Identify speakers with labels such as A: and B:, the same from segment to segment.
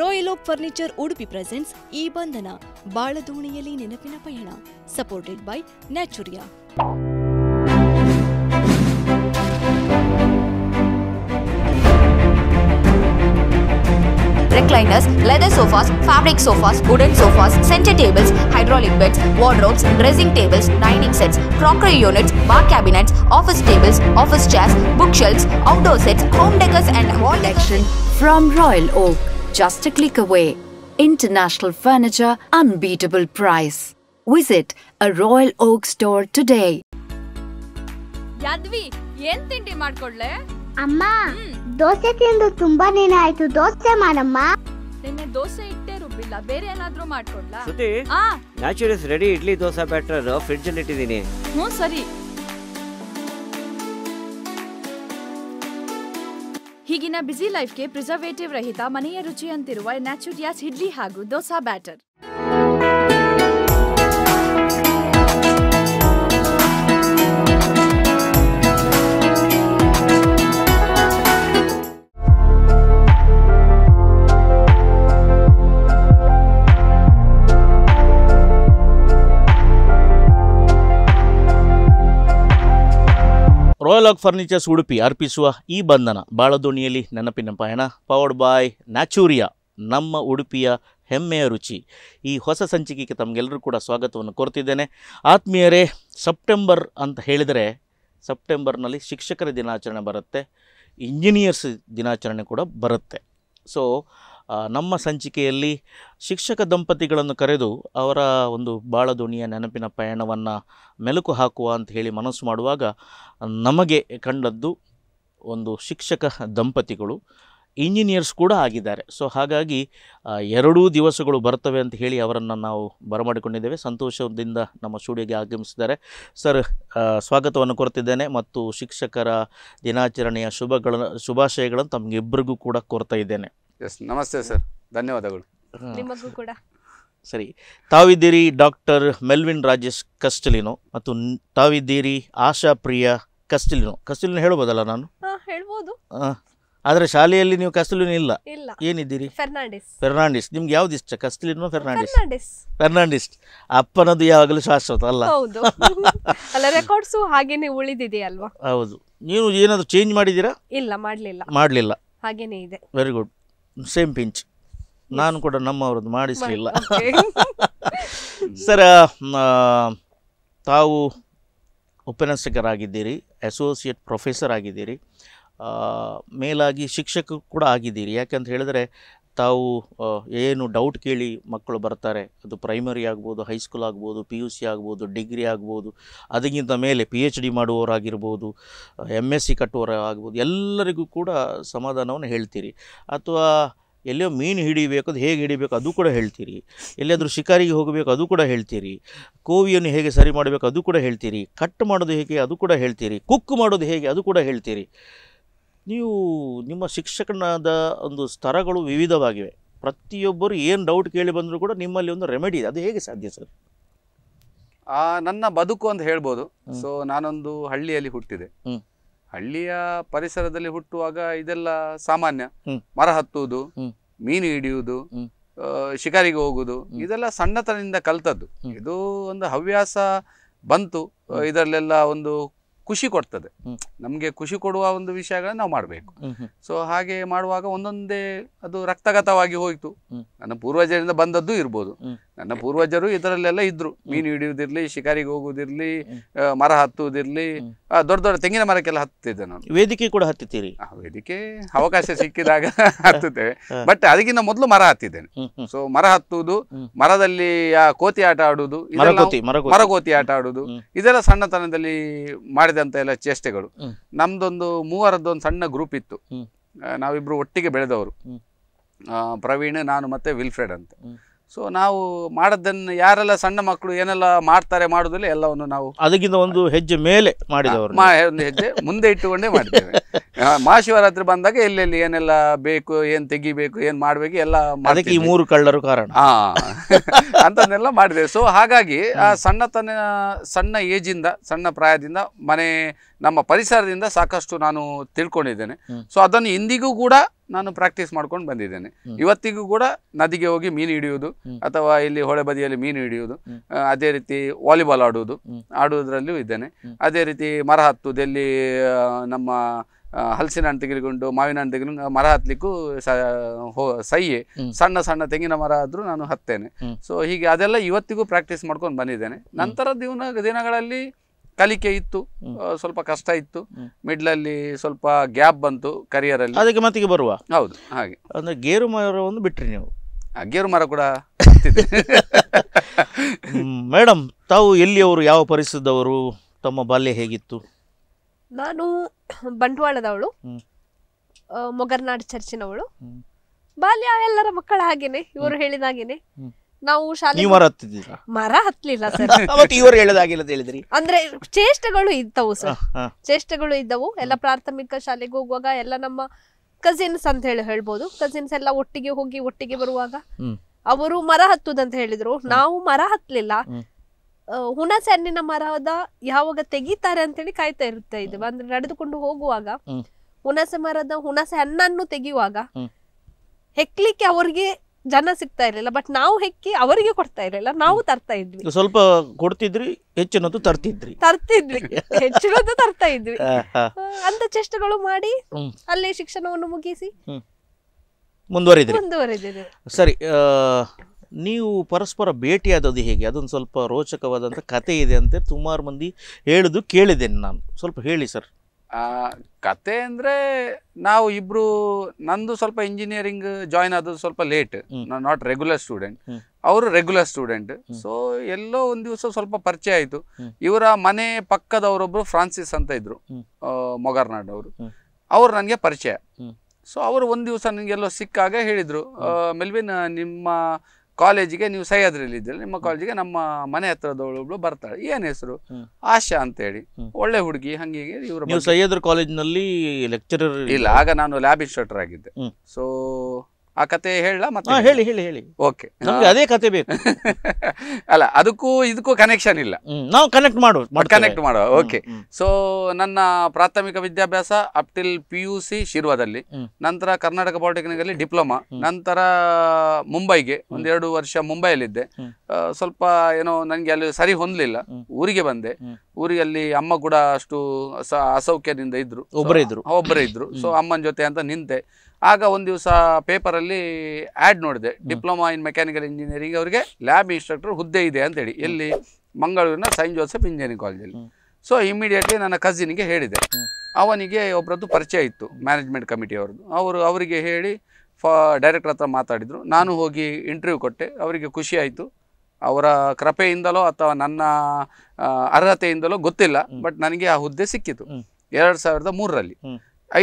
A: Royal oak furniture Udupi presence ಈ ಬಂಧನ ಬಾಳದೋಣಿಯಲ್ಲಿ ನೆನಪಿನ ಪಯಣ supported by Naturia recliners, leather sofas, fabric sofas, wooden sofas, center tables, hydraulic beds, wardrobes, dressing tables, dining sets, crockery units, bar cabinets, office tables, office chairs, bookshelves, outdoor sets, home decors and wall decoration from Royal Oak.
B: just a click away. International Furniture Unbeatable Price. Visit
A: a Royal Oak store today. Yadvi ಏನ್ ತಿಂಡಿ ಮಾಡ್ಕೊಡ್ಲೆ ಅಮ್ಮ ದೋಸೆ ತಿಂದು ತುಂಬಾ ದಿನ ಆಯ್ತು ದೋಸೆ ಮಾಡಮ್ಮ ನಿನ್ನೆ ದೋಸೆ ಇಟ್ಟೆ ರುಬ್ಬಿಲ್ಲ ಬೇರೆ ಏನಾದ್ರೂ ಮಾಡ್ಕೊಡ್ಲಾ ಶ್ರುತಿ ಆ
C: naturals ready idli dosa batter fridge ಅಲ್ಲಿ ಇಟ್ಟಿದ್ದೀನಿ
A: ಹ್ಞೂ ಸರಿ ಹೀಗಿನ ಬ್ಯುಸಿ ಲೈಫ್ಗೆ ಪ್ರಿಸರ್ವೇಟಿವ್ ರಹಿತ ಮನೆಯ ರುಚಿಯಂತಿರುವ ನ್ಯಾಚುರಿಯಾಸ್ ಇಡ್ಲಿ ಹಾಗೂ dosa batter
C: royal oak furnitures Udupi ಅರ್ಪಿಸುವ ಈ ಬಂಧನ ಬಾಳದೋಣಿಯಲ್ಲಿ ನೆನಪಿನ ಪಯಣ ಪವರ್ಡ್ ಬಾಯ್ ನ್ಯಾಚೂರಿಯಾ ನಮ್ಮ ಉಡುಪಿಯ ಹೆಮ್ಮೆಯ ರುಚಿ ಈ ಹೊಸ ಸಂಚಿಕೆಗೆ ತಮಗೆಲ್ಲರೂ ಕೂಡ ಸ್ವಾಗತವನ್ನು ಕೋರ್ತಿದ್ದೇನೆ ಆತ್ಮೀಯರೇ ಸೆಪ್ಟೆಂಬರ್ ಅಂತ ಹೇಳಿದರೆ ಸೆಪ್ಟೆಂಬರ್ನಲ್ಲಿ ಶಿಕ್ಷಕರ ದಿನಾಚರಣೆ ಬರುತ್ತೆ ಇಂಜಿನಿಯರ್ಸ್ ದಿನಾಚರಣೆ ಕೂಡ ಬರುತ್ತೆ ಸೊ ನಮ್ಮ ಸಂಚಿಕೆಯಲ್ಲಿ ಶಿಕ್ಷಕ ದಂಪತಿಗಳನ್ನು ಕರೆದು ಅವರ ಒಂದು ದೋಣಿಯ ನೆನಪಿನ ಪಯಣವನ್ನು ಮೆಲುಕು ಹಾಕುವ ಅಂತ ಹೇಳಿ ಮನಸ್ಸು ಮಾಡುವಾಗ ನಮಗೆ ಕಂಡದ್ದು ಒಂದು ಶಿಕ್ಷಕ ದಂಪತಿಗಳು ಇಂಜಿನಿಯರ್ಸ್ ಕೂಡ ಆಗಿದ್ದಾರೆ ಸೊ ಹಾಗಾಗಿ ಎರಡೂ ದಿವಸಗಳು ಬರ್ತವೆ ಅಂತ ಹೇಳಿ ಅವರನ್ನು ನಾವು ಬರಮಾಡಿಕೊಂಡಿದ್ದೇವೆ ಸಂತೋಷದಿಂದ ನಮ್ಮ ಸ್ಟುಡಿಯೋಗೆ ಆಗಮಿಸಿದ್ದಾರೆ ಸರ್ ಸ್ವಾಗತವನ್ನು ಕೊಡ್ತಿದ್ದೇನೆ ಮತ್ತು ಶಿಕ್ಷಕರ ದಿನಾಚರಣೆಯ ಶುಭಗಳ ಶುಭಾಶಯಗಳನ್ನು ತಮಗಿಬ್ಬರಿಗೂ ಕೂಡ ಕೋರ್ತಾ ಇದ್ದೇನೆ
D: ಎಸ್ ನಮಸ್ತೆ ಸರ್ ಧನ್ಯವಾದಗಳು ನಿಮಗೂ
A: ಕೂಡ
C: ಸರಿ ತಾವಿದ್ದೀರಿ ಡಾಕ್ಟರ್ ಮೆಲ್ವಿನ್ ರಾಜೇಶ್ ಕಸ್ಟಲಿನೋ ಮತ್ತು ತಾವಿದ್ದೀರಿ ಆಶಾ ಪ್ರಿಯ ಕಸ್ಟಲಿನೋ ಕಸ್ಟಲಿನೋ ಹೇಳ್ಬೋದಲ್ಲ ನಾನು ಹೇಳ್ಬೋದು ಆದರೆ ಶಾಲೆಯಲ್ಲಿ ನೀವು ಕಸ್ಟಲಿನೋ ಇಲ್ಲ
A: ಏನಿದ್ದೀರಿ ಫೆರ್ನಾಂಡಿಸ್
C: ಫೆರ್ನಾಂಡಿಸ್ ನಿಮ್ಗೆ ಯಾವ್ದು ಇಷ್ಟ ಕಸ್ಟಲಿನೋ ಫೆರ್ನಾಂಡಿಸ್ ಫೆರ್ನಾಂಡಿಸ್ ಅಪ್ಪನದು ಯಾವಾಗಲೂ ಶಾಶ್ವತ ಅಲ್ಲ ಹೌದು
A: ಅಲ್ಲ ರೆಕಾರ್ಡ್ಸು ಹಾಗೇನೆ ಅಲ್ವಾ
C: ಹೌದು ನೀವು ಏನಾದರೂ ಚೇಂಜ್ ಮಾಡಿದ್ದೀರಾ
A: ಇಲ್ಲ ಮಾಡಲಿಲ್ಲ ಮಾಡಲಿಲ್ಲ ಹಾಗೇನೆ ಇದೆ
C: ವೆರಿ ಗುಡ್ ಸೇಮ್ ಪಿಂಚ್ ನಾನು ಕೂಡ ನಮ್ಮವ್ರದ್ದು ಮಾಡಿಸಲಿಲ್ಲ ಸರ್ ತಾವು ಉಪನ್ಯಾಸಕರಾಗಿದ್ದೀರಿ ಅಸೋಸಿಯೇಟ್ ಪ್ರೊಫೆಸರ್ ಆಗಿದ್ದೀರಿ ಮೇಲಾಗಿ ಶಿಕ್ಷಕ ಕೂಡ ಆಗಿದ್ದೀರಿ ಯಾಕಂತ ಹೇಳಿದರೆ ತಾವು ಏನು ಡೌಟ್ ಕೇಳಿ ಮಕ್ಕಳು ಬರ್ತಾರೆ ಅದು ಪ್ರೈಮರಿ ಆಗ್ಬೋದು ಹೈಸ್ಕೂಲ್ ಆಗ್ಬೋದು ಪಿ ಯು ಸಿ ಆಗ್ಬೋದು ಡಿಗ್ರಿ ಆಗ್ಬೋದು ಅದಕ್ಕಿಂತ ಮೇಲೆ ಪಿ ಎಚ್ ಡಿ ಮಾಡುವವರಾಗಿರ್ಬೋದು ಎಮ್ ಎಸ್ ಸಿ ಕಟ್ಟುವವರ ಆಗ್ಬೋದು ಎಲ್ಲರಿಗೂ ಕೂಡ ಸಮಾಧಾನವನ್ನು ಹೇಳ್ತೀರಿ ಅಥವಾ ಎಲ್ಲಿಯೋ ಮೀನು ಹಿಡಿಬೇಕು ಅದು ಹೇಗೆ ಹಿಡಿಬೇಕು ಅದು ಕೂಡ ಹೇಳ್ತೀರಿ ಎಲ್ಲಿಯಾದರೂ ಶಿಕಾರಿಗೆ ಹೋಗಬೇಕು ಅದು ಕೂಡ ಹೇಳ್ತೀರಿ ಕೋವಿಯನ್ನು ಹೇಗೆ ಸರಿ ಮಾಡಬೇಕು ಅದು ಕೂಡ ಹೇಳ್ತೀರಿ ಕಟ್ ಮಾಡೋದು ಹೇಗೆ ಅದು ಕೂಡ ಹೇಳ್ತೀರಿ ಕುಕ್ ಮಾಡೋದು ಹೇಗೆ ಅದು ಕೂಡ ಹೇಳ್ತೀರಿ ನೀವು ನಿಮ್ಮ ಶಿಕ್ಷಕನಾದ ಒಂದು ಸ್ತರಗಳು ವಿವಿಧವಾಗಿವೆ ಪ್ರತಿಯೊಬ್ಬರು ಏನು ಡೌಟ್ ಕೇಳಿ ಬಂದರೂ ಕೂಡ ನಿಮ್ಮಲ್ಲಿ ಒಂದು ರೆಮಿಡಿ ಇದೆ ಅದು ಹೇಗೆ ಸಾಧ್ಯ ಸರ್ ನನ್ನ ಬದುಕು ಅಂತ ಹೇಳ್ಬೋದು ಸೊ ನಾನೊಂದು ಹಳ್ಳಿಯಲ್ಲಿ ಹುಟ್ಟಿದೆ
D: ಹಳ್ಳಿಯ ಪರಿಸರದಲ್ಲಿ ಹುಟ್ಟುವಾಗ ಇದೆಲ್ಲ ಸಾಮಾನ್ಯ ಮರ ಹತ್ತುವುದು ಮೀನು ಹಿಡಿಯುವುದು ಶಿಕಾರಿಗೆ ಹೋಗುದು ಇದೆಲ್ಲ ಸಣ್ಣತನದಿಂದ ಕಲ್ತದ್ದು ಇದು ಒಂದು ಹವ್ಯಾಸ ಬಂತು ಇದರಲ್ಲೆಲ್ಲ ಒಂದು ಖುಷಿ ಕೊಡ್ತದೆ ನಮಗೆ ಖುಷಿ ಕೊಡುವ ಒಂದು ವಿಷಯಗಳನ್ನ ನಾವು ಮಾಡಬೇಕು ಸೊ ಹಾಗೆ ಮಾಡುವಾಗ ಒಂದೊಂದೇ ಅದು ರಕ್ತಗತವಾಗಿ ಹೋಯಿತು ನನ್ನ ಪೂರ್ವಜರಿಂದ ಬಂದದ್ದು ಇರ್ಬೋದು ನನ್ನ ಪೂರ್ವಜರು ಇದರಲ್ಲೆಲ್ಲ ಇದ್ರು ಮೀನು ಹಿಡಿಯುವುದಿರ್ಲಿ ಶಿಕಾರಿಗೆ ಹೋಗುವುದಿರ್ಲಿ ಮರ ಹತ್ತುವುದಿರ್ಲಿ ದೊಡ್ಡ ದೊಡ್ಡ ತೆಂಗಿನ ಮರಕ್ಕೆಲ್ಲ ಹತ್ತಿದ್ದೆ
C: ನಾನು ವೇದಿಕೆ ಕೂಡ ಹತ್ತಿದ್ದೀರಿ ವೇದಿಕೆ ಅವಕಾಶ
D: ಸಿಕ್ಕಿದಾಗ ಹತ್ತುತ್ತೇವೆ ಬಟ್ ಅದಕ್ಕಿಂತ ಮೊದಲು ಮರ ಹತ್ತಿದ್ದೇನೆ ಸೊ ಮರ ಹತ್ತುವುದು ಮರದಲ್ಲಿ ಆ ಕೋತಿ ಆಟ ಆಡುವುದು ಮರಗೋತಿ ಆಟ ಆಡುವುದು ಇದೆಲ್ಲ ಸಣ್ಣತನದಲ್ಲಿ ಮಾಡಿದ ಅಂತ ಎಲ್ಲ ಚೇಷ್ಟೆಗಳು ನಮ್ದೊಂದು ಒಂದು ಸಣ್ಣ ಗ್ರೂಪ್ ಇತ್ತು ನಾವಿಬ್ರು ಒಟ್ಟಿಗೆ ಬೆಳೆದವರು ಪ್ರವೀಣ್ ನಾನು ಮತ್ತೆ ವಿಲ್ಫ್ರೆಡ್ ಅಂತ ಸೊ ನಾವು ಮಾಡದನ್ನು ಯಾರೆಲ್ಲ ಸಣ್ಣ ಮಕ್ಕಳು ಏನೆಲ್ಲ ಮಾಡ್ತಾರೆ ಮಾಡೋದಿಲ್ಲ ಎಲ್ಲವನ್ನು
C: ನಾವು ಅದಕ್ಕಿಂತ ಒಂದು ಹೆಜ್ಜೆ ಮೇಲೆ ಮಾಡಿದವರು
D: ಒಂದು ಹೆಜ್ಜೆ ಮುಂದೆ ಇಟ್ಟುಕೊಂಡೇ ಮಾಡಿದ್ದೇವೆ ಮಹಾಶಿವರಾತ್ರಿ ಬಂದಾಗ ಎಲ್ಲೆಲ್ಲಿ ಏನೆಲ್ಲ ಬೇಕು ಏನು ತೆಗಿಬೇಕು ಏನು ಮಾಡಬೇಕು ಎಲ್ಲ ಅದಕ್ಕೆ ಈ ಮೂರು ಕಳ್ಳರು ಕಾರಣ ಅಂತದನ್ನೆಲ್ಲ ಮಾಡಿದೆ ಸೊ ಹಾಗಾಗಿ ಆ ಸಣ್ಣತನ ಸಣ್ಣ ಏಜಿಂದ ಸಣ್ಣ ಪ್ರಾಯದಿಂದ ಮನೆ ನಮ್ಮ ಪರಿಸರದಿಂದ ಸಾಕಷ್ಟು ನಾನು ತಿಳ್ಕೊಂಡಿದ್ದೇನೆ ಸೊ ಅದನ್ನು ಇಂದಿಗೂ ಕೂಡ ನಾನು ಪ್ರಾಕ್ಟೀಸ್ ಮಾಡ್ಕೊಂಡು ಬಂದಿದ್ದೇನೆ ಇವತ್ತಿಗೂ ಕೂಡ ನದಿಗೆ ಹೋಗಿ ಮೀನು ಹಿಡಿಯುವುದು ಅಥವಾ ಇಲ್ಲಿ ಹೊಳೆ ಬದಿಯಲ್ಲಿ ಮೀನು ಹಿಡಿಯುವುದು ಅದೇ ರೀತಿ ವಾಲಿಬಾಲ್ ಆಡುವುದು ಆಡುವುದರಲ್ಲೂ ಇದ್ದೇನೆ ಅದೇ ರೀತಿ ಮರ ಹತ್ತುವುದಲ್ಲಿ ನಮ್ಮ ಹಲಸಿನ ಹಣ್ಣು ತೆಗೆದುಕೊಂಡು ಮಾವಿನ ಹಣ್ಣು ತೆಗೆದು ಮರ ಹತ್ತಲಿಕ್ಕೂ ಸಹ್ಯೆ ಸಣ್ಣ ಸಣ್ಣ ತೆಂಗಿನ ಮರ ಆದರೂ ನಾನು ಹತ್ತೇನೆ ಸೊ ಹೀಗೆ ಅದೆಲ್ಲ ಇವತ್ತಿಗೂ ಪ್ರಾಕ್ಟೀಸ್ ಮಾಡ್ಕೊಂಡು ಬಂದಿದ್ದೇನೆ ನಂತರ ದಿನ ದಿನಗಳಲ್ಲಿ ಕಲಿಕೆ ಇತ್ತು ಸ್ವಲ್ಪ ಕಷ್ಟ ಇತ್ತು ಮಿಡ್ಲಲ್ಲಿ ಸ್ವಲ್ಪ ಗ್ಯಾಪ್ ಬಂತು ಕರಿಯರ್ ಅಲ್ಲಿ ಅದಕ್ಕೆ
C: ಮತ್ತೆ ಬರುವ ಹೌದು ಹಾಗೆ ಅಂದ್ರೆ ಗೇರು ಮರ ಬಿಟ್ರಿ ನೀವು ಗೇರು ಮರ ಕೂಡ ಮೇಡಮ್ ತಾವು ಎಲ್ಲಿಯವರು ಯಾವ ಪರಿಸರದವರು ತಮ್ಮ ಬಾಲ್ಯ ಹೇಗಿತ್ತು
A: ನಾನು ಬಂಟ್ವಾಳದವಳು ಮೊಗರ್ನಾಡ್ ಚರ್ಚಿನವಳು ಬಾಲ್ಯ ಎಲ್ಲರ ಮಕ್ಕಳ ಹಾಗೇನೆ ಇವರು ಹೇಳಿದ ನಾವು ಶಾಲೆ ಮರ ಹತ್ತಿದ್ದೀರ ಮರ ಹತ್ಲಿಲ್ಲ ಸರ್
C: ಹೇಳಿದ್ರಿ
A: ಅಂದ್ರೆ ಚೇಷ್ಟೆಗಳು ಇದ್ದವು ಸರ್ ಚೇಷ್ಟೆಗಳು ಇದ್ದವು ಎಲ್ಲ ಪ್ರಾಥಮಿಕ ಶಾಲೆಗೆ ಹೋಗುವಾಗ ಎಲ್ಲ ನಮ್ಮ ಕಸಿನ್ಸ್ ಅಂತ ಹೇಳಿ ಹೇಳ್ಬೋದು ಕಸಿನ್ಸ್ ಎಲ್ಲ ಒಟ್ಟಿಗೆ ಹೋಗಿ ಒಟ್ಟಿಗೆ ಬರುವಾಗ ಅವರು ಮರ ಹತ್ತುದಂತ ಹೇಳಿದ್ರು ನಾವು ಮರ ಹತ್ಲಿಲ್ಲ ಹಣ್ಣಿನ ಮರದ ಯಾವಾಗ ತೆಗಿತಾರೆ ಅಂತ ಹೇಳಿ ಕಾಯ್ತಾ ಇರುತ್ತೆ ಇದ್ವಿ ಅಂದ್ರೆ ನಡೆದುಕೊಂಡು ಹೋಗುವಾಗ ಹುಣಸೆ ಮರದ ಹುಣಸೆ ಹಣ್ಣನ್ನು ತೆಗೆಯುವಾಗ ಹೆಕ್ಲಿಕ್ಕೆ ಅವರಿಗೆ ಜನ ಸಿಗ್ತಾ ಇರಲಿಲ್ಲ ಬಟ್ ನಾವು ಹೆಕ್ಕಿ ಅವರಿಗೆ ಕೊಡ್ತಾ ಇರಲಿಲ್ಲ ನಾವು ತರ್ತಾ ಇದ್ವಿ
C: ಸ್ವಲ್ಪ ಕೊಡ್ತಿದ್ರಿ ಹೆಚ್ಚಿನದ್ದು ತರ್ತಿದ್ರಿ
A: ತರ್ತಿದ್ವಿ ಹೆಚ್ಚಿನದ್ದು ತರ್ತಾ ಇದ್ವಿ ಅಂತ ಚೇಷ್ಟೆಗಳು ಮಾಡಿ ಅಲ್ಲಿ ಶಿಕ್ಷಣವನ್ನು ಮುಗಿಸಿ ಮುಂದುವರಿದ್ರಿ ಮುಂದುವರಿದಿದೆ
C: ಸರಿ ನೀವು ಪರಸ್ಪರ ಭೇಟಿಯಾದದ್ದು ಹೇಗೆ ಅದೊಂದು ಸ್ವಲ್ಪ ರೋಚಕವಾದಂಥ ಕತೆ ಇದೆ ಅಂತ ಸುಮಾರು ಮಂದಿ ಹೇಳಿದ್ದು ಕೇಳಿದ್ದೇನೆ ನಾನು ಸ್ವಲ್ಪ ಹೇಳಿ ಸರ್ ಕತೆ ಅಂದರೆ ನಾವು ಇಬ್ರು ನಂದು ಸ್ವಲ್ಪ ಇಂಜಿನಿಯರಿಂಗ್ ಜಾಯ್ನ್ ಆದದ್ದು ಸ್ವಲ್ಪ
D: ಲೇಟ್ ನಾನು ನಾಟ್ ರೆಗ್ಯುಲರ್ ಸ್ಟೂಡೆಂಟ್ ಅವರು ರೆಗ್ಯುಲರ್ ಸ್ಟೂಡೆಂಟ್ ಸೊ ಎಲ್ಲೋ ಒಂದು ದಿವಸ ಸ್ವಲ್ಪ ಪರಿಚಯ ಆಯಿತು ಇವರ ಮನೆ ಪಕ್ಕದವರೊಬ್ರು ಫ್ರಾನ್ಸಿಸ್ ಅಂತ ಇದ್ರು ಮೊಗರ್ನಾಡ್ ಅವರು ಅವರು ನನಗೆ ಪರಿಚಯ ಸೊ ಅವರು ಒಂದು ದಿವಸ ನನಗೆಲ್ಲೋ ಸಿಕ್ಕಾಗ ಹೇಳಿದರು ಮೆಲ್ವಿನ್ ನಿಮ್ಮ ಕಾಲೇಜಿಗೆ ನೀವು ಸಹ್ಯಾದ್ರಿಯಲ್ಲಿ ಇದ್ರಲ್ಲಿ ನಿಮ್ಮ ಕಾಲೇಜಿಗೆ ನಮ್ಮ ಮನೆ ಹತ್ರದವಳೊಬ್ಳು ಬರ್ತಾಳೆ ಏನ್ ಹೆಸರು ಆಶಾ ಅಂತ ಹೇಳಿ ಒಳ್ಳೆ ಹುಡುಗಿ ಹಂಗೆ ಇವರು ಸಹ್ಯಾದ್ರ
C: ಕಾಲೇಜಿನಲ್ಲಿ ಲೆಕ್ಚರರ್ ಇಲ್ಲ ಆಗ
D: ನಾನು ಲ್ಯಾಬ್ ಇನ್ಸ್ಟ್ರಕ್ಟರ್ ಆಗಿದ್ದೆ ಸೊ ಆ ಕತೆ ಹೇಳ ಮತ್ತೆ ಹೇಳಿ ಹೇಳಿ ಹೇಳಿ ಓಕೆ ಅದೇ ಕತೆ ಬೇಕು ಅಲ್ಲ ಅದಕ್ಕೂ ಇದಕ್ಕೂ ಕನೆಕ್ಷನ್
C: ಇಲ್ಲ ನಾವು ಕನೆಕ್ಟ್ ಮಾಡುವ ಕನೆಕ್ಟ್ ಮಾಡುವ ಓಕೆ
D: ಸೊ ನನ್ನ ಪ್ರಾಥಮಿಕ ವಿದ್ಯಾಭ್ಯಾಸ up till P U C ನಂತರ ಕರ್ನಾಟಕ ಪಾಲಿಟೆಕ್ನಿಕ್ ಅಲ್ಲಿ ಡಿಪ್ಲೊಮಾ ನಂತರ ಮುಂಬೈಗೆ ಒಂದೆರಡು ವರ್ಷ ಮುಂಬೈಯಲ್ಲಿದ್ದೆ ಸ್ವಲ್ಪ ಏನೋ ನನಗೆ ಅಲ್ಲಿ ಸರಿ ಹೊಂದಲಿಲ್ಲ ಊರಿಗೆ ಬಂದೆ ಊರಿಗಲ್ಲಿ ಅಮ್ಮ ಕೂಡ ಅಷ್ಟು ಅಸೌಖ್ಯದಿಂದ ಇದ್ರು ಒಬ್ಬರೇ ಇದ್ರು ಒಬ್ಬರೇ ಇದ್ರು ಸೊ ಅಮ್ಮನ ಜೊತೆ ಅಂತ ನಿಂತೆ ಆಗ ಒಂದು ದಿವಸ ಪೇಪರಲ್ಲಿ ಆ್ಯಡ್ ನೋಡಿದೆ ಡಿಪ್ಲೊಮಾ ಇನ್ ಮೆಕ್ಯಾನಿಕಲ್ ಇಂಜಿನಿಯರಿಂಗ್ ಅವರಿಗೆ ಲ್ಯಾಬ್ ಇನ್ಸ್ಟ್ರಕ್ಟರ್ ಹುದ್ದೆ ಇದೆ ಅಂತೇಳಿ ಎಲ್ಲಿ ಮಂಗಳೂರಿನ ಸೈನ್ ಜೋಸೆಫ್ ಇಂಜಿನಿಯರಿಂಗ್ ಕಾಲೇಜಲ್ಲಿ ಸೊ ಇಮಿಡಿಯೇಟ್ಲಿ ನನ್ನ ಕಸಿನಿಗೆ ಹೇಳಿದೆ ಅವನಿಗೆ ಒಬ್ಬರದ್ದು ಪರಿಚಯ ಇತ್ತು ಮ್ಯಾನೇಜ್ಮೆಂಟ್ ಕಮಿಟಿಯವ್ರದ್ದು ಅವರು ಅವರಿಗೆ ಹೇಳಿ ಫ ಡೈರೆಕ್ಟರ್ ಹತ್ರ ಮಾತಾಡಿದರು ನಾನು ಹೋಗಿ ಇಂಟರ್ವ್ಯೂ ಕೊಟ್ಟೆ ಅವರಿಗೆ ಖುಷಿ ಆಯಿತು ಅವರ ಕೃಪೆಯಿಂದಲೋ ಅಥವಾ ನನ್ನ ಅರ್ಹತೆಯಿಂದಲೋ ಗೊತ್ತಿಲ್ಲ ಬಟ್ ನನಗೆ ಆ ಹುದ್ದೆ ಸಿಕ್ಕಿತು ಎರಡು ಸಾವಿರದ ಮೂರರಲ್ಲಿ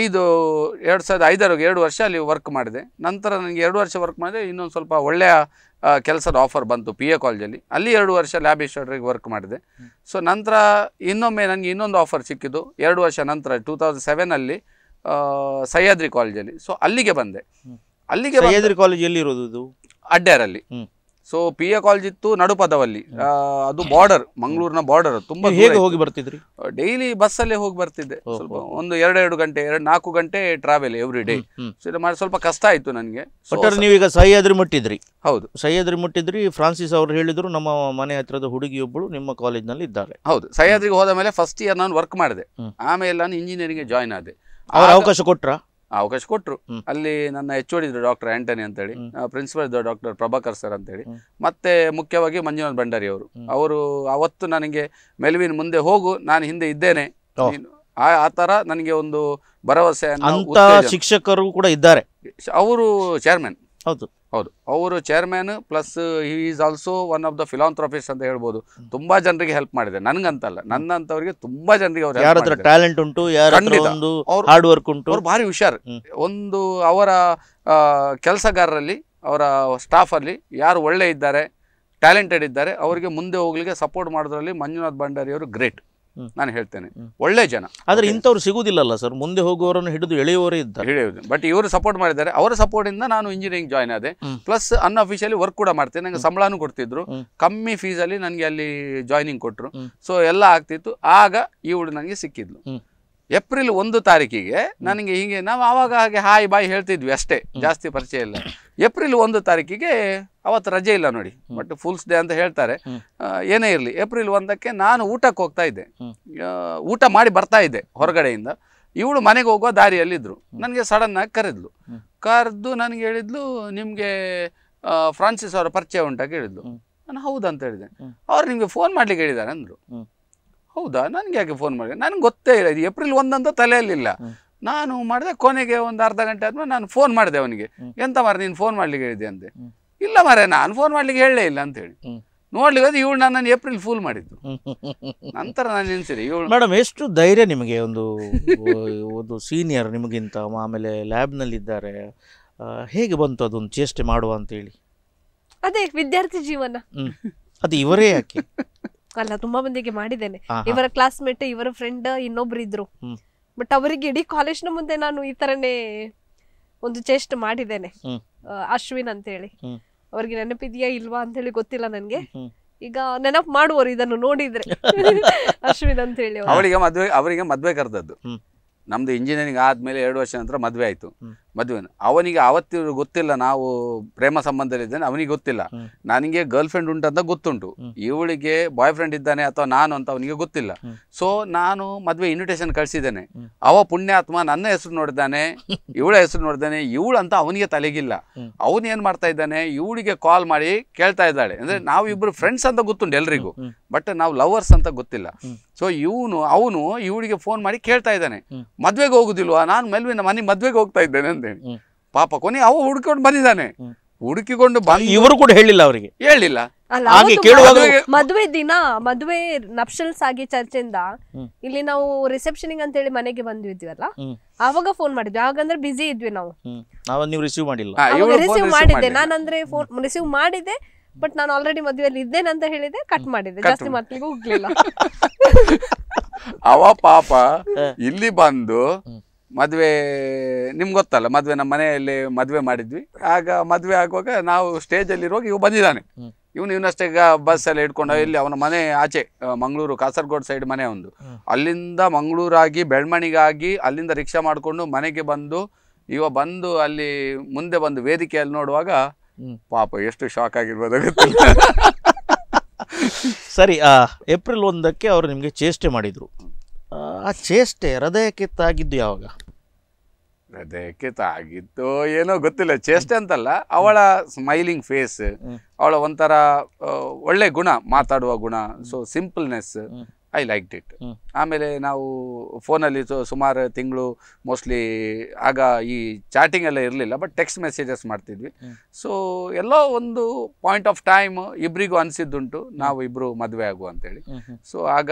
D: ಐದು ಎರಡು ಸಾವಿರದ ಐದರವರೆಗೆ ಎರಡು ವರ್ಷ ಅಲ್ಲಿ ವರ್ಕ್ ಮಾಡಿದೆ ನಂತರ ನನಗೆ ಎರಡು ವರ್ಷ ವರ್ಕ್ ಮಾಡಿದೆ ಇನ್ನೊಂದು ಸ್ವಲ್ಪ ಒಳ್ಳೆಯ ಕೆಲಸದ ಆಫರ್ ಬಂತು ಪಿ ಎ ಕಾಲೇಜಲ್ಲಿ ಅಲ್ಲಿ ಎರಡು ವರ್ಷ ಲ್ಯಾಬ್ ಇಸ್ಟ್ರಿಗೆ ವರ್ಕ್ ಮಾಡಿದೆ ಸೊ ನಂತರ ಇನ್ನೊಮ್ಮೆ ನನಗೆ ಇನ್ನೊಂದು ಆಫರ್ ಸಿಕ್ಕಿದ್ದು ಎರಡು ವರ್ಷ ನಂತರ ಟೂ ತೌಸಂಡ್ ಸೆವೆನಲ್ಲಿ ಸಹ್ಯಾದ್ರಿ ಕಾಲೇಜಲ್ಲಿ ಸೊ ಅಲ್ಲಿಗೆ ಬಂದೆ ಅಲ್ಲಿಗೆ ಸಹ್ಯಾದ್ರಿ ಕಾಲೇಜ್ ಎಲ್ಲಿರೋದು ಅಡ್ಡ್ಯಾರಲ್ಲಿ ಸೊ ಪಿ ಎ ಕಾಲೇಜ್ ಇತ್ತು ನಡುಪದವಲ್ಲಿ ಅದು ಬಾರ್ಡರ್ ಮಂಗಳೂರಿನ ಬಾರ್ಡರ್ ತುಂಬಾ ಹೇಗೆ ಹೋಗಿ ಬರ್ತಿದ್ರಿ ಡೈಲಿ ಬಸ್ ಅಲ್ಲೇ ಹೋಗಿ ಬರ್ತಿದ್ದೆ ಸ್ವಲ್ಪ ಒಂದು ಎರಡು ಗಂಟೆ ಎರಡು ನಾಲ್ಕು ಗಂಟೆ ಟ್ರಾವೆಲ್ ಎವ್ರಿ ಡೇ ಸೊ ಮಾಡಿ ಸ್ವಲ್ಪ ಕಷ್ಟ ಆಯ್ತು ನನಗೆ ಒಟ್ಟಾರೆ ನೀವೀಗ
C: ಸಹ್ಯಾದ್ರಿ ಮುಟ್ಟಿದ್ರಿ ಹೌದು ಸಹ್ಯಾದ್ರಿ ಮುಟ್ಟಿದ್ರಿ ಫ್ರಾನ್ಸಿಸ್ ಅವರು ಹೇಳಿದ್ರು ನಮ್ಮ ಮನೆ ಹತ್ರದ ಹುಡುಗಿಯೊಬ್ಬಳು ನಿಮ್ಮ ಕಾಲೇಜ್ ನಲ್ಲಿ ಇದ್ದಾರೆ ಹೌದು ಸಹ್ಯಾದ್ರಿಗೆ ಹೋದ ಮೇಲೆ ಫಸ್ಟ್ ಇಯರ್ ನಾನು ವರ್ಕ್ ಮಾಡಿದೆ ಆಮೇಲೆ ನಾನು ಇಂಜಿನಿಯರಿಂಗ್ ಜಾಯ್ನ್ ಆದೆ ಅವರ ಅವಕಾಶ ಕೊಟ್ರ
D: ಅವಕಾಶ ಕೊಟ್ಟರು ಅಲ್ಲಿ ನನ್ನ ಎಚ್ ಓಡಿ ಡಾಕ್ಟರ್ ಆಂಟನಿ ಹೇಳಿ ಪ್ರಿನ್ಸಿಪಲ್ ಇದ್ದ ಡಾಕ್ಟರ್ ಪ್ರಭಾಕರ್ ಸರ್ ಅಂತ ಹೇಳಿ ಮತ್ತೆ ಮುಖ್ಯವಾಗಿ ಮಂಜುನಾಥ್ ಭಂಡಾರಿ ಅವರು ಅವರು ಅವತ್ತು ನನಗೆ ಮೆಲ್ವಿನ್ ಮುಂದೆ ಹೋಗು ನಾನು ಹಿಂದೆ ಇದ್ದೇನೆ ಆ ತರ ನನಗೆ ಒಂದು ಭರವಸೆ
C: ಶಿಕ್ಷಕರು ಕೂಡ ಇದ್ದಾರೆ
D: ಅವರು ಚೇರ್ಮನ್
C: ಹೌದು ಹೌದು
D: ಅವರು chairman plus he is also one of the philanthropist ಅಂತ ಹೇಳ್ಬೋದು ತುಂಬಾ ಜನರಿಗೆ ಹೆಲ್ಪ್ ಮಾಡಿದೆ ನನ್ಗಂತಲ್ಲ ನನ್ನಂತವರಿಗೆ ತುಂಬಾ ಜನರಿಗೆ ಅವ್ರು ಟ್ಯಾಲೆಂಟ್ ಉಂಟು ಹಾರ್ಡ್ ವರ್ಕ್ ಉಂಟು ಅವ್ರು ಭಾರಿ ಹುಷಾರ್ ಒಂದು ಅವರ ಕೆಲಸಗಾರರಲ್ಲಿ ಅವರ ಸ್ಟಾಫಲ್ಲಿ ಯಾರು ಒಳ್ಳೆ ಇದ್ದಾರೆ ಟ್ಯಾಲೆಂಟೆಡ್ ಇದ್ದಾರೆ ಅವರಿಗೆ ಮುಂದೆ ಹೋಗ್ಲಿಕ್ಕೆ ಸಪೋರ್ಟ್ ಮಾಡೋದ್ರಲ್ಲಿ ಮಂಜುನಾಥ್ ಭಂಡಾರಿಯವರು ಅವರು ಗ್ರೇಟ್ ನಾನು ಹೇಳ್ತೇನೆ ಒಳ್ಳೆ ಜನ ಆದ್ರೆ ಇಂಥವ್ರು ಸಿಗುವುದಿಲ್ಲಲ್ಲ ಸರ್ ಮುಂದೆ ಹೋಗುವವರನ್ನು ಹಿಡಿದು ಎಳೆಯುವವರೇ ಇದ್ದಾರೆ ಬಟ್ ಇವರು ಸಪೋರ್ಟ್ ಮಾಡಿದ್ದಾರೆ ಅವರ ಸಪೋರ್ಟಿಂದ ನಾನು ಇಂಜಿನಿಯರಿಂಗ್ ಜಾಯ್ನ್ ಆದೆ ಪ್ಲಸ್ ಅನ್ಅಫಿಷಿಯಲಿ ವರ್ಕ್ ಕೂಡ ಮಾಡ್ತೇನೆ ನಂಗೆ ಸಂಬಳನೂ ಕೊಡ್ತಿದ್ರು ಕಮ್ಮಿ ಫೀಸಲ್ಲಿ ನನಗೆ ಅಲ್ಲಿ ಜಾಯ್ನಿಂಗ್ ಕೊಟ್ರು ಸೊ ಎಲ್ಲ ಆಗ್ತಿತ್ತು ಆಗ ಈ ಹುಡು ನನಗೆ ಸಿಕ್ಕಿದ್ಲು ಏಪ್ರಿಲ್ ಒಂದು ತಾರೀಕಿಗೆ ನನಗೆ ಹೀಗೆ ನಾವು ಆವಾಗ ಹಾಗೆ ಹಾಯ್ ಬಾಯ್ ಹೇಳ್ತಿದ್ವಿ ಅಷ್ಟೇ ಜಾಸ್ತಿ ಪರಿಚಯ ಇಲ್ಲ ಏಪ್ರಿಲ್ ಒಂದು ತಾರೀಕಿಗೆ ಅವತ್ತು ರಜೆ ಇಲ್ಲ ನೋಡಿ ಬಟ್ ಫುಲ್ಸ್ ಡೇ ಅಂತ ಹೇಳ್ತಾರೆ ಏನೇ ಇರಲಿ ಏಪ್ರಿಲ್ ಒಂದಕ್ಕೆ ನಾನು ಊಟಕ್ಕೆ ಹೋಗ್ತಾ ಇದ್ದೆ ಊಟ ಮಾಡಿ ಬರ್ತಾ ಇದ್ದೆ ಹೊರಗಡೆಯಿಂದ ಇವಳು ಮನೆಗೆ ಹೋಗೋ ದಾರಿಯಲ್ಲಿದ್ದರು ನನಗೆ ಆಗಿ ಕರೆದ್ಲು ಕರೆದು ನನಗೆ ಹೇಳಿದ್ಲು ನಿಮಗೆ ಫ್ರಾನ್ಸಿಸ್ ಅವರ ಪರಿಚಯ ಉಂಟಾಗಿ ಹೇಳಿದ್ಲು ನಾನು ಹೌದಂತ ಹೇಳಿದೆ ಅವ್ರು ನಿಮಗೆ ಫೋನ್ ಮಾಡ್ಲಿಕ್ಕೆ ಹೇಳಿದ್ದಾರೆ ಅಂದರು ಹೌದಾ ನನ್ಗೆ ಯಾಕೆ ಫೋನ್ ಮಾಡಿದೆ ನನಗೆ ಗೊತ್ತೇ ಇಲ್ಲ ಏಪ್ರಿಲ್ ಒಂದಂತ ತಲೆಯಲ್ಲಿಲ್ಲ ನಾನು ಮಾಡಿದೆ ಕೊನೆಗೆ ಒಂದು ಅರ್ಧ ಗಂಟೆ ಆದ್ಮೇಲೆ ನಾನು ಫೋನ್ ಮಾಡಿದೆ ಅವನಿಗೆ ಎಂತ ಮಾರ ನೀನು ಫೋನ್ ಮಾಡ್ಲಿಕ್ಕೆ ಹೇಳಿದೆ ಅಂತೆ ಇಲ್ಲ ಮಾರೆ ನಾನು ಫೋನ್ ಮಾಡ್ಲಿಕ್ಕೆ ಹೇಳಲೇ ಇಲ್ಲ ಅಂತ ಹೇಳಿ ನೋಡ್ಲಿಕ್ಕೆ ಅದು ಇವಳು ನಾನು ಏಪ್ರಿಲ್ ಫೂಲ್ ಮಾಡಿದ್ದು ನಂತರ ನಾನು ನೆನ್ಸಿರಿ ಇವಳು
C: ಮೇಡಮ್ ಎಷ್ಟು ಧೈರ್ಯ ನಿಮಗೆ ಒಂದು ಒಂದು ಸೀನಿಯರ್ ನಿಮಗಿಂತ ಆಮೇಲೆ ಲ್ಯಾಬ್ನಲ್ಲಿದ್ದಾರೆ ಹೇಗೆ ಬಂತು ಅದೊಂದು ಚೇಷ್ಟೆ ಮಾಡುವ ಅಂತೇಳಿ
A: ಅದೇ ವಿದ್ಯಾರ್ಥಿ ಜೀವನ
C: ಅದು ಇವರೇ ಯಾಕೆ
A: ಅಲ್ಲ ತುಂಬಾ ಮಂದಿಗೆ ಮಾಡಿದ್ದೇನೆ ಇವರ ಕ್ಲಾಸ್ಮೇಟ್ ಇವರ ಫ್ರೆಂಡ್ ಇನ್ನೊಬ್ರು ಇದ್ರು ಬಟ್ ಅವರಿಗೆ ಇಡೀ ನ ಮುಂದೆ ನಾನು ಈ ತರನೇ ಒಂದು ಚೇಸ್ಟ್ ಮಾಡಿದ್ದೇನೆ ಅಶ್ವಿನ್ ಅಂತ ಹೇಳಿ ಅವ್ರಿಗೆ ನೆನಪಿದ್ಯಾ ಇಲ್ವಾ ಅಂತ ಹೇಳಿ ಗೊತ್ತಿಲ್ಲ ನನ್ಗೆ ಈಗ ನೆನಪು ಮಾಡುವರು ಇದನ್ನು ನೋಡಿದ್ರೆ ಅಶ್ವಿನ್ ಅಂತ ಹೇಳಿ ಅವರಿಗೆ
D: ಮದ್ವೆ ಅವರಿಗೆ ಮದ್ವೆ ಕರೆದದ್ದು ನಮ್ದು ಇಂಜಿನಿಯರಿಂಗ್ ಆದ್ಮೇಲೆ ಎರಡು ವರ್ಷ ನಂತರ ಮದ್ವೆ ಆಯ್ತು ಮದುವೆನ ಅವನಿಗೆ ಅವತ್ತಿರು ಗೊತ್ತಿಲ್ಲ ನಾವು ಪ್ರೇಮ ಸಂಬಂಧದಲ್ಲಿದ್ದೇನೆ ಅವನಿಗೆ ಗೊತ್ತಿಲ್ಲ ನನಗೆ ಗರ್ಲ್ ಫ್ರೆಂಡ್ ಅಂತ ಗೊತ್ತುಂಟು ಇವಳಿಗೆ ಬಾಯ್ ಫ್ರೆಂಡ್ ಇದ್ದಾನೆ ಅಥವಾ ನಾನು ಅಂತ ಅವನಿಗೆ ಗೊತ್ತಿಲ್ಲ ಸೊ ನಾನು ಮದುವೆ ಇನ್ವಿಟೇಷನ್ ಕಳಿಸಿದ್ದೇನೆ ಅವ ಪುಣ್ಯಾತ್ಮ ನನ್ನ ಹೆಸರು ನೋಡಿದ್ದಾನೆ ಇವಳ ಹೆಸರು ನೋಡಿದ್ದಾನೆ ಅಂತ ಅವನಿಗೆ ತಲೆಗಿಲ್ಲ ಅವನು ಏನು ಮಾಡ್ತಾ ಇದ್ದಾನೆ ಇವಳಿಗೆ ಕಾಲ್ ಮಾಡಿ ಕೇಳ್ತಾ ಇದ್ದಾಳೆ ಅಂದರೆ ನಾವು ಇಬ್ಬರು ಫ್ರೆಂಡ್ಸ್ ಅಂತ ಗೊತ್ತುಂಟು ಎಲ್ರಿಗೂ ಬಟ್ ನಾವು ಲವರ್ಸ್ ಅಂತ ಗೊತ್ತಿಲ್ಲ ಸೊ ಇವನು ಅವನು ಇವಳಿಗೆ ಫೋನ್ ಮಾಡಿ ಕೇಳ್ತಾ ಇದ್ದಾನೆ ಮದುವೆಗೆ ಹೋಗುದಿಲ್ವಾ ನಾನು ಮೆಲ್ವಿನ ಮನೆ ಮದ್ವೆಗೆ ಹೋಗ್ತಾ ಇದ್ದೇನೆ ಅಂತೇನೆ ಪಾಪ ಕೊನೆ ಅವು ಹುಡುಕೊಂಡು ಬಂದಿದ್ದಾನೆ ಹುಡುಕಿಕೊಂಡು ಬಂದ ಇವರು ಕೂಡ ಹೇಳಿಲ್ಲ ಅವರಿಗೆ ಹೇಳಿಲ್ಲ
A: ಮದುವೆ ದಿನ ಮದುವೆ ನಪ್ಷಲ್ಸ್ ಆಗಿ ಚರ್ಚೆಯಿಂದ ಇಲ್ಲಿ ನಾವು ರಿಸೆಪ್ಷನ್ ಅಂತ ಹೇಳಿ ಮನೆಗೆ ಬಂದಿದ್ವಲ್ಲ ಆವಾಗ ಫೋನ್ ಮಾಡಿದ್ವಿ ಹಾಗಂದ್ರೆ ಬಿಸಿ ಇದ್ವಿ
C: ನಾವು ನೀವು ರಿಸೀವ್ ಮಾಡಿಲ್ಲ ರಿಸೀವ್ ಮಾಡಿದ್ದೆ
A: ನಾನಂದ್ರೆ ಫೋನ್ ರಿಸೀವ್ ಮಾಡಿದ್ದೆ ಬಟ್ ನಾನು ಆಲ್ರೆಡಿ ಮದುವೆಯಲ್ಲಿ ಇದ್ದೇನೆ ಅಂತ ಹೇಳಿದೆ ಕಟ್ ಮಾಡಿದ್ದೆ ಜಾಸ್ತಿ ಮಾತ್ಲಿಗೂ ಹೋಗ್ಲಿಲ್ಲ
D: ಅವ ಪಾಪ ಇಲ್ಲಿ ಬಂದು ಮದುವೆ ನಿಮ್ಗೆ ಗೊತ್ತಲ್ಲ ಮದುವೆ ನಮ್ಮ ಮನೆಯಲ್ಲಿ ಮದುವೆ ಮಾಡಿದ್ವಿ ಆಗ ಮದುವೆ ಆಗುವಾಗ ನಾವು ಸ್ಟೇಜಲ್ಲಿ ಇರುವಾಗ ಇವ್ ಬಂದಿದ್ದಾನೆ ಇವನು ಇವನಷ್ಟೇ ಬಸ್ ಎಲ್ಲ ಹಿಡ್ಕೊಂಡು ಇಲ್ಲಿ ಅವನ ಮನೆ ಆಚೆ ಮಂಗಳೂರು ಕಾಸರಗೋಡ್ ಸೈಡ್ ಮನೆ ಒಂದು ಅಲ್ಲಿಂದ ಮಂಗಳೂರಾಗಿ ಬೆಳ್ಮಣಿಗಾಗಿ ಅಲ್ಲಿಂದ ರಿಕ್ಷಾ ಮಾಡಿಕೊಂಡು ಮನೆಗೆ ಬಂದು ಇವ ಬಂದು ಅಲ್ಲಿ ಮುಂದೆ ಬಂದು ವೇದಿಕೆಯಲ್ಲಿ ನೋಡುವಾಗ
C: ಪಾಪ ಎಷ್ಟು ಶಾಕ್ ಆಗಿರ್ಬೋದು ಸರಿ ಏಪ್ರಿಲ್ ಒಂದಕ್ಕೆ ಅವರು ನಿಮಗೆ ಚೇಷ್ಟೆ ಮಾಡಿದರು ಆ ಚೇಷ್ಟೆ ಹೃದಯಕ್ಕೆ ತಾಗಿದ್ದು ಯಾವಾಗ
D: ಹೃದಯಕ್ಕೆ ತಾಗಿದ್ದು ಏನೋ ಗೊತ್ತಿಲ್ಲ ಚೇಷ್ಟೆ ಅಂತಲ್ಲ ಅವಳ ಸ್ಮೈಲಿಂಗ್ ಫೇಸ್ ಅವಳ ಒಂಥರ ಒಳ್ಳೆ ಗುಣ ಮಾತಾಡುವ ಗುಣ so simpleness I like it ಆಮೇಲೆ ನಾವು ಫೋನಲ್ಲಿ ಸುಮಾರು ತಿಂಗಳು ಮೋಸ್ಟ್ಲಿ ಆಗ ಈ ಚಾಟಿಂಗ್ ಎಲ್ಲ ಇರಲಿಲ್ಲ ಬಟ್ ಟೆಕ್ಸ್ಟ್ ಮೆಸೇಜಸ್ ಮಾಡ್ತಿದ್ವಿ ಸೊ ಎಲ್ಲೋ ಒಂದು ಪಾಯಿಂಟ್ ಆಫ್ ಟೈಮ್ ಇಬ್ಬರಿಗೂ ಅನಿಸಿದ್ದುಂಟು ನಾವು ಇಬ್ಬರು ಮದುವೆ ಆಗು ಅಂತೇಳಿ ಸೊ ಆಗ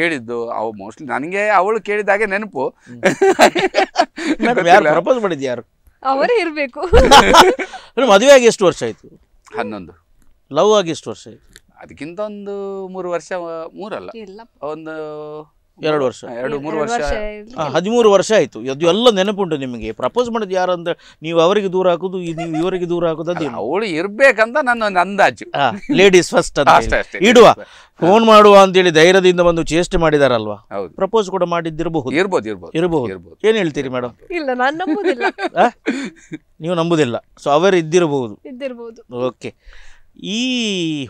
D: ಕೇಳಿದ್ದು ಅವು ಮೋಸ್ಟ್ಲಿ ನನಗೆ ಅವಳು ಕೇಳಿದಾಗೆ ನೆನಪು
C: ಪ್ರಪೋಸ್ ಯಾರು
A: ಅವರೇ ಇರಬೇಕು
C: ಮದುವೆ ಆಗಿ ಎಷ್ಟು ವರ್ಷ ಆಯಿತು ಹನ್ನೊಂದು ಲವ್ ಆಗಿ ಎಷ್ಟು ವರ್ಷ ಆಯಿತು ಅದಕ್ಕಿಂತ
A: ಒಂದು
D: ಮೂರು ವರ್ಷ ಮೂರಲ್ಲ ಒಂದು ಎರಡು ವರ್ಷ ಎರಡು ಮೂರು ವರ್ಷ ಹದಿಮೂರು
C: ವರ್ಷ ಆಯ್ತು ಅದು ಎಲ್ಲ ನೆನಪುಂಟು ನಿಮಗೆ ಪ್ರಪೋಸ್ ಮಾಡೋದು ಯಾರು ಅಂತ ನೀವು ಅವರಿಗೆ ದೂರ ಹಾಕುದು ನೀವು ಇವರಿಗೆ ದೂರ ಹಾಕೋದು ಅವಳು ಇರ್ಬೇಕಂತ ನನ್ನ ಒಂದು ಅಂದಾಜು ಲೇಡೀಸ್ ಫಸ್ಟ್ ಇಡುವ ಫೋನ್ ಮಾಡುವ ಅಂತ ಹೇಳಿ ಧೈರ್ಯದಿಂದ ಬಂದು ಚೇಷ್ಟೆ ಮಾಡಿದಾರಲ್ವಾ ಪ್ರಪೋಸ್ ಕೂಡ ಮಾಡಿದ್ದಿರಬಹುದು ಇರ್ಬೋದು ಇರ್ಬೋದು ಇರಬಹುದು ಏನ್ ಹೇಳ್ತೀರಿ ಮೇಡಮ್
A: ಇಲ್ಲ ನಾನು ನಂಬುದಿಲ್ಲ
C: ನೀವು ನಂಬುದಿಲ್ಲ ಸೊ ಅವರು ಇದ್ದಿರಬಹುದು ಇದ್ದಿರಬಹುದು ಓಕೆ ಈ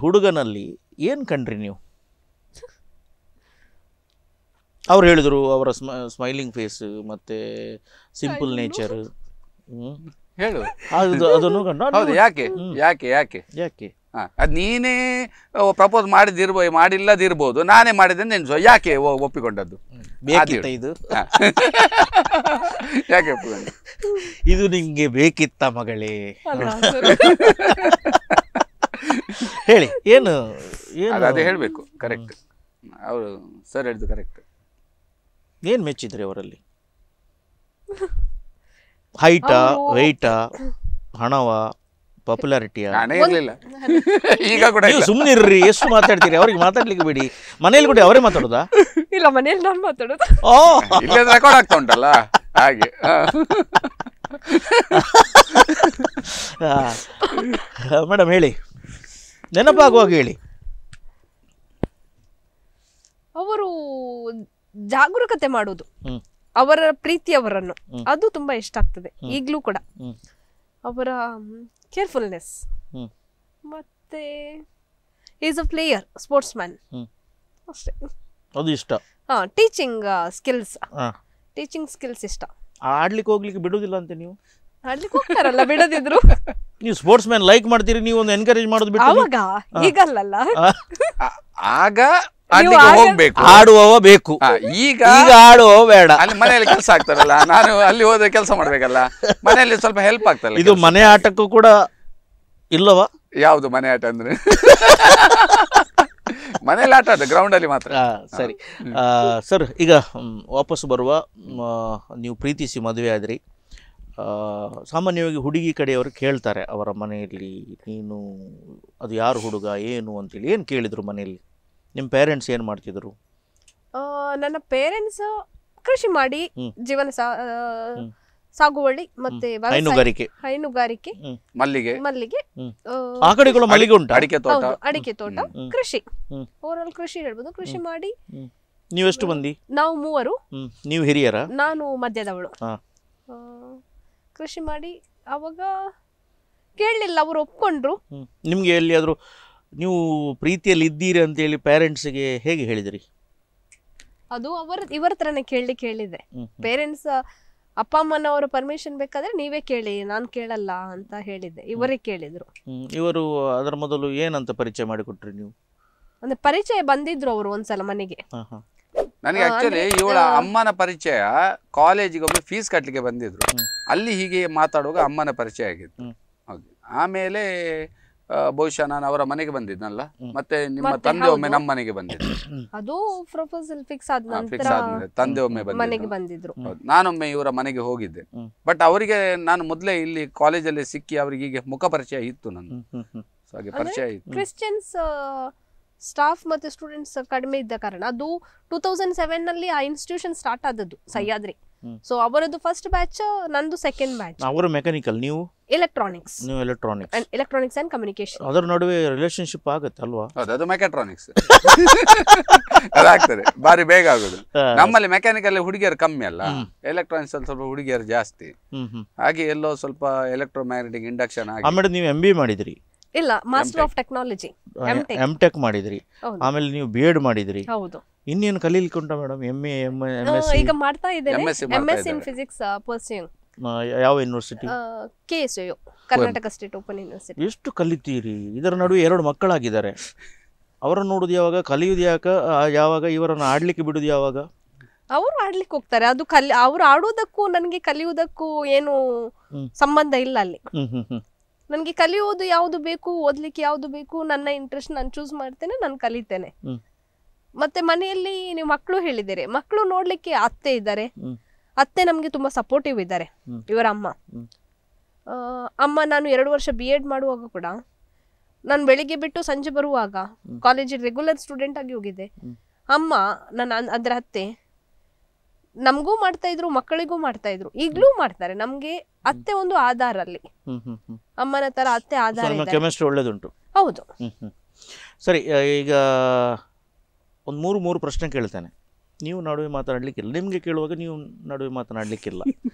C: ಹುಡುಗನಲ್ಲಿ ಏನು ಕಂಡ್ರಿ ನೀವು ಅವ್ರು ಹೇಳಿದ್ರು ಅವರ ಸ್ಮ ಸ್ಮೈಲಿಂಗ್ ಫೇಸ್ ಮತ್ತೆ ಸಿಂಪಲ್ ನೇಚರ್ ಹೇಳು ಅದು ಅದನ್ನು ಕಂಡು ಯಾಕೆ
D: ಯಾಕೆ ಯಾಕೆ ಯಾಕೆ ಅದು ನೀನೇ ಪ್ರಪೋಸ್ ಮಾಡಿದಿರ್ಬೋದು ಮಾಡಿಲ್ಲದಿರ್ಬೋದು ನಾನೇ ಮಾಡಿದೆ ನೆನ್ಸು ಯಾಕೆ ಒಪ್ಪಿಕೊಂಡದ್ದು ಇದು
C: ಯಾಕೆ ಇದು ನಿಮಗೆ ಬೇಕಿತ್ತ ಮಗಳೇ ಹೇಳಿ ಏನು ಏನು ಅದೇ ಹೇಳಬೇಕು ಕರೆಕ್ಟ್ ಅವರು ಸರ್ ಹೇಳಿದ್ದು ಕರೆಕ್ಟ್ ಏನು ಮೆಚ್ಚಿದ್ರಿ ಅವರಲ್ಲಿ ಹೈಟಾ ವೆಯ್ಟಾ ಹಣವ ಪಾಪ್ಯುಲಾರಿಟಿಯ ನಾನೇ ಇರಲಿಲ್ಲ
B: ಈಗ ಕೂಡ ನೀವು
C: ಸುಮ್ಮನೆ ಇರ್ರಿ ಎಷ್ಟು ಮಾತಾಡ್ತೀರಿ ಅವ್ರಿಗೆ ಮಾತಾಡ್ಲಿಕ್ಕೆ ಬಿಡಿ ಮನೇಲಿ ಕೂಡ ಅವರೇ ಮಾತಾಡೋದಾ
A: ಇಲ್ಲ ಮನೇಲಿ ನಾನು ಮಾತಾಡೋದು
C: ಓ ಇಲ್ಲ ರೆಕಾರ್ಡ್ ಆಗ್ತಾ ಉಂಟಲ್ಲ ಹಾಗೆ ಮೇಡಮ್ ಹೇಳಿ ನೆನಪಾಗುವಾಗ ಹೇಳಿ
A: ಅವರು ಜಾಗರೂಕತೆ ಮಾಡುವುದು ಅವರ ಪ್ರೀತಿ ಅವರನ್ನು ಅದು ತುಂಬಾ ಇಷ್ಟ ಆಗ್ತದೆ ಈಗಲೂ ಕೂಡ ಅವರ ಕೇರ್ಫುಲ್ನೆಸ್ ಮತ್ತೆ is a player sportsman ಅಷ್ಟೇ ಅದು ಇಷ್ಟ ಹಾ ಟೀಚಿಂಗ್ ಸ್ಕಿಲ್ಸ್ ಟೀಚಿಂಗ್ ಸ್ಕಿಲ್ಸ್ ಇಷ್ಟ
C: ಆಡ್ಲಿಕ್ಕೆ ಹೋಗ್ಲಿಕ್ಕೆ ಬಿಡುದಿಲ್ಲ ಅಂತ ನೀವು
A: ಆಡ್ಲಿಕ್ಕೆ ಹೋಗ್ತಾರಲ್ಲ ಬಿಡದಿದ್ರು ನೀವು
C: ಸ್ಪೋರ್ಟ್ಸ್ ಮ್ಯಾನ್ ಲೈಕ್ ಮಾಡ್ತೀರಿ ನೀವು ಒಂದು ಎನ್ಕರೇಜ್ ಮಾಡೋದು ಅವಾಗ ಈಗಲ್ಲ ಆಗ ಹೋಗ್ಬೇಕು ಆಡುವವ ಬೇಕು ಈಗ ಈಗ ಆಡುವವ ಬೇಡ ಅಲ್ಲಿ ಮನೆಯಲ್ಲಿ ಕೆಲಸ
D: ಆಗ್ತಾರಲ್ಲ ನಾನು ಅಲ್ಲಿ ಹೋದ್ರೆ ಕೆಲಸ ಮಾಡ್ಬೇಕಲ್ಲ ಮನೆಯಲ್ಲಿ ಸ್ವಲ್ಪ ಹೆಲ್ಪ್ ಆಗ್ತಲ್ಲ ಇದು
C: ಮನೆ ಆಟಕ್ಕೂ ಕೂಡ ಇಲ್ಲವಾ ಯಾವುದು ಮನೆ ಆಟ ಅಂದ್ರೆ ಮನೇಲಿ ಆಟ ಆಡ ಗ್ರೌಂಡಲ್ಲಿ ಮಾತ್ರ ಸರಿ ಸರ್ ಈಗ ವಾಪಸ್ ಬರುವ ನೀವು ಪ್ರೀತಿಸಿ ಮದುವೆ ಆದ್ರಿ ಸಾಮಾನ್ಯವಾಗಿ ಹುಡುಗಿ ಕಡೆಯವರು ಕೇಳ್ತಾರೆ ಅವರ ಮನೆಯಲ್ಲಿ ನೀನು ಅದು ಯಾರು ಹುಡುಗ ಏನು ಅಂತೇಳಿ ಏನು ಕೇಳಿದರು ಮನೆಯಲ್ಲಿ ನಿಮ್ಮ ಪೇರೆಂಟ್ಸ್ ಏನು ಮಾಡ್ತಿದ್ರು
A: ನನ್ನ ಪೇರೆಂಟ್ಸ್ ಕೃಷಿ ಮಾಡಿ ಜೀವನ ಸಾಗುವಳಿ ಮತ್ತೆ ಹೈನುಗಾರಿಕೆ ಹೈನುಗಾರಿಕೆ
D: ಮಲ್ಲಿಗೆ ಮಲ್ಲಿಗೆ
A: ಆ ಕಡೆಗಳು ಮಲ್ಲಿಗೆ ಉಂಟು ಅಡಿಕೆ ತೋಟ ಅಡಿಕೆ ತೋಟ ಕೃಷಿ ಓವರಾಲ್ ಕೃಷಿ ಹೇಳ್ಬೋದು ಕೃಷಿ ಮಾಡಿ ನೀವೆಷ್ಟು ಮಂದಿ ನಾವು ಮೂವರು ನೀವು ಹಿರಿಯರ ನಾನು ಮಧ್ಯದವಳು ಕೃಷಿ ಮಾಡಿ ಅವಾಗ ಕೇಳಲಿಲ್ಲ ಅವರು ಒಪ್ಕೊಂಡ್ರು
C: ನಿಮಗೆ ಎಲ್ಲಿಯಾದರೂ ನೀವು ಪ್ರೀತಿಯಲ್ಲಿ ಇದ್ದೀರಿ ಅಂತೇಳಿ ಪೇರೆಂಟ್ಸಿಗೆ ಹೇಗೆ ಹೇಳಿದ್ರಿ
A: ಅದು ಅವರ ಇವರ ಹತ್ರನೇ ಕೇಳಿ ಕೇಳಿದೆ ಪೇರೆಂಟ್ಸ್ ಅಪ್ಪ ಅಮ್ಮನವರ ಪರ್ಮಿಷನ್ ಬೇಕಾದ್ರೆ ನೀವೇ ಕೇಳಿ ನಾನು ಕೇಳಲ್ಲ ಅಂತ ಹೇಳಿದ್ದೆ ಇವರೇ ಕೇಳಿದ್ರು
C: ಇವರು ಅದರ ಮೊದಲು ಏನಂತ ಪರಿಚಯ ಮಾಡಿಕೊಟ್ರಿ ನೀವು
A: ಅಂದ್ರೆ ಪರಿಚಯ ಬಂದಿದ್ರು ಅವರು ಒಂದ್ಸಲ ಮನೆಗೆ ನನಗೆ ಆಕ್ಚುಲಿ ಇವಳ
C: ಅಮ್ಮನ ಪರಿಚಯ
D: ಕಾಲೇಜಿಗೆ ಒಮ್ಮೆ ಫೀಸ್ ಕಟ್ಟಲಿಕ್ಕೆ ಬಂದಿದ್ರು ಅಲ್ಲಿ ಹೀಗೆ ಮಾತಾಡುವಾಗ ಅಮ್ಮನ ಪರಿಚಯ ಆಗಿತ್ತು ಆಮೇಲೆ ಬಹುಶಃ ನಾನು ಅವರ ಮನೆಗೆ ಬಂದಿದ್ನಲ್ಲ ಮತ್ತೆ ನಿಮ್ಮ ತಂದೆ ಒಮ್ಮೆ ನಮ್ಮ ಮನೆಗೆ ಬಂದಿದ್ರು
A: ಅದು ಪ್ರಪೋಸಲ್ ಫಿಕ್ಸ್ ಆದ ನಂತರ
D: ತಂದೆ ಒಮ್ಮೆ ಮನೆಗೆ ಬಂದಿದ್ರು ನಾನೊಮ್ಮೆ ಇವರ ಮನೆಗೆ ಹೋಗಿದ್ದೆ ಬಟ್ ಅವರಿಗೆ ನಾನು ಮೊದಲೇ ಇಲ್ಲಿ ಕಾಲೇಜಲ್ಲಿ ಸಿಕ್ಕಿ ಅವರಿಗೆ ಹೀಗೆ ಮುಖ ಪರಿಚಯ ಇತ್ತು ನನ್ನ ಹಾಗೆ ಪರಿಚಯ ಇತ್ತು
A: ಕ್ರಿಶ್ಚಿಯನ್ಸ್ ಸ್ಟಾಫ್ ಮತ್ತೆ ಸ್ಟೂಡೆಂಟ್ಸ್ ಕಡಿಮೆ ಇದ್ದ ಕಾರಣ ಅದು ಟೂ ತೌಸಂಡ್ ಸೆವೆನ್ ನಲ್ಲಿ ಆ ಇನ್ಸ್ಟಿಟ್ಯೂಷನ್ ಸ್ಟಾರ್ಟ್ ಆದದ್ದು ಸಹ್ಯಾದ್ರಿ ಸೊ ಅವರದ್ದು ಫಸ್ಟ್ ಬ್ಯಾಚ್ ನಂದು ಸೆಕೆಂಡ್ ಬ್ಯಾಚ್
C: ಅವರು ಮೆಕ್ಯಾನಿಕಲ್ ನೀವು ಎಲೆಕ್ಟ್ರಾನಿಕ್ಸ್ ನೀವು ಎಲೆಕ್ಟ್ರಾನಿಕ್ಸ್
A: ಎಲೆಕ್ಟ್ರಾನಿಕ್ಸ್ ಅಂಡ್ ಕಮ್ಯುನಿಕೇಶನ್
C: ಅದರ ನಡುವೆ ರಿಲೇಶನ್ಶಿಪ್ ಆಗುತ್ತೆ ಅಲ್ವಾ ಅದು ಮೆಕ್ಯಾಟ್ರಾನಿಕ್ಸ್
D: ಅದಾಗ್ತದೆ ಬಾರಿ ಬೇಗ ಆಗೋದು ನಮ್ಮಲ್ಲಿ ಮೆಕ್ಯಾನಿಕಲ್ ಹುಡುಗಿಯರು ಕಮ್ಮಿ ಅಲ್ಲ ಎಲೆಕ್ಟ್ರಾನಿಕ್ಸ್ ಅಲ್ಲಿ ಸ್ವಲ್ಪ ಹುಡುಗಿಯರು ಜಾಸ್ತಿ ಹಾಗೆ ಎಲ್ಲೋ ಸ್ವಲ್ಪ ಎಲೆಕ್ಟ್ರೋ ಮ್ಯಾಗ್ನೆಟಿಕ್ ಇಂಡಕ್ಷನ್ ಆಗಿ ಆಮೇಲೆ
C: ನೀವು ಎಂ ಬಿ ಮಾಡಿದ್ರಿ
A: ಇಲ್ಲ master of technology M
C: tech ಮಾಡಿದ್ರಿ ಆಮೇಲೆ ನೀವು ಬಿ ಎಡ್ ಮಾಡಿದ್ರಿ ಹೌದು ಇನ್ನೇನು ಕಲೀಲಿಕ್ಕುಂಟ madam M A M S ಈಗ
A: ಮಾಡ್ತಾ ಇದ್ದೇನೆ MS S in physics pursuing
C: ಯಾವ university
A: K S Karnataka state open university
C: ಎಷ್ಟು ಕಲಿತೀರಿ ಇದರ ನಡುವೆ ಎರಡು ಮಕ್ಕಳಾಗಿದ್ದಾರೆ ಅವರನ್ನು ನೋಡೋದು ಯಾವಾಗ ಕಲಿಯೋದು ಯಾಕ ಯಾವಾಗ ಇವರನ್ನು ಆಡ್ಲಿಕ್ಕೆ ಬಿಡೋದು ಯಾವಾಗ
A: ಅವರು ಆಡ್ಲಿಕ್ಕೆ ಹೋಗ್ತಾರೆ ಅದು ಕಲಿ ಅವ್ರು ಆಡೋದಕ್ಕೂ ನನಗೆ ಕಲಿಯುವುದಕ್ಕೂ ಏನು ಸಂಬಂಧ ಇಲ್ಲ ಅಲ್ಲಿ ನನಗೆ ಕಲಿಯೋದು ಯಾವುದು ಬೇಕು ಓದ್ಲಿಕ್ಕೆ ಯಾವುದು ಬೇಕು ನನ್ನ ಇಂಟ್ರೆಸ್ಟ್ ನಾನು ಚೂಸ್ ಮಾಡ್ತೇನೆ ನಾನು ಕಲಿತೇನೆ ಮತ್ತೆ ಮನೆಯಲ್ಲಿ ನೀವು ಮಕ್ಕಳು ಹೇಳಿದ್ದೀರಿ ಮಕ್ಕಳು ನೋಡ್ಲಿಕ್ಕೆ ಅತ್ತೆ ಇದ್ದಾರೆ ಅತ್ತೆ ನಮಗೆ ತುಂಬಾ ಸಪೋರ್ಟಿವ್ ಇದ್ದಾರೆ ಇವರ ಅಮ್ಮ ಅಮ್ಮ ನಾನು ಎರಡು ವರ್ಷ ಬಿ ಎಡ್ ಮಾಡುವಾಗ ಕೂಡ ನಾನು ಬೆಳಿಗ್ಗೆ ಬಿಟ್ಟು ಸಂಜೆ ಬರುವಾಗ ಕಾಲೇಜಿಗೆ ರೆಗ್ಯುಲರ್ ಸ್ಟೂಡೆಂಟ್ ಆಗಿ ಹೋಗಿದ್ದೆ ಅಮ್ಮ ನನ್ನ ಅದರ ಅತ್ತೆ ನಮಗೂ ಮಾಡ್ತಾ ಇದ್ರು ಮಕ್ಕಳಿಗೂ ಮಾಡ್ತಾ ಇದ್ರು ಈಗ್ಲೂ ಮಾಡ್ತಾರೆ ನಮಗೆ ಅತ್ತೆ ಒಂದು ಆಧಾರ ಅಲ್ಲಿ ಅಮ್ಮನ ತರ ಅತ್ತೆ ಆಧಾರ ಕೆಮಿಸ್ಟ್ರಿ ಒಳ್ಳೇದುಂಟು ಹೌದು
C: ಸರಿ ಈಗ ಒಂದು ಮೂರು ಮೂರು ಪ್ರಶ್ನೆ ಕೇಳ್ತೇನೆ ನೀವು ನಡುವೆ ಮಾತನಾಡಲಿಕ್ಕಿಲ್ಲ ನಿಮಗೆ ಕೇಳುವಾಗ ನೀವು ನಡುವೆ ಮಾತನಾಡಲಿಕ್ಕಿಲ್ಲ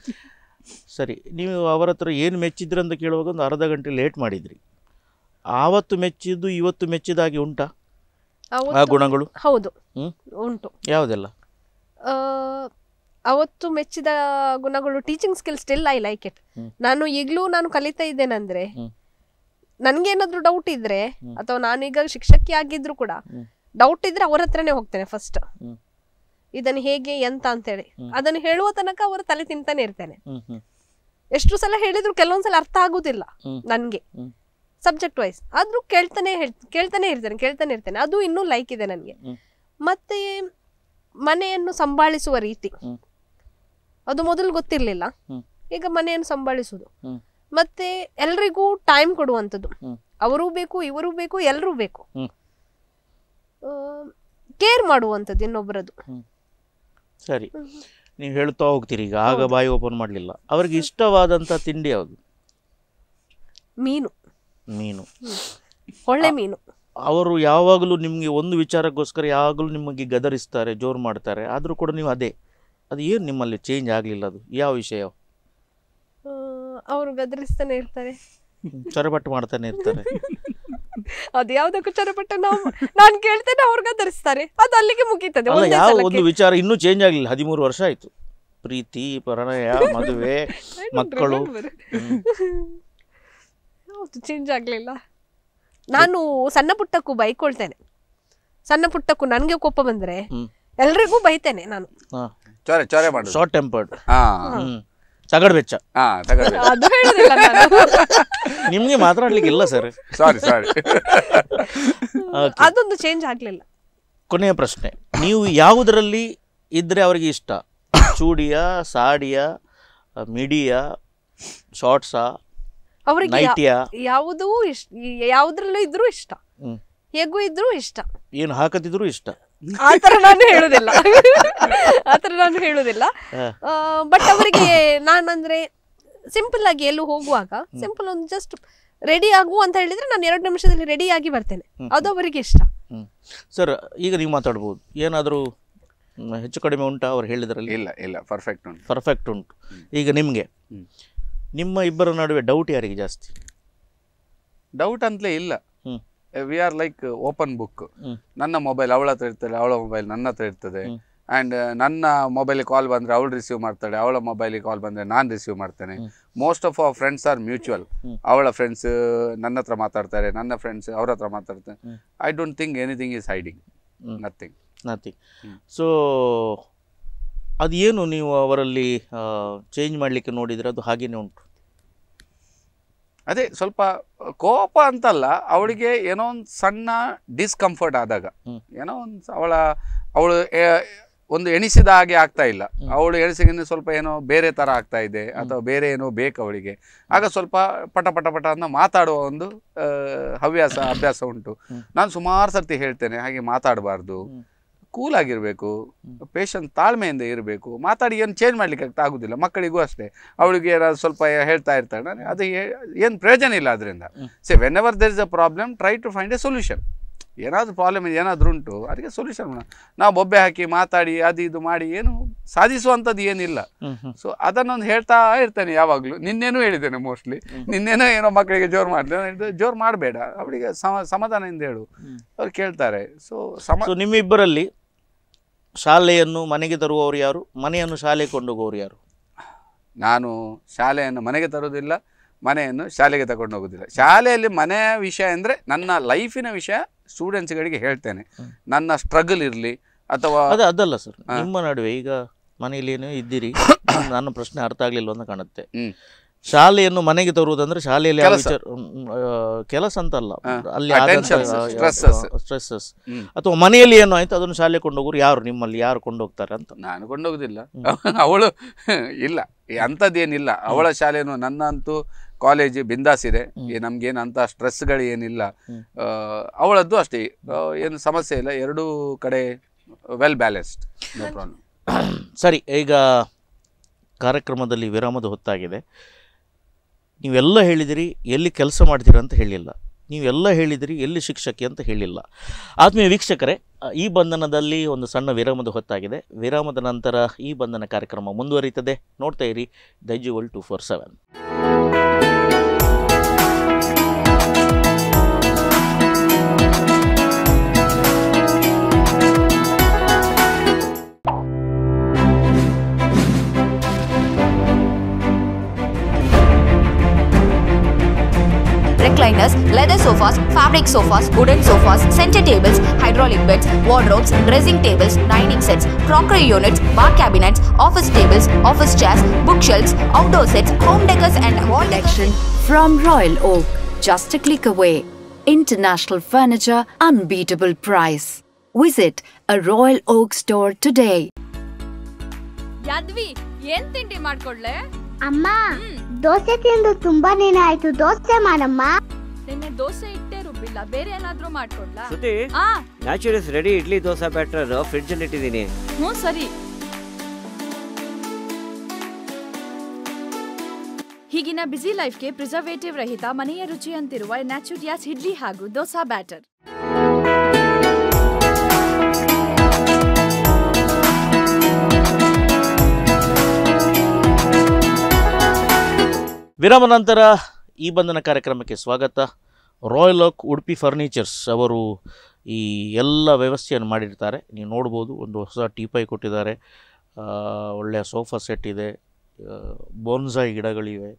C: ಸರಿ ನೀವು ಅವರ ಹತ್ರ ಏನು ಮೆಚ್ಚಿದ್ರೆ ಅಂತ ಕೇಳುವಾಗ ಒಂದು ಅರ್ಧ ಗಂಟೆ ಲೇಟ್ ಮಾಡಿದ್ರಿ ಆವತ್ತು ಮೆಚ್ಚಿದ್ದು ಇವತ್ತು ಮೆಚ್ಚಿದಾಗಿ ಉಂಟಾ
A: ಗುಣಗಳು ಹೌದು ಉಂಟು ಯಾವುದೆಲ್ಲ ಅವತ್ತು ಮೆಚ್ಚಿದ ಗುಣಗಳು teaching skill still I like it ನಾನು ಈಗಲೂ ನಾನು ಕಲಿತಾ ಇದ್ದೇನೆಂದ್ರೆ ಏನಾದ್ರು ಡೌಟ್ ಇದ್ರೆ ಅಥವಾ ನಾನು ಈಗ ಶಿಕ್ಷಕಿ ಆಗಿದ್ರು ಕೂಡ ಡೌಟ್ ಇದ್ರೆ ಅವ್ರ ಹತ್ರನೇ ಹೋಗ್ತೇನೆ ಫಸ್ಟ್ ಇದನ್ನು ಹೇಗೆ ಎಂತ ಅಂತೇಳಿ ಅದನ್ನು ಹೇಳುವ ತನಕ ಅವರ ತಲೆ ತಿಂತಾನೆ ಇರ್ತೇನೆ ಎಷ್ಟು ಸಲ ಹೇಳಿದ್ರು ಕೆಲವೊಂದ್ಸಲ ಅರ್ಥ ಆಗುದಿಲ್ಲ ನನ್ಗೆ ಸಬ್ಜೆಕ್ಟ್ ವೈಸ್ ಆದ್ರೂ ಕೇಳ್ತಾನೆ ಕೇಳ್ತಾನೆ ಇರ್ತೇನೆ ಕೇಳ್ತಾನೆ ಇರ್ತೇನೆ ಅದು ಇನ್ನೂ ಲೈಕ್ ಇದೆ ನನಗೆ ಮತ್ತೆ ಮನೆಯನ್ನು ಸಂಭಾಳಿಸುವ ರೀತಿ ಅದು ಮೊದಲು ಗೊತ್ತಿರಲಿಲ್ಲ ಈಗ ಮನೆಯನ್ನು ಸಂಭಾಳಿಸುದು ಮತ್ತೆ ಎಲ್ರಿಗೂ ಟೈಮ್ ಕೊಡುವಂಥದ್ದು ಅವರು ಬೇಕು ಇವರು ಬೇಕು ಎಲ್ಲರೂ ಬೇಕು ಕೇರ್ ಮಾಡುವಂಥದ್ದು ಇನ್ನೊಬ್ಬರದು
C: ಸರಿ ನೀವು ಹೇಳ್ತಾ ಹೋಗ್ತೀರಿ ಈಗ ಆಗ ಬಾಯಿ ಓಪನ್ ಮಾಡಲಿಲ್ಲ ಅವ್ರಿಗೆ ಇಷ್ಟವಾದಂಥ ತಿಂಡಿ ಯಾವುದು ಮೀನು ಮೀನು ಒಳ್ಳೆ ಮೀನು ಅವರು ಯಾವಾಗಲೂ ನಿಮಗೆ ಒಂದು ವಿಚಾರಕ್ಕೋಸ್ಕರ ಯಾವಾಗಲೂ ನಿಮಗೆ ಗದರಿಸ್ತಾರೆ ಜೋರು ಮಾಡ್ತಾರೆ ಆದರೂ ಕೂಡ ನೀವು ಅದೇ ಅದು ಏನು ನಿಮ್ಮಲ್ಲಿ ಚೇಂಜ್ ಆಗಲಿಲ್ಲ ಅದು ಯಾವ ವಿಷಯ
A: ಅವರು ಗದರಿಸ್ತಾನೆ ಇರ್ತಾರೆ
C: ಚೊರಬಟ್ಟು ಮಾಡ್ತಾನೆ ಇರ್ತಾರೆ
A: ಅದು ಯಾವ್ದಕ್ಕೂ ಚೊರಬಟ್ಟು ನಾವು ನಾನು ಕೇಳ್ತೇನೆ ಅವ್ರು ಗದರಿಸ್ತಾರೆ ಅದು ಅಲ್ಲಿಗೆ ಮುಗೀತದೆ ಯಾವ ಒಂದು
C: ವಿಚಾರ ಇನ್ನೂ ಚೇಂಜ್ ಆಗಲಿಲ್ಲ ಹದಿಮೂರು ವರ್ಷ ಆಯ್ತು ಪ್ರೀತಿ ಪ್ರಣಯ ಮದುವೆ ಮಕ್ಕಳು
A: ಚೇಂಜ್ ಆಗಲಿಲ್ಲ ನಾನು ಸಣ್ಣ ಪುಟ್ಟಕ್ಕೂ ಬೈಕೊಳ್ತೇನೆ ಸಣ್ಣ ಪುಟ್ಟಕ್ಕೂ ನನಗೆ ಕೋಪ ಬಂದರೆ ಎಲ್ರಿಗೂ ಬೈತೇನೆ ನಾನು
C: ಚೊರೆ ಮಾಡು ಶಾರ್ಟ್ ಟೆಂಪರ್ಡ್ ತಗಡ್ ಬೆಚ್ಚ ನಿಮ್ಗೆ ಮಾತಾಡ್ಲಿಕ್ಕೆ ಇಲ್ಲ ಸರ್ ಸಾರಿ ಸಾರಿ
A: ಅದೊಂದು ಚೇಂಜ್ ಆಗ್ಲಿಲ್ಲ
C: ಕೊನೆಯ ಪ್ರಶ್ನೆ ನೀವು ಯಾವುದರಲ್ಲಿ ಇದ್ರೆ ಅವ್ರಿಗೆ ಇಷ್ಟ ಚೂಡಿಯ ಸಾಡಿಯ ಮಿಡಿಯ ಶಾರ್ಟ್ಸಾ
A: ಅವರಿಗೆ ಯಾವುದೂ ಇಷ್ಟ ಯಾವುದ್ರಲ್ಲೂ ಇದ್ರೂ ಇಷ್ಟ ಹೇಗೂ ಇದ್ರೂ ಇಷ್ಟ
C: ಏನು ಹಾಕದಿದ್ರು ಇಷ್ಟ
A: ಆತರ ನಾನು ಹೇಳುದಿಲ್ಲ ಆತರ ನಾನು ಹೇಳುದಿಲ್ಲ ಬಟ್ ಅವರಿಗೆ ನಾನಂದ್ರೆ ಸಿಂಪಲ್ ಆಗಿ ಎಲ್ಲೂ ಹೋಗುವಾಗ ಸಿಂಪಲ್ ಒಂದು ಜಸ್ಟ್ ರೆಡಿ ಆಗು ಅಂತ ಹೇಳಿದ್ರೆ ನಾನು ಎರಡು ನಿಮಿಷದಲ್ಲಿ ರೆಡಿ ಆಗಿ ಬರ್ತೇನೆ ಅದು ಅವರಿಗೆ ಇಷ್ಟ
C: ಸರ್ ಈಗ ನೀವು ಮಾತಾಡ್ಬೋದು ಏನಾದರೂ ಹೆಚ್ಚು ಕಡಿಮೆ ಉಂಟಾ ಅವ್ರು ಹೇಳಿದ್ರಲ್ಲಿ ಇಲ್ಲ ಇಲ್ಲ ಪರ್ಫೆಕ್ಟ್ ಉಂಟು ಪರ್ಫೆಕ್ಟ್ ಉಂಟು ಈಗ ನಿಮಗೆ ನಿಮ್ಮ ಇಬ್ಬರ ನಡುವೆ ಡೌಟ್ ಯಾರಿಗೆ ಜಾಸ್ತಿ
D: ಡೌಟ್ ಅಂತಲೇ ಇಲ್ಲ we are like open book ನನ್ನ ಮೊಬೈಲ್ ಅವಳ ಹತ್ರ ಇರ್ತದೆ ಅವಳ ಮೊಬೈಲ್ ನನ್ನ ಹತ್ರ ಇರ್ತದೆ ಅಂಡ್ uh, ನನ್ನ ಮೊಬೈಲ್ ಕಾಲ್ ಬಂದ್ರೆ ಅವಳು ರಿಸೀವ್ ಮಾಡ್ತಾಳೆ ಅವಳ ಮೊಬೈಲ್ ಕಾಲ್ ಬಂದ್ರೆ ನಾನು ರಿಸೀವ್ ಮಾಡ್ತೇನೆ most of our friends are mutual ಅವಳ ಫ್ರೆಂಡ್ಸ್ uh, ನನ್ನ ಹತ್ರ ಮಾತಾಡ್ತಾರೆ ನನ್ನ ಫ್ರೆಂಡ್ಸ್ ಅವ್ರ ಹತ್ರ ಮಾತಾಡ್ತಾರೆ I don't think anything is hiding
C: nothing nothing so ಅದೇನು ನೀವು ಅವರಲ್ಲಿ ಚೇಂಜ್ ಮಾಡಲಿಕ್ಕೆ ನೋಡಿದರೆ ಅದು ಹಾಗೇನೆ ಉಂಟು ಅದೇ ಸ್ವಲ್ಪ
D: ಕೋಪ ಅಂತಲ್ಲ ಅವಳಿಗೆ ಏನೋ ಒಂದು ಸಣ್ಣ ಡಿಸ್ಕಂಫರ್ಟ್ ಆದಾಗ ಏನೋ ಒಂದು ಅವಳ ಅವಳು ಒಂದು ಎಣಿಸಿದ ಹಾಗೆ ಆಗ್ತಾ ಇಲ್ಲ ಅವಳು ಎಣಿಸಿಗಿನ್ನ ಸ್ವಲ್ಪ ಏನೋ ಬೇರೆ ಥರ ಆಗ್ತಾ ಇದೆ ಅಥವಾ ಬೇರೆ ಏನೋ ಬೇಕು ಅವಳಿಗೆ ಆಗ ಸ್ವಲ್ಪ ಪಟ ಪಟ ಪಟ ಅಂತ ಮಾತಾಡುವ ಒಂದು ಹವ್ಯಾಸ ಅಭ್ಯಾಸ ಉಂಟು ನಾನು ಸುಮಾರು ಸರ್ತಿ ಹೇಳ್ತೇನೆ ಹಾಗೆ ಮಾತಾಡಬಾರ್ದು ಕೂಲ್ ಆಗಿರಬೇಕು ಪೇಷಂಟ್ ತಾಳ್ಮೆಯಿಂದ ಇರಬೇಕು ಮಾತಾಡಿ ಏನು ಚೇಂಜ್ ಮಾಡ್ಲಿಕ್ಕೆ ಆಗೋದಿಲ್ಲ ಮಕ್ಕಳಿಗೂ ಅಷ್ಟೇ ಅವಳಿಗೆ ಏನಾದ್ರು ಸ್ವಲ್ಪ ಹೇಳ್ತಾ ಇರ್ತಾಳೆ ಅದು ಏನು ಪ್ರಯೋಜನ ಇಲ್ಲ ಅದರಿಂದ so whenever there is a problem try to find a solution ಏನಾದರೂ ಪ್ರಾಬ್ಲಮ್ ಇದೆ ಏನಾದರೂ ಉಂಟು ಅದಕ್ಕೆ ಸೊಲ್ಯೂಷನ್ ಮಾಡೋಣ ನಾವು ಬೊಬ್ಬೆ ಹಾಕಿ ಮಾತಾಡಿ ಅದು ಇದು ಮಾಡಿ ಏನು ಸಾಧಿಸುವಂಥದ್ದು ಏನಿಲ್ಲ ಸೊ ಅದನ್ನೊಂದು ಹೇಳ್ತಾ ಇರ್ತೇನೆ ಯಾವಾಗಲೂ ನಿನ್ನೇನು ಹೇಳಿದ್ದೇನೆ ಮೋಸ್ಟ್ಲಿ ನಿನ್ನೇನೋ ಏನೋ ಮಕ್ಕಳಿಗೆ ಜೋರು ಮಾಡಿದೆ
C: ಜೋರು ಮಾಡಬೇಡ ಅವಳಿಗೆ ಸಮಾಧಾನದಿಂದ ಹೇಳು ಅವ್ರು ಕೇಳ್ತಾರೆ ಸೊ ಸಮ ನಿಮ್ಮಿಬ್ಬರಲ್ಲಿ ಶಾಲೆಯನ್ನು ಮನೆಗೆ ತರುವವರು ಯಾರು ಮನೆಯನ್ನು ಶಾಲೆಗೆ ಕೊಂಡೋಗುವವರು ಯಾರು ನಾನು ಶಾಲೆಯನ್ನು ಮನೆಗೆ ತರುವುದಿಲ್ಲ ಮನೆಯನ್ನು ಶಾಲೆಗೆ ತಗೊಂಡು ಹೋಗೋದಿಲ್ಲ
D: ಶಾಲೆಯಲ್ಲಿ ಮನೆಯ ವಿಷಯ ಅಂದರೆ ನನ್ನ ಲೈಫಿನ ವಿಷಯ ಸ್ಟೂಡೆಂಟ್ಸ್ಗಳಿಗೆ ಹೇಳ್ತೇನೆ ನನ್ನ
C: ಸ್ಟ್ರಗಲ್ ಇರಲಿ ಅಥವಾ ಅದು ಅದಲ್ಲ ಸರ್ ನಿಮ್ಮ ನಡುವೆ ಈಗ ಮನೆಯಲ್ಲಿ ಇದ್ದೀರಿ ನನ್ನ ಪ್ರಶ್ನೆ ಅರ್ಥ ಆಗಲಿಲ್ಲ ಅಂತ ಕಾಣುತ್ತೆ ಶಾಲೆಯನ್ನು ಮನೆಗೆ ತರುವುದಂದ್ರೆ ಶಾಲೆಯಲ್ಲಿ ಕೆಲಸ ಅಂತಲ್ಲ ಅಲ್ಲಿ ಸ್ಟ್ರೆಸ್ಸಸ್ ಅಥವಾ ಮನೆಯಲ್ಲಿ ಏನು ಆಯ್ತು ಅದನ್ನು ಶಾಲೆ ಕೊಂಡೋಗ್ರು ಯಾರು ನಿಮ್ಮಲ್ಲಿ ಯಾರು ಕೊಂಡೋಗ್ತಾರೆ ಅಂತ ನಾನು
D: ಕೊಂಡೋಗುದಿಲ್ಲ ಅವಳು ಇಲ್ಲ ಅಂಥದ್ದೇನಿಲ್ಲ ಅವಳ ಶಾಲೆನು ಅಂತೂ ಕಾಲೇಜ್ ಬಿಂದಾಸ್ ಇದೆ ನಮ್ಗೇನು ಅಂತ ಸ್ಟ್ರೆಸ್ಗಳು ಏನಿಲ್ಲ ಅವಳದ್ದು ಅಷ್ಟೇ ಏನು ಸಮಸ್ಯೆ ಇಲ್ಲ ಎರಡೂ ಕಡೆ ವೆಲ್ ಬ್ಯಾಲೆನ್ಸ್ಡ್
C: ಸರಿ ಈಗ ಕಾರ್ಯಕ್ರಮದಲ್ಲಿ ವಿರಾಮದ ಹೊತ್ತಾಗಿದೆ ನೀವೆಲ್ಲ ಹೇಳಿದಿರಿ ಎಲ್ಲಿ ಕೆಲಸ ಮಾಡ್ತೀರ ಅಂತ ಹೇಳಿಲ್ಲ ನೀವೆಲ್ಲ ಹೇಳಿದಿರಿ ಎಲ್ಲಿ ಶಿಕ್ಷಕಿ ಅಂತ ಹೇಳಿಲ್ಲ ಆತ್ಮೀಯ ವೀಕ್ಷಕರೇ ಈ ಬಂಧನದಲ್ಲಿ ಒಂದು ಸಣ್ಣ ವಿರಾಮದ ಹೊತ್ತಾಗಿದೆ ವಿರಾಮದ ನಂತರ ಈ ಬಂಧನ ಕಾರ್ಯಕ್ರಮ ಮುಂದುವರಿಯುತ್ತದೆ ನೋಡ್ತಾ ಇರಿ Daijiworld two four seven
A: recliners, leather sofas, fabric sofas, wooden sofas, center tables, hydraulic beds, wardrobes, dressing tables, dining sets, crockery units, bar cabinets, office tables, office chairs, bookshelves, outdoor sets, home decors and wall decoration from Royal Oak.
B: Just a click away. International furniture, unbeatable price. Visit
A: a Royal Oak store today. Yadvi, ಏನ್ ತಿಂಡಿ ಮಾಡ್ಕೊಡ್ಲೆ ಅಮ್ಮ ದೋಸೆ ತಿಂದು ತುಂಬಾ ದಿನ ಆಯ್ತು ದೋಸೆ ನಿನ್ನೆ ದೋಸೆ ಇಟ್ಟೇ ರುಬ್ಬಿಲ್ಲ ಬೇರೆ ಏನಾದ್ರೂ ಮಾಡ್ಕೊಡ್ಲಾ ಶ್ರುತಿ ಆ
C: is ready idli dosa batter fridge ಅಲ್ಲಿ ಇಟ್ಟಿದ್ದೀನಿ
A: ಹ್ಞೂ ಸರಿ ಈಗಿನ ಬ್ಯುಸಿ ಲೈಫ್ಗೆ ಪ್ರಿಸರ್ವೇಟಿವ್ ರಹಿತ ಮನೆಯ ರುಚಿ ಅಂತಿರುವ ನ್ಯಾಚುರಿಯಾಸ್ ಇಡ್ಲಿ ಹಾಗೂ ದೋಸಾ ಬ್ಯಾಟರ್
C: ವಿರಾಮ ನಂತರ ಈ ಬಂಧನ ಕಾರ್ಯಕ್ರಮಕ್ಕೆ ಸ್ವಾಗತ ರಾಯಲ್ ಆಕ್ ಉಡುಪಿ ಫರ್ನಿಚರ್ಸ್ ಅವರು ಈ ಎಲ್ಲ ವ್ಯವಸ್ಥೆಯನ್ನು ಮಾಡಿರ್ತಾರೆ ನೀವು ನೋಡ್ಬೋದು ಒಂದು ಹೊಸ ಪೈ ಕೊಟ್ಟಿದ್ದಾರೆ ಒಳ್ಳೆಯ ಸೋಫಾ ಸೆಟ್ ಇದೆ ಬೋನ್ಸಾಯಿ ಗಿಡಗಳಿವೆ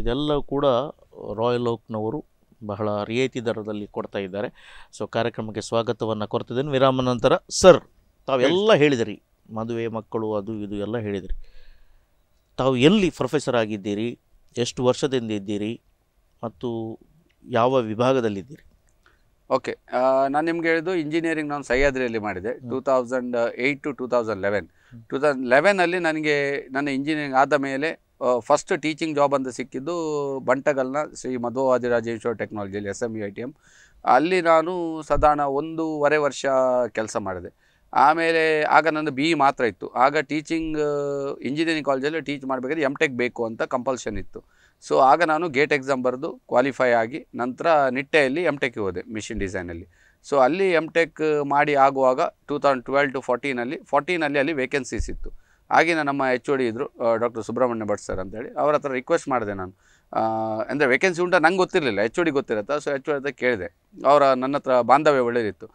C: ಇದೆಲ್ಲ ಕೂಡ ರಾಯಲ್ ಓಕ್ನವರು ಬಹಳ ರಿಯಾಯಿತಿ ದರದಲ್ಲಿ ಕೊಡ್ತಾ ಇದ್ದಾರೆ ಸೊ ಕಾರ್ಯಕ್ರಮಕ್ಕೆ ಸ್ವಾಗತವನ್ನು ಕೊಡ್ತಿದ್ದೇನೆ ವಿರಾಮ ನಂತರ ಸರ್ ತಾವೆಲ್ಲ ಹೇಳಿದಿರಿ ಮದುವೆ ಮಕ್ಕಳು ಅದು ಇದು ಎಲ್ಲ ಹೇಳಿದಿರಿ ತಾವು ಎಲ್ಲಿ ಪ್ರೊಫೆಸರ್ ಆಗಿದ್ದೀರಿ ಎಷ್ಟು ವರ್ಷದಿಂದ ಇದ್ದೀರಿ ಮತ್ತು ಯಾವ ವಿಭಾಗದಲ್ಲಿದ್ದೀರಿ
D: ಓಕೆ ನಾನು ನಿಮ್ಗೆ ಹೇಳಿದ್ದು ಇಂಜಿನಿಯರಿಂಗ್ ನಾನು ಸಹ್ಯಾದ್ರಿಯಲ್ಲಿ ಮಾಡಿದೆ two thousand eight to two thousand eleven two thousand ಲೆವೆನಲ್ಲಿ ನನಗೆ ನನ್ನ ಇಂಜಿನಿಯರಿಂಗ್ ಆದ ಮೇಲೆ ಫಸ್ಟ್ ಟೀಚಿಂಗ್ ಜಾಬ್ ಅಂತ ಸಿಕ್ಕಿದ್ದು ಬಂಟಗಲ್ನ ಶ್ರೀ ಮಧುವಾದಿರಾಜ ಇನ್ಸ್ಟಿಟ್ಯೂಟ್ ಟೆಕ್ನಾಲಜಿಯಲ್ಲಿ S M U I T M ಅಲ್ಲಿ ನಾನು ಸಾಧಾರಣ ಒಂದೂವರೆ ವರ್ಷ ಕೆಲಸ ಮಾಡಿದೆ ಆಮೇಲೆ ಆಗ ನಂದು ಬಿ e ಮಾತ್ರ ಇತ್ತು ಆಗ ಟೀಚಿಂಗ್ ಇಂಜಿನಿಯರಿಂಗ್ ಕಾಲೇಜಲ್ಲಿ ಟೀಚ್ ಮಾಡಬೇಕಾದ್ರೆ ಎಮ್ ಟೆಕ್ ಬೇಕು ಅಂತ ಕಂಪಲ್ಷನ್ ಇತ್ತು ಸೊ ಆಗ ನಾನು ಗೇಟ್ ಎಕ್ಸಾಮ್ ಬರೆದು ಕ್ವಾಲಿಫೈ ಆಗಿ ನಂತರ ನಿಟ್ಟೆಯಲ್ಲಿ ಎಮ್ ಟೆಕ್ಗೆ ಹೋದೆ ಮಿಷಿನ್ ಡಿಸೈನಲ್ಲಿ ಸೊ ಅಲ್ಲಿ ಎಮ್ ಟೆಕ್ ಮಾಡಿ ಆಗುವಾಗ ಟೂ ತೌಸಂಡ್ ಟ್ವೆಲ್ ಟು ಫೋರ್ಟೀನಲ್ಲಿ ಫೋರ್ಟೀನಲ್ಲಿ ಅಲ್ಲಿ ವೇಕೆನ್ಸೀಸ್ ಇತ್ತು ಆಗಿನ ನಮ್ಮ ಎಚ್ ಒ ಡಿ ಇದ್ದರು ಡಾಕ್ಟರ್ ಸುಬ್ರಹ್ಮಣ್ಯ ಭಟ್ ಸರ್ ಅಂತೇಳಿ ಅವ್ರ ಹತ್ರ ರಿಕ್ವೆಸ್ಟ್ ಮಾಡಿದೆ ನಾನು ಅಂದರೆ ವೇಕೆನ್ಸಿ ಉಂಟು ನಂಗೆ ಗೊತ್ತಿರಲಿಲ್ಲ ಎಚ್ ಒ ಡಿ ಗೊತ್ತಿರತ್ತಾ ಸೊ ಎಚ್ ಒ ಡಿ ಹತ್ರ ಕೇಳಿದೆ ಅವರ ನನ್ನ ಹತ್ರ ಬಾಂಧವ್ಯ ಒಳ್ಳೇದಿತ್ತು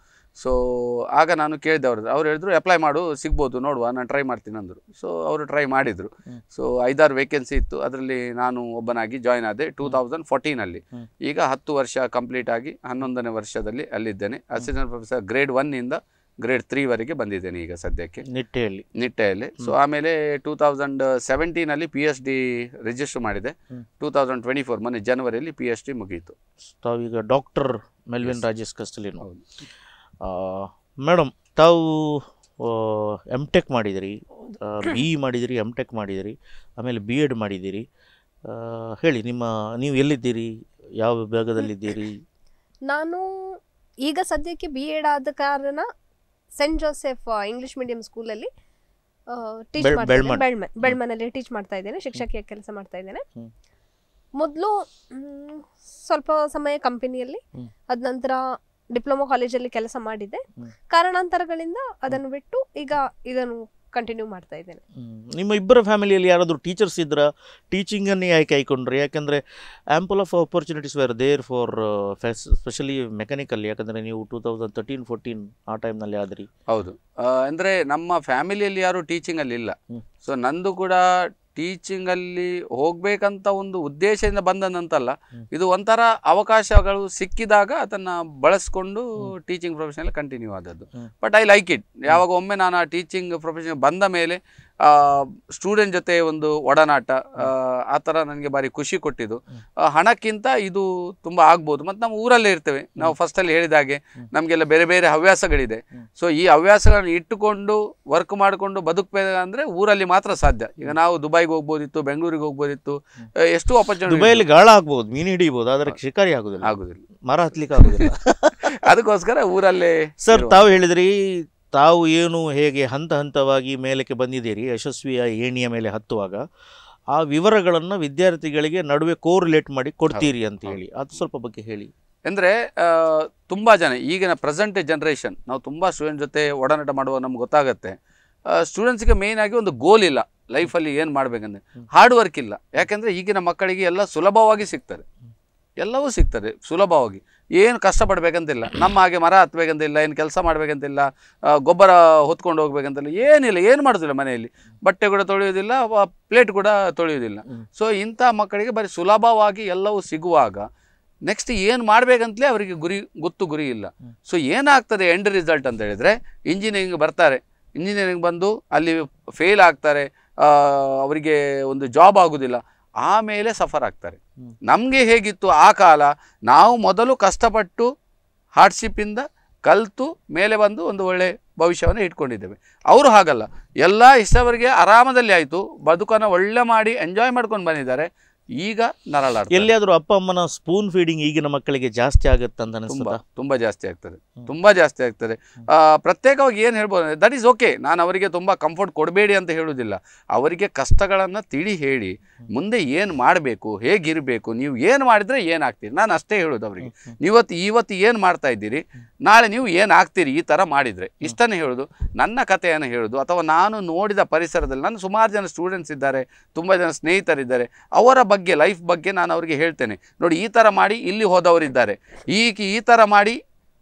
D: ಸೊ ಆಗ ನಾನು ಕೇಳಿದೆ ಅವ್ರ ಅವ್ರು ಹೇಳಿದ್ರು ಅಪ್ಲೈ ಮಾಡು ಸಿಗ್ಬೋದು ನೋಡುವ ನಾನು ಟ್ರೈ ಮಾಡ್ತೀನಿ ಅಂದರು ಸೊ ಅವರು ಟ್ರೈ ಮಾಡಿದರು ಸೊ ಐದಾರು ವೇಕೆನ್ಸಿ ಇತ್ತು ಅದರಲ್ಲಿ ನಾನು ಒಬ್ಬನಾಗಿ ಜಾಯ್ನ್ ಆದೆ ಟೂ ತೌಸಂಡ್ ಫೋರ್ಟೀನಲ್ಲಿ ಈಗ ಹತ್ತು ವರ್ಷ ಕಂಪ್ಲೀಟ್ ಆಗಿ ಹನ್ನೊಂದನೇ ವರ್ಷದಲ್ಲಿ ಅಲ್ಲಿದ್ದೇನೆ ಅಸಿಸ್ಟೆಂಟ್ ಪ್ರೊಫೆಸರ್ ಗ್ರೇಡ್ ಒನ್ನಿಂದ ಗ್ರೇಡ್ ತ್ರೀವರೆಗೆ ಬಂದಿದ್ದೇನೆ ಈಗ ಸದ್ಯಕ್ಕೆ ನಿಟ್ಟೆಯಲ್ಲಿ ನಿಟ್ಟೆಯಲ್ಲಿ ಸೊ ಆಮೇಲೆ ಟೂ ತೌಸಂಡ್ ಸೆವೆಂಟೀನಲ್ಲಿ ಪಿ ಎಚ್ ಡಿ ರಿಜಿಸ್ಟರ್ ಮಾಡಿದೆ ಟೂ ತೌಸಂಡ್ ಟ್ವೆಂಟಿ ಫೋರ್ ಮೊನ್ನೆ ಜನವರಿಯಲ್ಲಿ ಪಿ ಎಚ್ ಡಿ ಮುಗಿಯಿತು
C: ಈಗ doctor Melvin Rajesh Castelino madam ತಾವು ಎಮ್ ಟೆಕ್ ಮಾಡಿದಿರಿ ಬಿ ಇ e ಮಾಡಿದಿರಿ ಎಮ್ ಟೆಕ್ ಮಾಡಿದಿರಿ ಆಮೇಲೆ ಬಿ ಎಡ್ ಮಾಡಿದ್ದೀರಿ ಹೇಳಿ ನಿಮ್ಮ ನೀವು ಎಲ್ಲಿದ್ದೀರಿ ಯಾವ ವಿಭಾಗದಲ್ಲಿದ್ದೀರಿ
A: ನಾನು ಈಗ ಸದ್ಯಕ್ಕೆ ಬಿ ಎಡ್ ಆದ ಕಾರಣ ಸೆಂಟ್ ಜೋಸೆಫ್ ಇಂಗ್ಲಿಷ್ ಮೀಡಿಯಂ ಸ್ಕೂಲಲ್ಲಿ ಟೀಚ್ ಬೆಳ್ಮನಲ್ಲಿ ಟೀಚ್ ಮಾಡ್ತಾ ಇದ್ದೇನೆ ಶಿಕ್ಷಕಿಯ ಕೆಲಸ ಮಾಡ್ತಾ ಇದ್ದೇನೆ ಮೊದಲು ಸ್ವಲ್ಪ ಸಮಯ ಕಂಪನಿಯಲ್ಲಿ ಅದ ನಂತರ ಡಿಪ್ಲೊಮಾ ಕಾಲೇಜಲ್ಲಿ ಕೆಲಸ ಮಾಡಿದ್ದೆ ಕಾರಣಾಂತರಗಳಿಂದ ಅದನ್ನು ಬಿಟ್ಟು ಈಗ ಇದನ್ನು ಕಂಟಿನ್ಯೂ ಮಾಡ್ತಾ ಇದ್ದೇನೆ
C: ನಿಮ್ಮ ಇಬ್ಬರ ಫ್ಯಾಮಿಲಿಯಲ್ಲಿ ಯಾರಾದರೂ ಟೀಚರ್ಸ್ ಟೀಚಿಂಗ್ ಟೀಚಿಂಗನ್ನೇ ಆಯ್ಕೆ ಆಯ್ಕೊಂಡ್ರಿ ಯಾಕಂದರೆ ample of opportunities where there for specially ಮೆಕ್ಯಾನಿಕಲ್ಲಿ ಯಾಕಂದರೆ ನೀವು ಟೂ ತೌಸಂಡ್ ತರ್ಟೀನ್ ಫೋರ್ಟೀನ್ ಆ ಟೈಮ್ನಲ್ಲಿ ಆದ್ರಿ ಹೌದು
D: ಅಂದರೆ ನಮ್ಮ ಫ್ಯಾಮಿಲಿಯಲ್ಲಿ ಯಾರು ಟೀಚಿಂಗಲ್ಲಿ ಇಲ್ಲ ಸೊ ನಂದು ಕೂಡ ಟೀಚಿಂಗಲ್ಲಿ ಹೋಗ್ಬೇಕಂತ ಒಂದು ಉದ್ದೇಶದಿಂದ ಬಂದದಂತಲ್ಲ ಇದು ಒಂಥರ ಅವಕಾಶಗಳು ಸಿಕ್ಕಿದಾಗ ಅದನ್ನು ಬಳಸ್ಕೊಂಡು ಟೀಚಿಂಗ್ ಪ್ರೊಫೆಷನಲ್ಲಿ ಕಂಟಿನ್ಯೂ ಆದದ್ದು ಬಟ್ ಐ ಲೈಕ್ ಇಟ್ ಯಾವಾಗ ಒಮ್ಮೆ ನಾನು ಆ ಟೀಚಿಂಗ್ ಪ್ರೊಫೆಷನ್ ಬಂದ ಮೇಲೆ ಸ್ಟೂಡೆಂಟ್ ಜೊತೆ ಒಂದು ಒಡನಾಟ ಆ ಥರ ನನಗೆ ಭಾರಿ ಖುಷಿ ಕೊಟ್ಟಿದ್ದು ಹಣಕ್ಕಿಂತ ಇದು ತುಂಬ ಆಗ್ಬೋದು ಮತ್ತು ನಮ್ಮ ಊರಲ್ಲೇ ಇರ್ತೇವೆ ನಾವು ಫಸ್ಟಲ್ಲಿ ಹೇಳಿದ ಹಾಗೆ ನಮಗೆಲ್ಲ ಬೇರೆ ಬೇರೆ ಹವ್ಯಾಸಗಳಿದೆ ಸೊ ಈ ಹವ್ಯಾಸಗಳನ್ನು ಇಟ್ಟುಕೊಂಡು ವರ್ಕ್ ಮಾಡಿಕೊಂಡು ಬದುಕಬೇಕಂದ್ರೆ ಊರಲ್ಲಿ ಮಾತ್ರ ಸಾಧ್ಯ ಈಗ ನಾವು ದುಬೈಗೆ ಹೋಗ್ಬೋದಿತ್ತು ಬೆಂಗಳೂರಿಗೆ ಹೋಗ್ಬೋದಿತ್ತು ಎಷ್ಟು ಅಪರ್ಚುನಿಟಿ ದುಬೈಯಲ್ಲಿ
C: ಗಾಳ ಆಗ್ಬೋದು ಮೀನು ಹಿಡಿಬೋದು ಆದರೆ ಶಿಕಾರಿ ಆಗೋದಿಲ್ಲ ಆಗೋದಿಲ್ಲ ಮರ ಹತ್ಲಿಕ್ಕೆ ಆಗೋದಿಲ್ಲ
D: ಅದಕ್ಕೋಸ್ಕರ ಊರಲ್ಲೇ ಸರ್ ತಾವು
C: ಹೇಳಿದ್ರಿ ತಾವು ಏನು ಹೇಗೆ ಹಂತ ಹಂತವಾಗಿ ಮೇಲಕ್ಕೆ ಬಂದಿದ್ದೀರಿ ಯಶಸ್ವಿಯ ಏಣಿಯ ಮೇಲೆ ಹತ್ತುವಾಗ ಆ ವಿವರಗಳನ್ನು ವಿದ್ಯಾರ್ಥಿಗಳಿಗೆ ನಡುವೆ ಕೋರಿಲೇಟ್ ಮಾಡಿ ಕೊಡ್ತೀರಿ ಅಂತ ಹೇಳಿ ಅದು ಸ್ವಲ್ಪ ಬಗ್ಗೆ ಹೇಳಿ
D: ಅಂದರೆ ತುಂಬ ಜನ ಈಗಿನ ಪ್ರೆಸೆಂಟ್ ಜನ್ರೇಷನ್ ನಾವು ತುಂಬ ಸ್ಟೂಡೆಂಟ್ ಜೊತೆ ಒಡನಾಟ ಮಾಡುವ ನಮ್ಗೆ ಗೊತ್ತಾಗುತ್ತೆ ಸ್ಟೂಡೆಂಟ್ಸ್ಗೆ ಆಗಿ ಒಂದು ಗೋಲ್ ಇಲ್ಲ ಲೈಫಲ್ಲಿ ಏನು ಮಾಡಬೇಕಂದ್ರೆ ಹಾರ್ಡ್ ವರ್ಕ್ ಇಲ್ಲ ಯಾಕೆಂದರೆ ಈಗಿನ ಮಕ್ಕಳಿಗೆ ಎಲ್ಲ ಸುಲಭವಾಗಿ ಸಿಗ್ತದೆ ಎಲ್ಲವೂ ಸಿಗ್ತದೆ ಸುಲಭವಾಗಿ ಏನು ಕಷ್ಟಪಡಬೇಕಂತಿಲ್ಲ ನಮ್ಮ ಹಾಗೆ ಮರ ಹತ್ಬೇಕಂತಿಲ್ಲ ಏನು ಕೆಲಸ ಮಾಡಬೇಕಂತಿಲ್ಲ ಗೊಬ್ಬರ ಹೊತ್ಕೊಂಡು ಹೋಗ್ಬೇಕಂತಿಲ್ಲ ಏನಿಲ್ಲ ಏನು ಮಾಡೋದಿಲ್ಲ ಮನೆಯಲ್ಲಿ ಬಟ್ಟೆ ಕೂಡ ತೊಳೆಯೋದಿಲ್ಲ ಪ್ಲೇಟ್ ಕೂಡ ತೊಳೆಯೋದಿಲ್ಲ ಸೊ ಇಂಥ ಮಕ್ಕಳಿಗೆ ಬರೀ ಸುಲಭವಾಗಿ ಎಲ್ಲವೂ ಸಿಗುವಾಗ ನೆಕ್ಸ್ಟ್ ಏನು ಮಾಡಬೇಕಂತಲೇ ಅವರಿಗೆ ಗುರಿ ಗೊತ್ತು ಗುರಿ ಇಲ್ಲ ಸೊ ಏನಾಗ್ತದೆ ಎಂಡ್ ರಿಸಲ್ಟ್ ಅಂತ ಹೇಳಿದರೆ ಇಂಜಿನಿಯರಿಂಗ್ ಬರ್ತಾರೆ ಇಂಜಿನಿಯರಿಂಗ್ ಬಂದು ಅಲ್ಲಿ ಫೇಲ್ ಆಗ್ತಾರೆ ಅವರಿಗೆ ಒಂದು ಜಾಬ್ ಆಗೋದಿಲ್ಲ ಆಮೇಲೆ ಸಫರ್ ಆಗ್ತಾರೆ ನಮಗೆ ಹೇಗಿತ್ತು ಆ ಕಾಲ ನಾವು ಮೊದಲು ಕಷ್ಟಪಟ್ಟು ಹಾರ್ಡ್ಶಿಪ್ಪಿಂದ ಕಲಿತು ಮೇಲೆ ಬಂದು ಒಂದು ಒಳ್ಳೆ ಭವಿಷ್ಯವನ್ನು ಇಟ್ಕೊಂಡಿದ್ದೇವೆ ಅವರು ಹಾಗಲ್ಲ ಎಲ್ಲ ಇಷ್ಟವರಿಗೆ ಆರಾಮದಲ್ಲಿ ಆಯಿತು ಬದುಕನ್ನು ಒಳ್ಳೆ ಮಾಡಿ ಎಂಜಾಯ್ ಮಾಡ್ಕೊಂಡು ಬಂದಿದ್ದಾರೆ
C: ಈಗ ನರಳಾಡ್ತಾರೆ ಎಲ್ಲಿಯಾದರೂ ಅಪ್ಪ ಅಮ್ಮನ ಸ್ಪೂನ್ ಫೀಡಿಂಗ್ ಈಗಿನ ಮಕ್ಕಳಿಗೆ ಜಾಸ್ತಿ ಆಗುತ್ತೆ ಅಂತ ತುಂಬ ತುಂಬಾ ಜಾಸ್ತಿ ಆಗ್ತದೆ ತುಂಬಾ ಜಾಸ್ತಿ ಆಗ್ತದೆ ಪ್ರತ್ಯೇಕವಾಗಿ
D: ಏನು ಹೇಳ್ಬೋದು ದಟ್ ಈಸ್ ಓಕೆ ನಾನು ಅವರಿಗೆ ತುಂಬಾ ಕಂಫರ್ಟ್ ಕೊಡಬೇಡಿ ಅಂತ ಹೇಳೋದಿಲ್ಲ ಅವರಿಗೆ ಕಷ್ಟಗಳನ್ನು ತಿಳಿ ಹೇಳಿ ಮುಂದೆ ಏನು ಮಾಡಬೇಕು ಹೇಗಿರಬೇಕು ನೀವು ಏನು ಏನ್ ಆಗ್ತೀರಿ ನಾನು ಅಷ್ಟೇ ಹೇಳೋದು ಅವರಿಗೆ ನೀವತ್ತು ಇವತ್ತು ಏನು ಮಾಡ್ತಾ ಇದ್ದೀರಿ ನಾಳೆ ನೀವು ಏನ್ ಆಗ್ತೀರಿ ಈ ತರ ಮಾಡಿದ್ರೆ ಇಷ್ಟನೇ ಹೇಳೋದು ನನ್ನ ಕಥೆಯನ್ನು ಹೇಳೋದು ಅಥವಾ ನಾನು ನೋಡಿದ ಪರಿಸರದಲ್ಲಿ ನಾನು ಸುಮಾರು ಜನ ಸ್ಟೂಡೆಂಟ್ಸ್ ಇದ್ದಾರೆ ತುಂಬಾ ಜನ ಸ್ನೇಹಿತರಿದ್ದಾರೆ ಅವರ ಬಗ್ಗೆ ಬಗ್ಗೆ ಲೈಫ್ ಬಗ್ಗೆ ನಾನು ಅವರಿಗೆ ಹೇಳ್ತೇನೆ ನೋಡಿ ಈ ಥರ ಮಾಡಿ ಇಲ್ಲಿ ಹೋದವರಿದ್ದಾರೆ ಈಗ ಈ ಥರ ಮಾಡಿ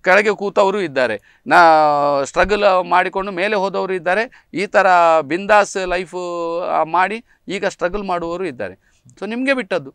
D: ಕೆಳಗೆ ಕೂತವರು ಇದ್ದಾರೆ ನಾ ಸ್ಟ್ರಗಲ್ ಮಾಡಿಕೊಂಡು ಮೇಲೆ ಹೋದವರು ಇದ್ದಾರೆ ಈ ಥರ ಬಿಂದಾಸ್ ಲೈಫ್ ಮಾಡಿ ಈಗ ಸ್ಟ್ರಗಲ್ ಮಾಡುವವರು ಇದ್ದಾರೆ ಸೊ ನಿಮಗೆ ಬಿಟ್ಟದ್ದು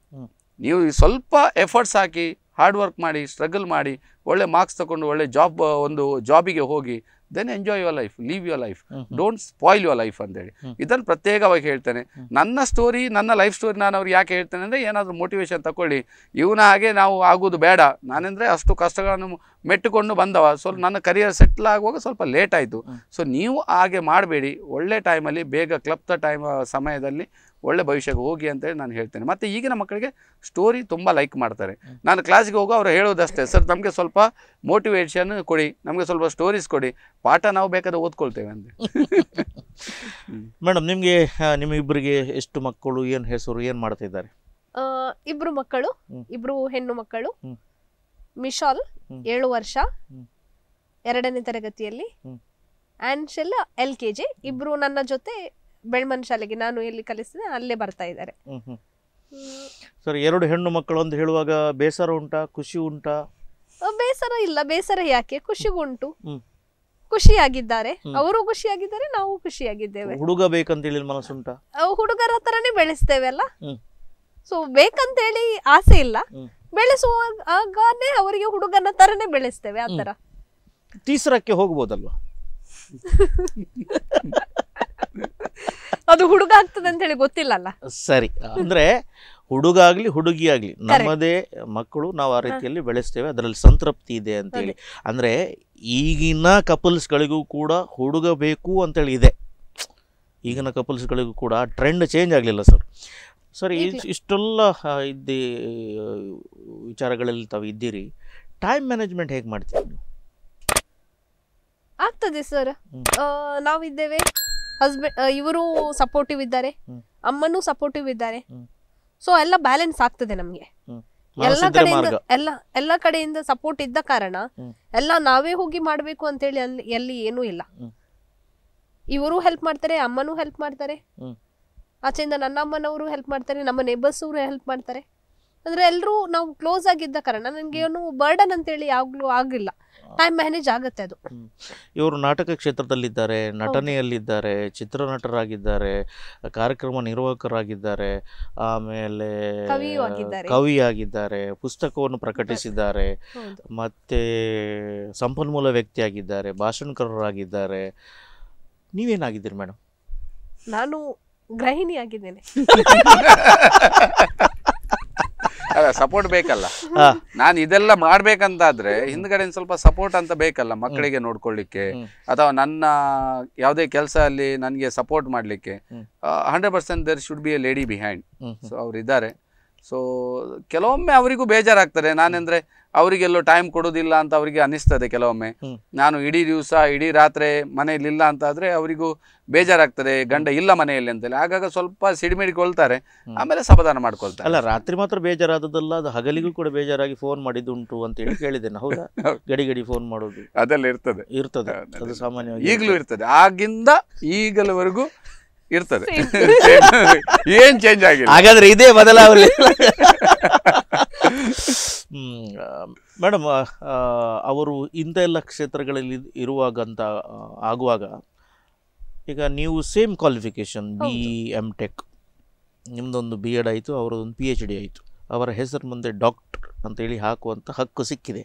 D: ನೀವು ಸ್ವಲ್ಪ ಎಫರ್ಟ್ಸ್ ಹಾಕಿ ಹಾರ್ಡ್ ವರ್ಕ್ ಮಾಡಿ ಸ್ಟ್ರಗಲ್ ಮಾಡಿ ಒಳ್ಳೆ ಮಾರ್ಕ್ಸ್ ತಗೊಂಡು ಒಳ್ಳೆ ಜಾಬ್ ಒಂದು ಜಾಬಿಗೆ ಹೋಗಿ then enjoy your life live your life don't spoil your life ಅಂತೇಳಿ ಇದನ್ನು ಪ್ರತ್ಯೇಕವಾಗಿ ಹೇಳ್ತೇನೆ ನನ್ನ ಸ್ಟೋರಿ ನನ್ನ ಲೈಫ್ ಸ್ಟೋರಿ ನಾನು ಅವ್ರು ಯಾಕೆ ಹೇಳ್ತೇನೆ ಅಂದರೆ ಏನಾದರೂ ಮೋಟಿವೇಶನ್ ತಗೊಳ್ಳಿ ಇವನ ಹಾಗೆ ನಾವು ಆಗೋದು ಬೇಡ ನಾನೆಂದರೆ ಅಷ್ಟು ಕಷ್ಟಗಳನ್ನು ಮೆಟ್ಟುಕೊಂಡು ಬಂದವ ಸ್ವಲ್ಪ ನನ್ನ ಕರಿಯರ್ ಸೆಟ್ಲ್ ಆಗುವಾಗ ಸ್ವಲ್ಪ ಲೇಟ್ ಆಯಿತು ಸೊ ನೀವು ಹಾಗೆ ಮಾಡಬೇಡಿ ಒಳ್ಳೆ ಟೈಮಲ್ಲಿ ಬೇಗ ಕ್ಲಪ್ತ ಟೈಮ್ ಸಮಯದಲ್ಲಿ ಒಳ್ಳೆ ಭವಿಷ್ಯಕ್ಕೆ ಹೋಗಿ ಅಂತೇಳಿ ನಾನು ಹೇಳ್ತೇನೆ ಮತ್ತು ಈಗಿನ ಮಕ್ಕಳಿಗೆ ಸ್ಟೋರಿ ತುಂಬ ಲೈಕ್ ಮಾಡ್ತಾರೆ ನಾನು ಕ್ಲಾಸಿಗೆ ಹೋಗೋ ಅವ್ರು ಹೇಳೋದಷ್ಟೇ ಸರ್ ನಮಗೆ ಸ್ವಲ್ಪ ಮೋಟಿವೇಷನ್ ಕೊಡಿ ನಮಗೆ ಸ್ವಲ್ಪ ಸ್ಟೋರೀಸ್ ಕೊಡಿ ಪಾಠ ನಾವು
C: ಬೇಕಾದ್ರೆ ಓದ್ಕೊಳ್ತೇವೆ ಅಂತ ಮೇಡಮ್ ನಿಮಗೆ ನಿಮ್ಮಿಬ್ಬರಿಗೆ ಎಷ್ಟು ಮಕ್ಕಳು ಏನು ಹೆಸರು ಏನು ಮಾಡ್ತಾ ಇದ್ದಾರೆ
A: ಇಬ್ರು ಮಕ್ಕಳು ಇಬ್ಬರು ಹೆಣ್ಣು ಮಕ್ಕಳು ಮಿಶಾಲ್ ಏಳು ವರ್ಷ ಎರಡನೇ ತರಗತಿಯಲ್ಲಿ ಆ್ಯಂಡ್ ಶೆಲ್ಲ ಎಲ್ ಕೆ ಜಿ ಇಬ್ರು ನನ್ನ ಜೊತೆ ಬೆಳ್ಮನ್ ಶಾಲೆಗೆ ನಾನು ಎಲ್ಲಿ ಕಲಿಸಿದೆ ಅಲ್ಲೇ ಬರ್ತಾ ಇದ್ದಾರೆ
C: ಸರ್ ಎರಡು ಹೆಣ್ಣು ಮಕ್ಕಳು ಅಂತ ಹೇಳುವಾಗ ಬೇಸರ ಉಂಟಾ ಖುಷಿ ಉಂಟಾ
A: ಬೇಸರ ಇಲ್ಲ ಬೇಸರ ಯಾಕೆ ಖುಷಿಗುಂಟು ಖುಷಿಯಾಗಿದ್ದಾರೆ ಅವರು ಖುಷಿಯಾಗಿದ್ದಾರೆ ನಾವು ಖುಷಿಯಾಗಿದ್ದೇವೆ ಹುಡುಗ ಬೇಕಂತ ಹೇಳಿ ಹುಡುಗರ ತರನೇ ಬೆಳೆಸ್ತೇವೆ ಅಲ್ಲ ಸೊ ಬೇಕಂತ ಹೇಳಿ ಆಸೆ ಇಲ್ಲ ಬೆಳೆಸುವಾಗನೇ ಅವರಿಗೆ ಹುಡುಗನ ತರನೇ ಬೆಳೆಸ್ತೇವೆ ಆತರ
C: ತೀಸರಕ್ಕೆ ಹೋಗ್ಬೋದಲ್ವಾ
A: ಅದು ಹುಡುಗ ಆಗ್ತದೆ ಅಂತ ಹೇಳಿ ಗೊತ್ತಿಲ್ಲಲ್ಲ
C: ಸರಿ ಅಂದ್ರೆ ಹುಡುಗ ಆಗ್ಲಿ ಹುಡುಗಿ ನಮ್ಮದೇ ಮಕ್ಕಳು ನಾವು ಆ ರೀತಿಯಲ್ಲಿ ಬೆಳೆಸ್ತೇವೆ ಅದರಲ್ಲಿ ಸಂತೃಪ್ತಿ ಇದೆ ಅಂತೇಳಿ ಅಂದರೆ ಈಗಿನ ಕಪಲ್ಸ್ಗಳಿಗೂ ಕೂಡ ಹುಡುಗ ಬೇಕು ಅಂತೇಳಿ ಇದೆ ಈಗಿನ ಕಪಲ್ಸ್ಗಳಿಗೂ ಕೂಡ ಟ್ರೆಂಡ್ ಚೇಂಜ್ ಆಗಲಿಲ್ಲ ಸರ್ ಸರಿ ಇಷ್ಟೆಲ್ಲ ಇದ್ದಿ ವಿಚಾರಗಳಲ್ಲಿ ತಾವು ಇದ್ದೀರಿ ಟೈಮ್ ಮ್ಯಾನೇಜ್ಮೆಂಟ್ ಹೇಗೆ ಮಾಡ್ತೀವಿ
A: ಆಗ್ತದೆ ಸರ್ ನಾವಿದ್ದೇವೆ ಹಸ್ಬೆಂಡ್ ಇವರು ಸಪೋರ್ಟಿವ್ ಇದ್ದಾರೆ ಅಮ್ಮನೂ ಸಪೋರ್ಟಿವ್ ಇದ್ದಾರೆ ಸೊ ಎಲ್ಲ ಬ್ಯಾಲೆನ್ಸ್ ಆಗ್ತದೆ ನಮಗೆ ಎಲ್ಲ ಕಡೆಯಿಂದ ಎಲ್ಲ ಎಲ್ಲ ಕಡೆಯಿಂದ ಸಪೋರ್ಟ್ ಇದ್ದ ಕಾರಣ ಎಲ್ಲ ನಾವೇ ಹೋಗಿ ಮಾಡಬೇಕು ಅಂತ ಹೇಳಿ ಅಲ್ಲಿ ಎಲ್ಲಿ ಏನೂ ಇಲ್ಲ ಇವರು ಹೆಲ್ಪ್ ಮಾಡ್ತಾರೆ ಅಮ್ಮನೂ ಹೆಲ್ಪ್ ಮಾಡ್ತಾರೆ ಆಚೆಯಿಂದ ನನ್ನ ಅಮ್ಮನವರು ಹೆಲ್ಪ್ ಮಾಡ್ತಾರೆ ನಮ್ಮ ನೇಬರ್ಸ್ ಅವರು ಹೆಲ್ಪ್ ಮಾಡ್ತಾರೆ ಅಂದ್ರೆ ಎಲ್ಲರೂ ನಾವು ಕ್ಲೋಸ್ ಆಗಿದ್ದ ಕಾರಣ ನನಗೆ ಏನು ಬರ್ಡನ್ ಅಂತೇಳಿ ಯಾವಾಗ್ಲೂ ಆಗಿಲ್ಲ ಟೈಮ್ ಮ್ಯಾನೇಜ್ ಆಗುತ್ತೆ ಅದು
C: ಇವರು ನಾಟಕ ಕ್ಷೇತ್ರದಲ್ಲಿದ್ದಾರೆ ನಟನೆಯಲ್ಲಿದ್ದಾರೆ ಚಿತ್ರನಟರಾಗಿದ್ದಾರೆ ಕಾರ್ಯಕ್ರಮ ನಿರ್ವಾಹಕರಾಗಿದ್ದಾರೆ ಆಮೇಲೆ ಕವಿಯಾಗಿದ್ದಾರೆ ಪುಸ್ತಕವನ್ನು ಪ್ರಕಟಿಸಿದ್ದಾರೆ ಮತ್ತೆ ಸಂಪನ್ಮೂಲ ವ್ಯಕ್ತಿಯಾಗಿದ್ದಾರೆ ಭಾಷಣಕಾರರಾಗಿದ್ದಾರೆ ನೀವೇನಾಗಿದ್ದೀರಿ ಮೇಡಮ್
A: ನಾನು ಗೃಹಿಣಿಯಾಗಿದ್ದೇನೆ
C: ಅಲ್ಲ ಸಪೋರ್ಟ್ ಬೇಕಲ್ಲ ನಾನು
D: ಇದೆಲ್ಲ ಮಾಡ್ಬೇಕಂತಾದ್ರೆ ಹಿಂದ್ಗಡೆ ಸ್ವಲ್ಪ ಸಪೋರ್ಟ್ ಅಂತ ಬೇಕಲ್ಲ ಮಕ್ಕಳಿಗೆ ನೋಡ್ಕೊಳ್ಳಿಕ್ಕೆ ಅಥವಾ ನನ್ನ ಯಾವುದೇ ಕೆಲಸ ಅಲ್ಲಿ ನನಗೆ ಸಪೋರ್ಟ್ ಮಾಡ್ಲಿಕ್ಕೆ hundred percent there should be a lady behind so ಅವ್ರು ಸೊ ಕೆಲವೊಮ್ಮೆ ಅವರಿಗೂ ಬೇಜಾರಾಗ್ತಾರೆ ನಾನಂದ್ರೆ ಅವರಿಗೆಲ್ಲೋ ಟೈಮ್ ಕೊಡೋದಿಲ್ಲ ಅಂತ ಅವರಿಗೆ ಅನಿಸ್ತದೆ ಕೆಲವೊಮ್ಮೆ ನಾನು ಇಡೀ ದಿವಸ ಇಡೀ ರಾತ್ರಿ ಮನೆಯಲ್ಲಿ ಇಲ್ಲ ಅಂತ ಆದ್ರೆ ಅವರಿಗೂ ಬೇಜಾರಾಗ್ತದೆ ಗಂಡ ಇಲ್ಲ ಮನೆಯಲ್ಲಿ ಅಂತೇಳಿ ಆಗಾಗ ಸ್ವಲ್ಪ ಸಿಡಿಮಿಡಿಕೊಳ್ತಾರೆ
C: ಆಮೇಲೆ ಸಮಾಧಾನ ಮಾಡ್ಕೊಳ್ತಾರೆ ಅಲ್ಲ ರಾತ್ರಿ ಮಾತ್ರ ಬೇಜಾರಾದದಲ್ಲ ಅದು ಹಗಲಿಗೂ ಕೂಡ ಬೇಜಾರಾಗಿ ಫೋನ್ ಮಾಡಿದ್ದುಂಟು ಅಂತ ಹೇಳಿ ಕೇಳಿದೆ ಹೌದಾ ಗಡಿ ಗಡಿ ಫೋನ್ ಮಾಡೋದು ಅದೆಲ್ಲ ಇರ್ತದೆ ಇರ್ತದೆ ಅದು ಸಾಮಾನ್ಯವಾಗಿ ಈಗಲೂ ಇರ್ತದೆ ಆಗಿಂದ ಈಗಲವರೆಗೂ ಇರ್ತದೆ
D: ಏನ್
B: ಚೇಂಜ್ ಆಗಿದೆ ಹಾಗಾದ್ರೆ ಇದೇ ಬದಲಾವಣೆ
C: ಮೇಡಮ್ ಅವರು ಇಂಥ ಎಲ್ಲ ಕ್ಷೇತ್ರಗಳಲ್ಲಿ ಇರುವಾಗಂತ ಆಗುವಾಗ ಈಗ ನೀವು same qualification B M tech ನಿಮ್ಮದೊಂದು ಬಿ ಎಡ್ ಆಯಿತು ಅವರದೊಂದು ಪಿ ಎಚ್ ಡಿ ಆಯಿತು ಅವರ ಹೆಸರು ಮುಂದೆ ಡಾಕ್ಟ್ರ್ ಅಂತೇಳಿ ಹಾಕುವಂಥ ಹಕ್ಕು ಸಿಕ್ಕಿದೆ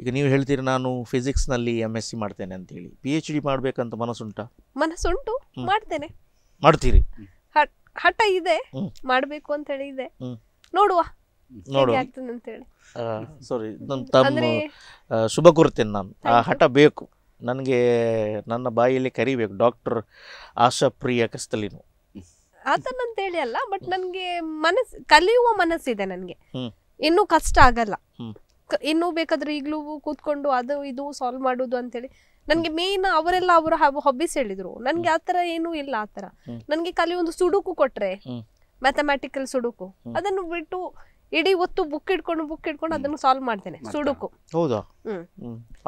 C: ಈಗ ನೀವು ಹೇಳ್ತೀರಿ ನಾನು ಫಿಸಿಕ್ಸ್ನಲ್ಲಿ ಎಮ್ ಎಸ್ ಸಿ ಮಾಡ್ತೇನೆ ಅಂತೇಳಿ ಪಿ ಎಚ್ ಡಿ ಮಾಡಬೇಕಂತ ಮನಸ್ಸುಂಟ
A: ಮನಸ್ಸುಂಟು ಮಾಡ್ತೇನೆ ಮಾಡ್ತೀರಿ ಹಠ ಇದೆ ಮಾಡಬೇಕು ಅಂತ ಹೇಳಿ ಇದೆ ನೋಡುವ ನೋಡು
C: ಸಾರಿ ತಮ್ಮ ಶುಭ ಕೊರ್ತೇನೆ ನಾನು ಆ ಹಠ ಬೇಕು ನನಗೆ ನನ್ನ ಬಾಯಿಯಲ್ಲಿ ಕರಿಬೇಕು ಡಾಕ್ಟರ್ ಆಶಾ ಪ್ರಿಯ ಕಸ್ತಲಿನು
A: ಆತರ ಹೇಳಿ ಅಲ್ಲ ಬಟ್ ನನಗೆ ಮನಸ್ ಕಲಿಯುವ ಮನಸ್ಸಿದೆ ನನಗೆ ಇನ್ನೂ ಕಷ್ಟ ಆಗಲ್ಲ ಇನ್ನೂ ಬೇಕಾದ್ರೆ ಈಗಲೂ ಕೂತ್ಕೊಂಡು ಅದು ಇದು ಸಾಲ್ವ್ ಮಾಡೋದು ಹೇಳಿ ನನಗೆ ಮೇನ್ ಅವರೆಲ್ಲ ಅವರ ಹಾಬೀಸ್ ಹೇಳಿದ್ರು ನನಗೆ ಆತರ ಏನು ಇಲ್ಲ ಆತರ ಥರ ನನಗೆ ಖಾಲಿ ಒಂದು ಸುಡುಕು ಕೊಟ್ರೆ ಮ್ಯಾಥಮ್ಯಾಟಿಕಲ್ ಸುಡುಕು ಅದನ್ನು ಬಿಟ್ಟು ಇಡೀ ಹೊತ್ತು ಬುಕ್ ಇಟ್ಕೊಂಡು ಬುಕ್ ಇಟ್ಕೊಂಡು ಅದನ್ನು ಸಾಲ್ವ್ ಮಾಡ್ತೇನೆ ಸುಡುಕು
C: ಹೌದಾ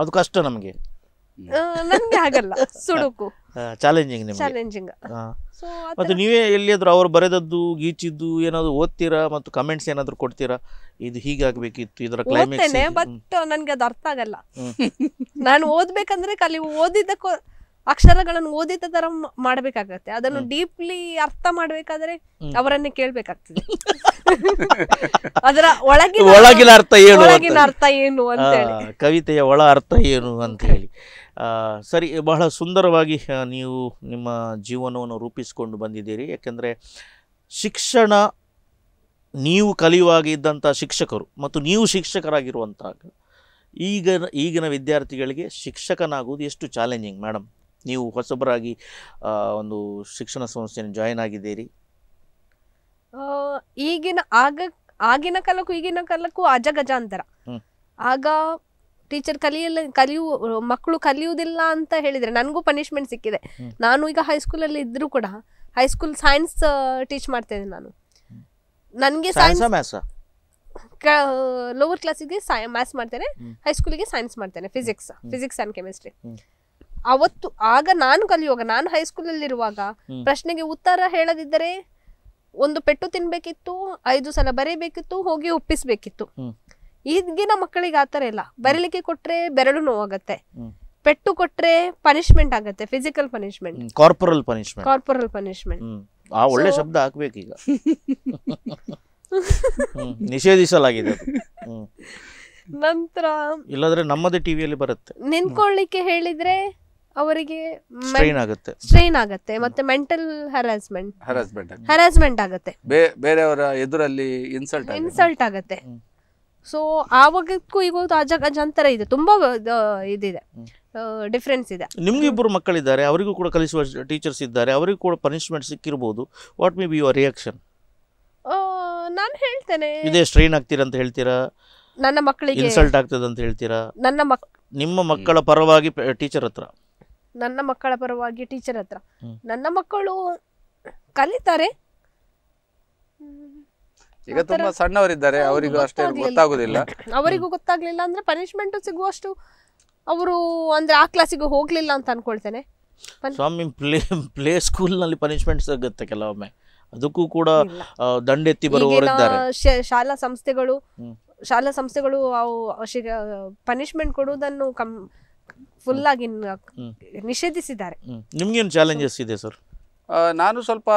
C: ಅದು ಕಷ್ಟ ನಮಗೆ
A: ನನಗೆ ಆಗಲ್ಲ ಸುಡುಕು
C: ಚಾಲೆಂಜಿಂಗ್ ನಿಮಗೆ ಚಾಲೆಂಜಿಂಗ್ ಮತ್ತು ನೀವೇ ಎಲ್ಲಿಯಾದ್ರೂ ಅವರು ಬರೆದದ್ದು ಗೀಚಿದ್ದು ಏನಾದ್ರು ಓದ್ತೀರಾ ಮತ್ತು ಕಮೆಂಟ್ಸ್ ಏನಾದ್ರು ಕೊಡ್ತೀರಾ ಇದು ಹೀಗಾಗಬೇಕಿತ್ತು ಇದರ ಕ್ಲೈಮ್ಯಾಕ್ಸ್
A: ಬಟ್ ನನಗೆ ಅದು ಅರ್ಥ ಆಗಲ್ಲ ನಾನು ಓದಬೇಕಂದ್ರೆ ಕಲಿ ಓದಿದ್ದಕ್ಕೂ ಅಕ್ಷರಗಳನ್ನು ಓದಿದ ತರ ಮಾಡಬೇಕಾಗತ್ತೆ ಅದನ್ನು ಡೀಪ್ಲಿ ಅರ್ಥ ಮಾಡಬೇಕಾದ್ರೆ ಅವರನ್ನೇ ಕೇಳಬೇಕಾಗ್ತದೆ ಅದರ ಒಳಗಿನ ಒಳಗಿನ ಅರ್ಥ ಏನು ಒಳಗಿನ ಅರ್ಥ ಏನು ಅಂತ
C: ಕವಿತೆಯ ಒಳ ಅರ್ಥ ಏನು ಅಂತ ಹೇಳಿ ಸರಿ ಬಹಳ ಸುಂದರವಾಗಿ ನೀವು ನಿಮ್ಮ ಜೀವನವನ್ನು ರೂಪಿಸಿಕೊಂಡು ಬಂದಿದ್ದೀರಿ ಯಾಕೆಂದರೆ ಶಿಕ್ಷಣ ನೀವು ಕಲಿಯುವಾಗ ಇದ್ದಂಥ ಶಿಕ್ಷಕರು ಮತ್ತು ನೀವು ಶಿಕ್ಷಕರಾಗಿರುವಂಥ ಈಗ ಈಗಿನ ವಿದ್ಯಾರ್ಥಿಗಳಿಗೆ ಶಿಕ್ಷಕನಾಗುವುದು ಎಷ್ಟು ಚಾಲೆಂಜಿಂಗ್ ಮೇಡಮ್ ನೀವು ಹೊಸಬರಾಗಿ ಒಂದು ಶಿಕ್ಷಣ ಸಂಸ್ಥೆಯನ್ನು ಜಾಯಿನ್ ಆಗಿದ್ದೀರಿ
A: ಈಗಿನ ಆಗ ಆಗಿನ ಕಾಲಕ್ಕೂ ಈಗಿನ ಕಾಲಕ್ಕೂ ಗಜ ಅಂತರ ಆಗ ಟೀಚರ್ ಕಲಿಯಲ್ಲ ಕಲಿಯುವ ಮಕ್ಕಳು ಕಲಿಯುವುದಿಲ್ಲ ಅಂತ ಹೇಳಿದ್ರೆ ನನಗೂ ಪನಿಷ್ಮೆಂಟ್ ಸಿಕ್ಕಿದೆ ನಾನು ಈಗ ಹೈಸ್ಕೂಲಲ್ಲಿ ಇದ್ದರೂ ಕೂಡ ಹೈಸ್ಕೂಲ್ ಸೈನ್ಸ್ ಟೀಚ್ ಮಾಡ್ತೇನೆ ನಾನು ನನಗೆ ಸೈನ್ಸ್ ಲೋವರ್ ಕ್ಲಾಸಿಗೆ ಮ್ಯಾಥ್ಸ್ ಮಾಡ್ತೇನೆ ಹೈಸ್ಕೂಲಿಗೆ ಸೈನ್ಸ್ ಮಾಡ್ತೇನೆ ಫಿಸಿಕ್ಸ್ ಫಿಸಿಕ್ಸ್ ಆ್ಯಂಡ್ ಕೆಮಿಸ್ಟ್ರಿ ಅವತ್ತು ಆಗ ನಾನು ಕಲಿಯುವಾಗ ನಾನು ಹೈಸ್ಕೂಲಲ್ಲಿರುವಾಗ ಪ್ರಶ್ನೆಗೆ ಉತ್ತರ ಹೇಳದಿದ್ದರೆ ಒಂದು ಪೆಟ್ಟು ತಿನ್ಬೇಕಿತ್ತು ಐದು ಸಲ ಬರೀಬೇಕಿತ್ತು ಹೋಗಿ ಒಪ್ಪಿಸ್ಬೇಕಿತ್ತು ಈಗಿನ ಮಕ್ಕಳಿಗೆ ಆತರ ಇಲ್ಲ ಬರೀಲಿಕ್ಕೆ ಕೊಟ್ರೆ ಬೆರಳು ನೋವಾಗತ್ತೆ ಪೆಟ್ಟು ಕೊಟ್ರೆ ಪನಿಷ್ಮೆಂಟ್ ಆಗತ್ತೆ physical punishment
C: corporal punishment
A: corporal punishment
C: ಆ ಒಳ್ಳೆ ಶಬ್ದ ಹಾಕ್ಬೇಕೀಗ
A: ಈಗ
C: ನಿಷೇಧಿಸಲಾಗಿದೆ ನಂತರ ಇಲ್ಲಾದ್ರೆ ನಮ್ಮದೇ ಟಿವಿಯಲ್ಲಿ ಬರುತ್ತೆ ನಿಂತ್ಕೊಳ್ಳಿಕ್ಕೆ
A: ಹೇಳಿದ್ರೆ ಅವರಿಗೆ ಸ್ಟ್ರೈನ್ ಆಗುತ್ತೆ ಸ್ಟ್ರೈನ್ ಆಗುತ್ತೆ ಮತ್ತೆ ಮೆಂಟಲ್ ಹರಾಸ್ಮೆಂಟ್ ಹರಾಸ್ಮೆಂಟ್ ಹರಾಸ್ಮೆಂಟ್ ಆಗುತ್ತೆ
D: ಬೇರೆಯವರ ಎದುರಲ್ಲಿ ಇನ್ಸಲ್ಟ್ ಇನ್ಸಲ್ಟ್
A: ಆಗುತ್ತೆ ಸೊ ಆವಾಗಕ್ಕೂ ಈಗೋದು ಅಜಾಗ ಅಂತರ ಇದೆ ತುಂಬಾ ಇದಿದೆ ಡಿಫ್ರೆನ್ಸ್ ಇದೆ
C: ನಿಮ್ಗೆ ಇಬ್ಬರು ಮಕ್ಕಳಿದ್ದಾರೆ ಅವರಿಗೂ ಕೂಡ ಕಲಿಸುವ ಟೀಚರ್ಸ್ ಇದ್ದಾರೆ ಅವರಿಗೂ ಕೂಡ ಪನಿಷ್ಮೆಂಟ್ ಸಿಕ್ಕಿರ್ಬೋದು what may be your reaction
A: ನಾನು ಹೇಳ್ತೇನೆ ಇದೇ
C: ಸ್ಟ್ರೈನ್ ಆಗ್ತೀರಾ ಅಂತ ಹೇಳ್ತೀರಾ
A: ನನ್ನ ಮಕ್ಕಳಿಗೆ ಇನ್ಸಲ್ಟ್
C: ಆಗ್ತದೆ ಅಂತ ಹೇಳ್ತೀರಾ ನನ್ನ ಮಕ್ ನಿಮ್ಮ ಮಕ್ಕಳ ಪರವಾಗಿ ಟೀಚರ್ ಹತ್ರ
A: ನನ್ನ ಮಕ್ಕಳ ಪರವಾಗಿ ಟೀಚರ್ ಹತ್ರ ನನ್ನ ಮಕ್ಕಳು ಕಲಿತಾರೆ
D: ಈಗ ತುಂಬಾ ಸಣ್ಣವರಿದ್ದಾರೆ ಅವರಿಗೂ ಅಷ್ಟೇ ಗೊತ್ತಾಗುದಿಲ್ಲ
A: ಅವರಿಗೂ ಗೊತ್ತಾಗ್ಲಿಲ್ಲ ಅಂದ್ರೆ ಪನಿಶ್ಮೆಂಟ್ ಸಿಗುವಷ್ಟು ಅವರು ಅಂದ್ರೆ ಆ ಕ್ಲಾಸಿಗೆ ಹೋಗ್ಲಿಲ್ಲ ಅಂತ ಅನ್ಕೊಳ್ತೇನೆ
C: ಸ್ವಾಮಿ ಪ್ಲೇ ಪ್ಲೇ ಸ್ಕೂಲ್ ನಲ್ಲಿ ಪನಿಶ್ಮೆಂಟ್ ಸಿಗುತ್ತೆ ಕೆಲವೊಮ್ಮೆ ಅದಕ್ಕೂ ಕೂಡ ದಂಡೆತ್ತಿ ಬರುವವರಿದ್ದಾರೆ
A: ಶಾಲಾ ಸಂಸ್ಥೆಗಳು ಶಾಲಾ ಸಂಸ್ಥೆಗಳು ಅವು ಪನಿಷ್ಮೆಂಟ್ ಕೊಡುವುದನ್ನು ಕಮ್ ಫುಲ್ ಆಗಿ ನಿಷೇಧಿಸಿದ್ದಾರೆ
C: ನಿಮ್ಗೇನು ಚಾಲೆಂಜಸ್ ಇದೆ ಸರ್
D: ನಾನು ಸ್ವಲ್ಪ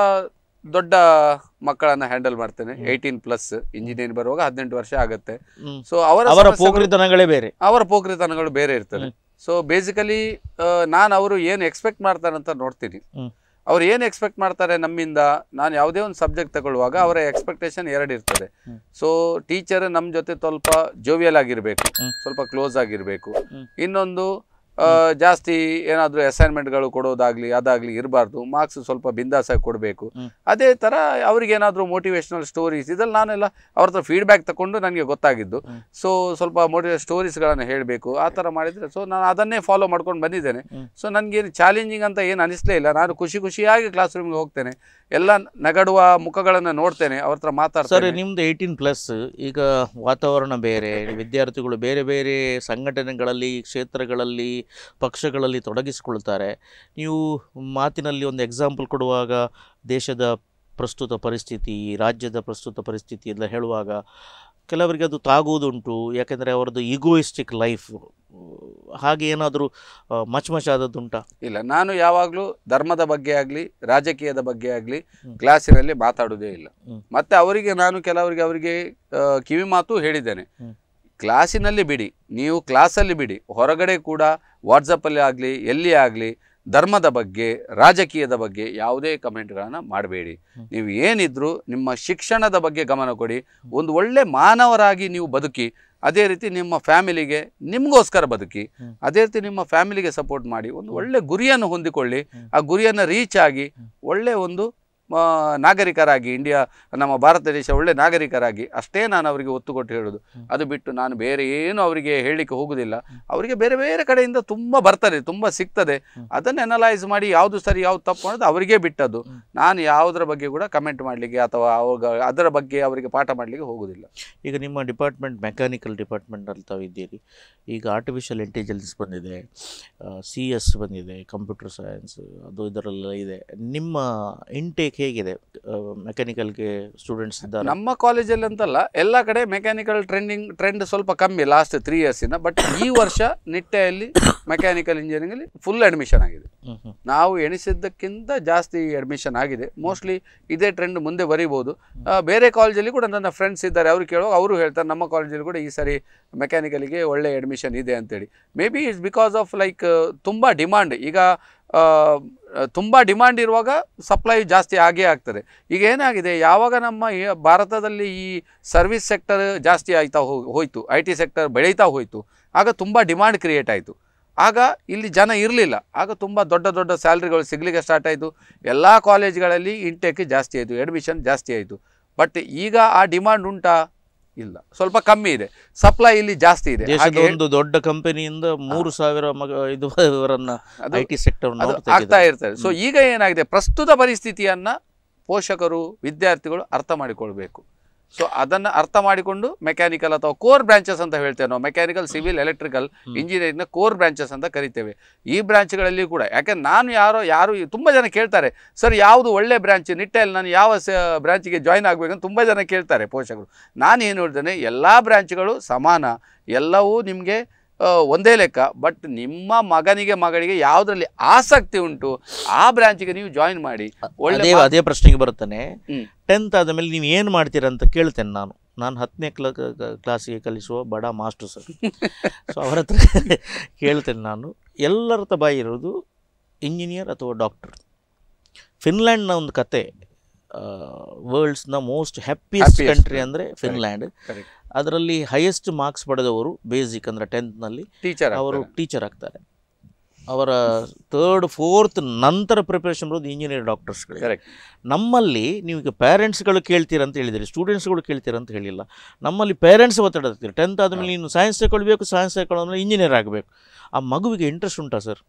D: ದೊಡ್ಡ ಮಕ್ಕಳನ್ನ ಹ್ಯಾಂಡಲ್ ಮಾಡ್ತೇನೆ ಏಯ್ಟೀನ್ ಪ್ಲಸ್ ಇಂಜಿನಿಯರ್ ಬರುವಾಗ ಹದಿನೆಂಟು ವರ್ಷ ಆಗುತ್ತೆ ಸೊ ಅವರ ಪೋಖ್ರಿತನಗಳೇ ಬೇರೆ ಅವರ ಪೋಕ್ರಿತನಗಳು ಬೇರೆ ಇರ್ತದೆ ಸೊ ಬೇಸಿಕಲಿ ನಾನು ಅವರು ಏನು ಎಕ್ಸ್ಪೆಕ್ಟ್ ಮಾಡ್ತಾರಂತ ಅಂತ ನೋಡ್ತೀನಿ ಅವ್ರು ಏನು ಎಕ್ಸ್ಪೆಕ್ಟ್ ಮಾಡ್ತಾರೆ ನಮ್ಮಿಂದ ನಾನು ಯಾವುದೇ ಒಂದು ಸಬ್ಜೆಕ್ಟ್ ತಗೊಳ್ಳುವಾಗ ಅವರ ಎಕ್ಸ್ಪೆಕ್ಟೇಷನ್ ಎರಡು ಇರ್ತದೆ ಸೊ ಟೀಚರ್ ನಮ್ಮ ಜೊತೆ ಸ್ವಲ್ಪ ಜೋವಿಯಲ್ ಆಗಿರಬೇಕು ಸ್ವಲ್ಪ ಕ್ಲೋಸ್ ಆಗಿರಬೇಕು ಇನ್ನೊಂದು ಜಾಸ್ತಿ ಏನಾದರೂ ಅಸೈನ್ಮೆಂಟ್ಗಳು ಕೊಡೋದಾಗ್ಲಿ ಅದಾಗ್ಲಿ ಇರಬಾರ್ದು ಮಾರ್ಕ್ಸ್ ಸ್ವಲ್ಪ ಬಿಂದಾಸಾಗಿ ಕೊಡಬೇಕು ಅದೇ ಥರ ಅವ್ರಿಗೇನಾದರೂ ಮೋಟಿವೇಶ್ನಲ್ ಸ್ಟೋರೀಸ್ ಇದೆಲ್ಲ ನಾನೆಲ್ಲ ಅವ್ರ ಹತ್ರ ಫೀಡ್ಬ್ಯಾಕ್ ತಗೊಂಡು ನನಗೆ ಗೊತ್ತಾಗಿದ್ದು ಸೊ ಸ್ವಲ್ಪ ಮೋಟಿವೇಶ್ ಸ್ಟೋರೀಸ್ಗಳನ್ನು ಹೇಳಬೇಕು ಆ ಥರ ಮಾಡಿದರೆ ಸೊ ನಾನು ಅದನ್ನೇ ಫಾಲೋ ಮಾಡ್ಕೊಂಡು ಬಂದಿದ್ದೇನೆ ಸೊ ನನಗೇನು ಚಾಲೆಂಜಿಂಗ್ ಅಂತ ಏನು ಅನಿಸ್ಲೇ ಇಲ್ಲ ನಾನು ಖುಷಿ ಖುಷಿಯಾಗಿ ಕ್ಲಾಸ್ ರೂಮ್ಗೆ ಹೋಗ್ತೇನೆ ಎಲ್ಲ ನಗಡುವ ಮುಖಗಳನ್ನು ನೋಡ್ತೇನೆ ಅವ್ರ ಹತ್ರ ಮಾತಾಡ್ತಾರೆ
C: ನಿಮ್ದು ಏಯ್ಟೀನ್ ಪ್ಲಸ್ ಈಗ ವಾತಾವರಣ ಬೇರೆ ವಿದ್ಯಾರ್ಥಿಗಳು ಬೇರೆ ಬೇರೆ ಸಂಘಟನೆಗಳಲ್ಲಿ ಕ್ಷೇತ್ರಗಳಲ್ಲಿ ಪಕ್ಷಗಳಲ್ಲಿ ತೊಡಗಿಸಿಕೊಳ್ತಾರೆ ನೀವು ಮಾತಿನಲ್ಲಿ ಒಂದು ಎಕ್ಸಾಂಪಲ್ ಕೊಡುವಾಗ ದೇಶದ ಪ್ರಸ್ತುತ ಪರಿಸ್ಥಿತಿ ರಾಜ್ಯದ ಪ್ರಸ್ತುತ ಪರಿಸ್ಥಿತಿ ಎಲ್ಲ ಹೇಳುವಾಗ ಕೆಲವರಿಗೆ ಅದು ತಾಗುವುದುಂಟು ಯಾಕೆಂದರೆ ಅವರದ್ದು ಈಗೋಯಿಸ್ಟಿಕ್ ಲೈಫ್ ಹಾಗೆ ಏನಾದರೂ ಮಚ್ಮಚಾದದ್ದುಂಟ ಇಲ್ಲ
D: ನಾನು ಯಾವಾಗಲೂ ಧರ್ಮದ ಬಗ್ಗೆ ಆಗಲಿ ರಾಜಕೀಯದ ಬಗ್ಗೆ ಆಗಲಿ ಕ್ಲಾಸಿನಲ್ಲಿ ಮಾತಾಡೋದೇ ಇಲ್ಲ ಮತ್ತೆ ಅವರಿಗೆ ನಾನು ಕೆಲವರಿಗೆ ಅವರಿಗೆ ಕಿವಿ ಮಾತು ಹೇಳಿದ್ದೇನೆ ಕ್ಲಾಸಿನಲ್ಲಿ ಬಿಡಿ ನೀವು ಕ್ಲಾಸಲ್ಲಿ ಬಿಡಿ ಹೊರಗಡೆ ಕೂಡ ವಾಟ್ಸಪ್ಪಲ್ಲಿ ಆಗಲಿ ಎಲ್ಲಿ ಆಗಲಿ ಧರ್ಮದ ಬಗ್ಗೆ ರಾಜಕೀಯದ ಬಗ್ಗೆ ಯಾವುದೇ ಕಮೆಂಟ್ಗಳನ್ನು ಮಾಡಬೇಡಿ ನೀವು ಏನಿದ್ರು ನಿಮ್ಮ ಶಿಕ್ಷಣದ ಬಗ್ಗೆ ಗಮನ ಕೊಡಿ ಒಂದು ಒಳ್ಳೆ ಮಾನವರಾಗಿ ನೀವು ಬದುಕಿ ಅದೇ ರೀತಿ ನಿಮ್ಮ ಫ್ಯಾಮಿಲಿಗೆ ನಿಮಗೋಸ್ಕರ ಬದುಕಿ ಅದೇ ರೀತಿ ನಿಮ್ಮ ಫ್ಯಾಮಿಲಿಗೆ ಸಪೋರ್ಟ್ ಮಾಡಿ ಒಂದು ಒಳ್ಳೆ ಗುರಿಯನ್ನು ಹೊಂದಿಕೊಳ್ಳಿ ಆ ಗುರಿಯನ್ನು ರೀಚ್ ಆಗಿ ಒಳ್ಳೆ ಒಂದು ನಾಗರಿಕರಾಗಿ ಇಂಡಿಯಾ ನಮ್ಮ ಭಾರತ ದೇಶ ಒಳ್ಳೆ ನಾಗರಿಕರಾಗಿ ಅಷ್ಟೇ ನಾನು ಅವರಿಗೆ ಒತ್ತು ಕೊಟ್ಟು ಹೇಳೋದು ಅದು ಬಿಟ್ಟು ನಾನು ಬೇರೆ ಏನು ಅವರಿಗೆ ಹೇಳಲಿಕ್ಕೆ ಹೋಗೋದಿಲ್ಲ ಅವರಿಗೆ ಬೇರೆ ಬೇರೆ ಕಡೆಯಿಂದ ತುಂಬ ಬರ್ತದೆ ತುಂಬ ಸಿಗ್ತದೆ ಅದನ್ನು ಅನಲೈಸ್ ಮಾಡಿ ಯಾವುದು ಸರಿ ಯಾವ್ದು ತಪ್ಪು ಅನ್ನೋದು ಅವರಿಗೆ ಬಿಟ್ಟದ್ದು ನಾನು ಯಾವುದರ ಬಗ್ಗೆ ಕೂಡ ಕಮೆಂಟ್ ಮಾಡಲಿಕ್ಕೆ ಅಥವಾ ಅವಾಗ ಅದರ ಬಗ್ಗೆ ಅವರಿಗೆ ಪಾಠ ಮಾಡಲಿಕ್ಕೆ ಹೋಗೋದಿಲ್ಲ
C: ಈಗ ನಿಮ್ಮ ಡಿಪಾರ್ಟ್ಮೆಂಟ್ ಮೆಕ್ಯಾನಿಕಲ್ ಡಿಪಾರ್ಟ್ಮೆಂಟ್ ತಾವು ಇದ್ದೀರಿ ಈಗ ಆರ್ಟಿಫಿಷಿಯಲ್ ಇಂಟೆಲಿಜೆನ್ಸ್ ಬಂದಿದೆ ಸಿ ಎಸ್ ಬಂದಿದೆ ಕಂಪ್ಯೂಟರ್ ಸೈನ್ಸ್ ಅದು ಇದರಲ್ಲ ಇದೆ ನಿಮ್ಮ ಇಂಟೇಕ್ ಸದ್ಯಕ್ಕೆ ಹೇಗಿದೆ ಮೆಕ್ಯಾನಿಕಲ್ಗೆ ಸ್ಟೂಡೆಂಟ್ಸ್ ಇದ್ದಾರೆ ನಮ್ಮ
D: ಕಾಲೇಜಲ್ಲಿ ಅಂತಲ್ಲ ಎಲ್ಲ ಕಡೆ ಮೆಕ್ಯಾನಿಕಲ್ ಟ್ರೆಂಡಿಂಗ್ ಟ್ರೆಂಡ್ ಸ್ವಲ್ಪ ಕಮ್ಮಿ ಲಾಸ್ಟ್ ತ್ರೀ ಇಯರ್ಸಿಂದ ಬಟ್ ಈ ವರ್ಷ ನಿಟ್ಟೆಯಲ್ಲಿ ಮೆಕ್ಯಾನಿಕಲ್ ಇಂಜಿನಿಯರಿಂಗಲ್ಲಿ ಫುಲ್ ಅಡ್ಮಿಷನ್ ಆಗಿದೆ ನಾವು ಎಣಿಸಿದ್ದಕ್ಕಿಂತ ಜಾಸ್ತಿ ಅಡ್ಮಿಷನ್ ಆಗಿದೆ ಮೋಸ್ಟ್ಲಿ ಇದೇ ಟ್ರೆಂಡ್ ಮುಂದೆ ಬರೀಬೋದು ಬೇರೆ ಕಾಲೇಜಲ್ಲಿ ಕೂಡ ನನ್ನ ಫ್ರೆಂಡ್ಸ್ ಇದ್ದಾರೆ ಅವರು ಕೇಳೋ ಅವರು ಹೇಳ್ತಾರೆ ನಮ್ಮ ಕಾಲೇಜಲ್ಲಿ ಕೂಡ ಈ ಸಾರಿ ಮೆಕ್ಯಾನಿಕಲ್ಗೆ ಒಳ್ಳೆ ಅಡ್ಮಿಷನ್ ಇದೆ ಅಂತೇಳಿ may be it's because of like ತುಂಬ ಡಿಮಾಂಡ್ ಈಗ ತುಂಬ ಡಿಮ್ಯಾಂಡ್ ಇರುವಾಗ ಸಪ್ಲೈ ಜಾಸ್ತಿ ಆಗೇ ಆಗ್ತದೆ ಈಗ ಏನಾಗಿದೆ ಯಾವಾಗ ನಮ್ಮ ಭಾರತದಲ್ಲಿ ಈ ಸರ್ವಿಸ್ ಸೆಕ್ಟರ್ ಜಾಸ್ತಿ ಆಯ್ತಾ ಹೋಯಿತು ಐ ಟಿ ಸೆಕ್ಟರ್ ಬೆಳೀತಾ ಹೋಯಿತು ಆಗ ತುಂಬ ಡಿಮ್ಯಾಂಡ್ ಕ್ರಿಯೇಟ್ ಆಯಿತು ಆಗ ಇಲ್ಲಿ ಜನ ಇರಲಿಲ್ಲ ಆಗ ತುಂಬ ದೊಡ್ಡ ದೊಡ್ಡ ಸ್ಯಾಲ್ರಿಗಳು ಸಿಗಲಿಕ್ಕೆ ಸ್ಟಾರ್ಟ್ ಆಯಿತು ಎಲ್ಲ ಕಾಲೇಜ್ಗಳಲ್ಲಿ ಇಂಟೆಕ್ ಜಾಸ್ತಿ ಆಯಿತು ಅಡ್ಮಿಷನ್ ಜಾಸ್ತಿ ಆಯಿತು ಬಟ್ ಈಗ ಆ ಡಿಮ್ಯಾಂಡ್ ಉಂಟಾ ಇಲ್ಲ ಸ್ವಲ್ಪ ಕಮ್ಮಿ ಇದೆ ಸಪ್ಲೈ ಇಲ್ಲಿ
C: ಜಾಸ್ತಿ ಇದೆ ಒಂದು ದೊಡ್ಡ ಕಂಪನಿಯಿಂದ ಮೂರು ಸಾವಿರ ಇದು ಸೆಕ್ಟರ್ ಆಗ್ತಾ ಇರ್ತಾರೆ ಸೊ
D: ಈಗ ಏನಾಗಿದೆ ಪ್ರಸ್ತುತ ಪರಿಸ್ಥಿತಿಯನ್ನ ಪೋಷಕರು ವಿದ್ಯಾರ್ಥಿಗಳು ಅರ್ಥ ಮಾಡಿಕೊಳ್ಬೇಕು ಸೊ ಅದನ್ನು ಅರ್ಥ ಮಾಡಿಕೊಂಡು ಮೆಕ್ಯಾನಿಕಲ್ ಅಥವಾ ಕೋರ್ ಬ್ರಾಂಚಸ್ ಅಂತ ಹೇಳ್ತೇವೆ ನಾವು ಮೆಕ್ಯಾನಿಕಲ್ ಸಿವಿಲ್ ಎಲೆಕ್ಟ್ರಿಕಲ್ ಇಂಜಿನಿಯರಿಂಗ್ನ ಕೋರ್ ಬ್ರಾಂಚಸ್ ಅಂತ ಕರಿತೇವೆ ಈ ಬ್ರಾಂಚ್ಗಳಲ್ಲಿ ಕೂಡ ಯಾಕೆ ನಾನು ಯಾರೋ ಯಾರು ತುಂಬ ಜನ ಕೇಳ್ತಾರೆ ಸರ್ ಯಾವುದು ಒಳ್ಳೆ ಬ್ರಾಂಚ್ ನಿಟ್ಟೆಯಲ್ಲಿ ನಾನು ಯಾವ ಬ್ರಾಂಚಿಗೆ ಜಾಯ್ನ್ ಆಗಬೇಕಂತ ತುಂಬ ಜನ ಕೇಳ್ತಾರೆ ಪೋಷಕರು ನಾನು ಏನು ಹೇಳ್ತೇನೆ ಎಲ್ಲ ಬ್ರಾಂಚ್ಗಳು ಸಮಾನ ಎಲ್ಲವೂ ನಿಮಗೆ ಒಂದೇ ಲೆಕ್ಕ ಬಟ್ ನಿಮ್ಮ ಮಗನಿಗೆ ಮಗಳಿಗೆ ಯಾವುದ್ರಲ್ಲಿ ಆಸಕ್ತಿ ಉಂಟು ಆ ಬ್ರಾಂಚಿಗೆ ನೀವು ಜಾಯಿನ್ ಮಾಡಿ
C: ಒಳ್ಳೆ ಅದೇ ಪ್ರಶ್ನೆಗೆ ಬರುತ್ತಾನೆ ಟೆಂತ್ ಆದಮೇಲೆ ನೀವು ಏನು ಮಾಡ್ತೀರಾ ಅಂತ ಕೇಳ್ತೇನೆ ನಾನು ನಾನು ಹತ್ತನೇ ಕ್ಲ ಕ್ಲಾಸಿಗೆ ಕಲಿಸುವ ಬಡ ಮಾಸ್ಟರ್ ಸರ್ ಸೊ ಅವರ ಹತ್ರ ಕೇಳ್ತೇನೆ ನಾನು ಎಲ್ಲರ ಬಾಯಿ ಇರೋದು ಇಂಜಿನಿಯರ್ ಅಥವಾ ಡಾಕ್ಟರ್ ಫಿನ್ಲ್ಯಾಂಡ್ನ ಒಂದು ಕತೆ ವರ್ಲ್ಡ್ಸ್ನ ಮೋಸ್ಟ್ ಹ್ಯಾಪಿಯೆಸ್ಟ್ ಕಂಟ್ರಿ ಅಂದರೆ ಫಿನ್ಲ್ಯಾಂಡ್ ಅದರಲ್ಲಿ ಹೈಯೆಸ್ಟ್ ಮಾರ್ಕ್ಸ್ ಪಡೆದವರು ಬೇಸಿಕ್ ಅಂದರೆ ಟೆಂತ್ನಲ್ಲಿ ಟೀಚರ್ ಅವರು ಟೀಚರ್ ಆಗ್ತಾರೆ ಅವರ ತರ್ಡ್ ಫೋರ್ತ್ ನಂತರ ಪ್ರಿಪ್ರೇಷನ್ ಬರೋದು ಇಂಜಿನಿಯರ್ ಡಾಕ್ಟರ್ಸ್ಗಳು ಕರೆಕ್ಟ್ ನಮ್ಮಲ್ಲಿ ನೀವು ಈಗ ಪೇರೆಂಟ್ಸ್ಗಳು ಕೇಳ್ತೀರಂತ ಹೇಳಿದಿರಿ ಸ್ಟೂಡೆಂಟ್ಸ್ಗಳು ಕೇಳ್ತೀರಂತ ಹೇಳಿಲ್ಲ ನಮ್ಮಲ್ಲಿ ಪೇರೆಂಟ್ಸ್ ಒತ್ತಡ ಟೆಂತ್ ಆದಮೇಲೆ ನೀನು ಸೈನ್ಸ್ ತಗೊಳ್ಬೇಕು ಸೈನ್ಸ್ ತಗೊಳ್ಳೋದ್ರೆ ಇಂಜಿನಿಯರ್ ಆಗಬೇಕು ಆ ಮಗುವಿಗೆ ಇಂಟ್ರೆಸ್ಟ್ ಉಂಟಾ ಸರ್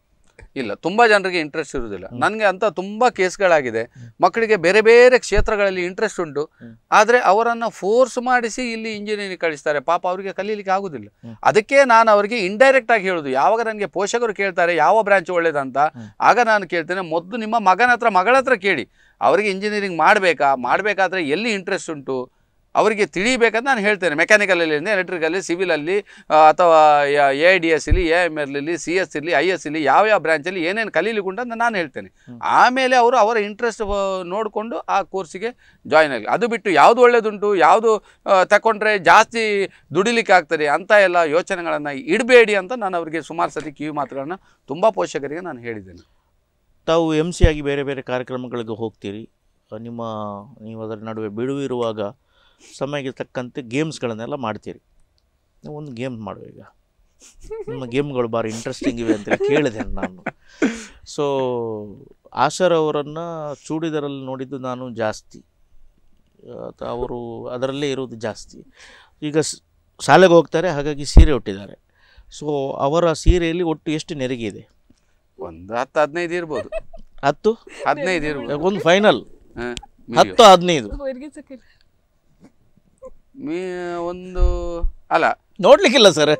C: ಇಲ್ಲ ತುಂಬ
D: ಜನರಿಗೆ ಇಂಟ್ರೆಸ್ಟ್ ಇರುವುದಿಲ್ಲ ನನಗೆ ಅಂತ ತುಂಬ ಕೇಸ್ಗಳಾಗಿದೆ ಮಕ್ಕಳಿಗೆ ಬೇರೆ ಬೇರೆ ಕ್ಷೇತ್ರಗಳಲ್ಲಿ ಇಂಟ್ರೆಸ್ಟ್ ಉಂಟು ಆದರೆ ಅವರನ್ನು ಫೋರ್ಸ್ ಮಾಡಿಸಿ ಇಲ್ಲಿ ಇಂಜಿನಿಯರಿಂಗ್ ಕಳಿಸ್ತಾರೆ ಪಾಪ ಅವರಿಗೆ ಕಲೀಲಿಕ್ಕೆ ಆಗುದಿಲ್ಲ ಅದಕ್ಕೆ ನಾನು ಅವರಿಗೆ ಇಂಡೈರೆಕ್ಟ್ ಆಗಿ ಹೇಳುದು ಯಾವಾಗ ನನಗೆ ಪೋಷಕರು ಕೇಳ್ತಾರೆ ಯಾವ ಬ್ರಾಂಚ್ ಒಳ್ಳೇದಂತ ಆಗ ನಾನು ಕೇಳ್ತೇನೆ ಮೊದಲು ನಿಮ್ಮ ಮಗನ ಹತ್ರ ಮಗಳ ಹತ್ರ ಕೇಳಿ ಅವರಿಗೆ ಇಂಜಿನಿಯರಿಂಗ್ ಮಾಡಬೇಕಾ ಮಾಡಬೇಕಾದ್ರೆ ಎಲ್ಲಿ ಇಂಟ್ರೆಸ್ಟ್ ಉಂಟು ಅವರಿಗೆ ತಿಳಿಬೇಕಂತ ನಾನು ಹೇಳ್ತೇನೆ ಮೆಕ್ಯಾನಿಕಲಲ್ಲಿ ಎಲೆಕ್ಟ್ರಿಕಲ್ಲಿ ಸಿವಿಲಲ್ಲಿ ಅಥವಾ ಎ ಡಿ ಎಸ್ ಇಲ್ಲಿ A M L C S ಇರಲಿ ಐ ಎಸ್ ಇಲ್ಲಿ ಯಾವ ಯಾವ ಬ್ರಾಂಚಲ್ಲಿ ಏನೇನು ಕಲೀಲಿಕ್ಕೆ ಅಂತ ನಾನು ಹೇಳ್ತೇನೆ ಆಮೇಲೆ ಅವರು ಅವರ ಇಂಟ್ರೆಸ್ಟ್ ನೋಡಿಕೊಂಡು ಆ ಕೋರ್ಸಿಗೆ ಜಾಯ್ನ್ ಆಗಲಿ ಅದು ಬಿಟ್ಟು ಯಾವುದು ಒಳ್ಳೆಯದುಂಟು ಯಾವುದು ತಗೊಂಡ್ರೆ ಜಾಸ್ತಿ ದುಡಿಲಿಕ್ಕೆ ಆಗ್ತದೆ ಅಂತ ಎಲ್ಲ ಯೋಚನೆಗಳನ್ನು ಇಡಬೇಡಿ ಅಂತ ನಾನು ಅವರಿಗೆ ಸುಮಾರು ಸತಿ ಕಿವಿ ಮಾತುಗಳನ್ನು ತುಂಬ ಪೋಷಕರಿಗೆ ನಾನು ಹೇಳಿದ್ದೇನೆ
C: ತಾವು ಎಮ್ ಸಿ ಆಗಿ ಬೇರೆ ಬೇರೆ ಕಾರ್ಯಕ್ರಮಗಳಿಗೆ ಹೋಗ್ತೀರಿ ನಿಮ್ಮ ನೀವು ಅದರ ನಡುವೆ ಬಿಡುವಿರುವಾಗ ಸಮಯಕ್ಕೆ ತಕ್ಕಂತೆ ಗೇಮ್ಸ್ಗಳನ್ನೆಲ್ಲ ಮಾಡ್ತೀರಿ ಒಂದು ಗೇಮ್ ಮಾಡುವ ಈಗ ನಿಮ್ಮ ಗೇಮ್ಗಳು ಭಾರಿ ಇಂಟ್ರೆಸ್ಟಿಂಗ್ ಇವೆ ಅಂತ ಕೇಳಿದೆ ನಾನು ಸೊ ಆಶರ್ ಅವರನ್ನು ಚೂಡಿದರಲ್ಲಿ ನೋಡಿದ್ದು ನಾನು ಜಾಸ್ತಿ ಅಥವಾ ಅವರು ಅದರಲ್ಲೇ ಇರೋದು ಜಾಸ್ತಿ ಈಗ ಶಾಲೆಗೆ ಹೋಗ್ತಾರೆ ಹಾಗಾಗಿ ಸೀರೆ ಉಟ್ಟಿದ್ದಾರೆ ಸೊ ಅವರ ಸೀರೆಯಲ್ಲಿ ಒಟ್ಟು ಎಷ್ಟು ನೆರಿಗೆ ಇದೆ ಒಂದು ಹತ್ತು ಹದಿನೈದು ಇರ್ಬೋದು ಹತ್ತು ಹದಿನೈದು ಒಂದು ಫೈನಲ್ ಹತ್ತು ಹದಿನೈದು ಒಂದು ಅಲ್ಲ ನೋಡ್ಲಿಕ್ಕಿಲ್ಲ ಸರ್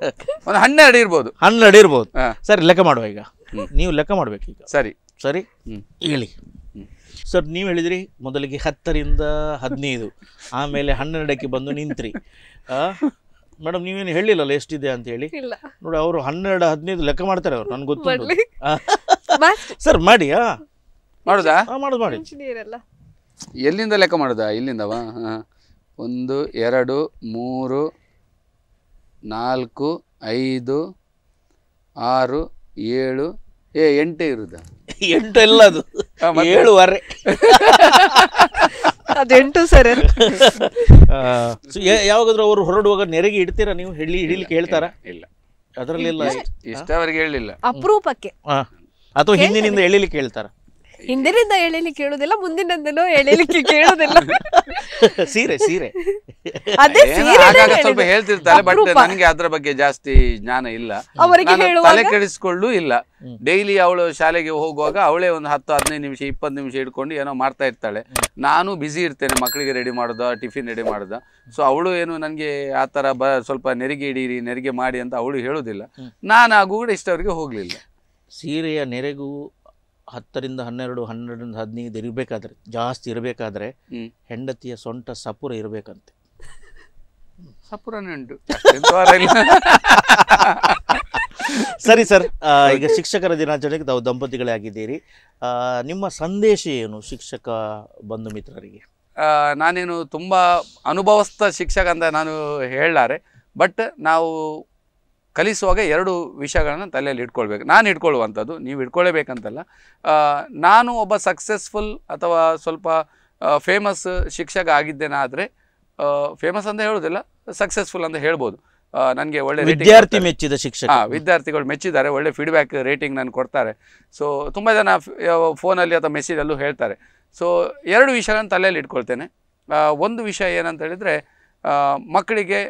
C: ಒಂದು ಹನ್ನೆರಡು ಇರ್ಬೋದು ಹನ್ನೆರಡು ಇರ್ಬೋದು ಸರಿ ಲೆಕ್ಕ ಮಾಡುವ ಈಗ ನೀವು ಲೆಕ್ಕ ಮಾಡ್ಬೇಕು ಈಗ ಸರಿ ಸರಿ ಹೇಳಿ ಸರ್ ನೀವು ಹೇಳಿದ್ರಿ ಮೊದಲಿಗೆ ಹತ್ತರಿಂದ ಹದಿನೈದು ಆಮೇಲೆ ಹನ್ನೆರಡಕ್ಕೆ ಬಂದು ನಿಂತ್ರಿ ಮೇಡಮ್ ನೀವೇನು ಹೇಳಿಲ್ಲಲ್ಲ ಎಷ್ಟಿದೆ ಅಂತ ಹೇಳಿ ನೋಡಿ ಅವರು ಹನ್ನೆರಡು ಹದಿನೈದು ಲೆಕ್ಕ ಮಾಡ್ತಾರೆ ಅವರು ನನ್ಗೆ ಗೊತ್ತು ಸರ್ ಮಾಡಿ ಹಾ
D: ಮಾಡುದಾ ಮಾಡುದು ಮಾಡಿ
C: ಎಲ್ಲಿಂದ ಲೆಕ್ಕ ಮಾಡುದಾ ಇಲ್ಲಿಂದವಾ
D: ಒಂದು ಎರಡು ಮೂರು ನಾಲ್ಕು ಐದು ಆರು ಏಳು ಏ ಎಂಟೇ ಇರುದ
B: ಎಂಟು ಎಲ್ಲ ಅದು ಏಳುವರೆ
C: ಅದೆಂಟು ಸರ್ ಯಾವಾಗಾದ್ರೂ ಅವರು ಹೊರಡುವಾಗ ನೆರೆಗೆ ಇಡ್ತೀರಾ ನೀವು ಹೇಳಿ ಹಿಡೀಲಿಕ್ಕೆ ಹೇಳ್ತಾರ ಇಲ್ಲ ಅದರಲ್ಲಿ ಇಷ್ಟವರೆಗೆ ಹೇಳಿಲ್ಲ ಅಪರೂಪಕ್ಕೆ ಅಥವಾ ಹಿಂದಿನಿಂದ ಎಳಿಲಿಕ್ಕೆ ಹೇಳ್ತಾರ
A: ಹಿಂದಿನಿಂದ ಎಳೆಯಲಿ ಕೇಳುದಿಲ್ಲ ಮುಂದಿನಂದಲೂ ಎಳೆಯಲಿಕ್ಕೆ ಕೇಳುದಿಲ್ಲ
C: ಸೀರೆ ಸೀರೆ ಸ್ವಲ್ಪ ಹೇಳ್ತಿರ್ತಾರೆ ಬಟ್ ನನಗೆ ಅದ್ರ ಬಗ್ಗೆ
D: ಜಾಸ್ತಿ ಜ್ಞಾನ ಇಲ್ಲ ಅವರಿಗೆ ತಲೆ ಕೆಡಿಸಿಕೊಳ್ಳು ಇಲ್ಲ ಡೈಲಿ ಅವಳು ಶಾಲೆಗೆ ಹೋಗುವಾಗ ಅವಳೇ ಒಂದು ಹತ್ತು ಹದಿನೈದು ನಿಮಿಷ ಇಪ್ಪತ್ತು ನಿಮಿಷ ಇಟ್ಕೊಂಡು ಏನೋ ಮಾಡ್ತಾ ಇರ್ತಾಳೆ ನಾನು ಬಿಸಿ ಇರ್ತೇನೆ ಮಕ್ಕಳಿಗೆ ರೆಡಿ ಮಾಡೋದ ಟಿಫಿನ್ ರೆಡಿ ಮಾಡೋದ ಸೊ ಅವಳು ಏನು ನನಗೆ ಆ ಥರ ಬ ಸ್ವಲ್ಪ ನೆರಿಗೆ ಇಡೀರಿ ನೆರಿಗೆ ಮಾಡಿ ಅಂತ ಅವಳು ಹೇಳೋದಿಲ್ಲ
C: ನಾನು ಆಗೂ ಕೂಡ ಇಷ್ಟವರಿಗೆ ಹೋಗಲಿಲ್ಲ ಸೀರೆಯ ನೆರೆಗೂ ಹತ್ತರಿಂದ ಹನ್ನೆರಡು ಹನ್ನೆರಡರಿಂದ ಹದಿನೈದು ಇರಬೇಕಾದ್ರೆ ಜಾಸ್ತಿ ಇರಬೇಕಾದ್ರೆ ಹೆಂಡತಿಯ ಸೊಂಟ ಸಪುರ ಇರಬೇಕಂತೆ
D: ಸಪುರನೇ ಉಂಟು
C: ಸರಿ ಸರ್ ಈಗ ಶಿಕ್ಷಕರ ದಿನಾಚರಣೆಗೆ ತಾವು ದಂಪತಿಗಳೇ ಆಗಿದ್ದೀರಿ ನಿಮ್ಮ ಸಂದೇಶ ಏನು ಶಿಕ್ಷಕ ಬಂಧು ಮಿತ್ರರಿಗೆ
D: ನಾನೇನು ತುಂಬ ಅನುಭವಸ್ಥ ಶಿಕ್ಷಕ ಅಂತ ನಾನು ಹೇಳಲಾರೆ ಬಟ್ ನಾವು ಕಲಿಸುವಾಗ ಎರಡು ವಿಷಯಗಳನ್ನು ತಲೆಯಲ್ಲಿ ಇಟ್ಕೊಳ್ಬೇಕು ನಾನು ಇಟ್ಕೊಳ್ಳುವಂಥದ್ದು ನೀವು ಇಟ್ಕೊಳ್ಳೇಬೇಕಂತಲ್ಲ ನಾನು ಒಬ್ಬ ಸಕ್ಸಸ್ಫುಲ್ ಅಥವಾ ಸ್ವಲ್ಪ ಫೇಮಸ್ ಶಿಕ್ಷಕ ಆಗಿದ್ದೇನಾದರೆ ಫೇಮಸ್ ಅಂತ ಹೇಳೋದಿಲ್ಲ ಸಕ್ಸಸ್ಫುಲ್ ಅಂತ ಹೇಳ್ಬೋದು ನನಗೆ ಒಳ್ಳೆ ವಿದ್ಯಾರ್ಥಿ
C: ಮೆಚ್ಚಿದ ಶಿಕ್ಷಕ ಹಾಂ
D: ವಿದ್ಯಾರ್ಥಿಗಳು ಮೆಚ್ಚಿದ್ದಾರೆ ಒಳ್ಳೆ ಫೀಡ್ಬ್ಯಾಕ್ ರೇಟಿಂಗ್ ನಾನು ಕೊಡ್ತಾರೆ ಸೊ ತುಂಬ ಜನ ಫೋನಲ್ಲಿ ಅಥವಾ ಮೆಸೇಜಲ್ಲೂ ಹೇಳ್ತಾರೆ ಸೊ ಎರಡು ವಿಷಯಗಳನ್ನು ತಲೆಯಲ್ಲಿ ಇಟ್ಕೊಳ್ತೇನೆ ಒಂದು ವಿಷಯ ಏನಂತ ಹೇಳಿದರೆ ಮಕ್ಕಳಿಗೆ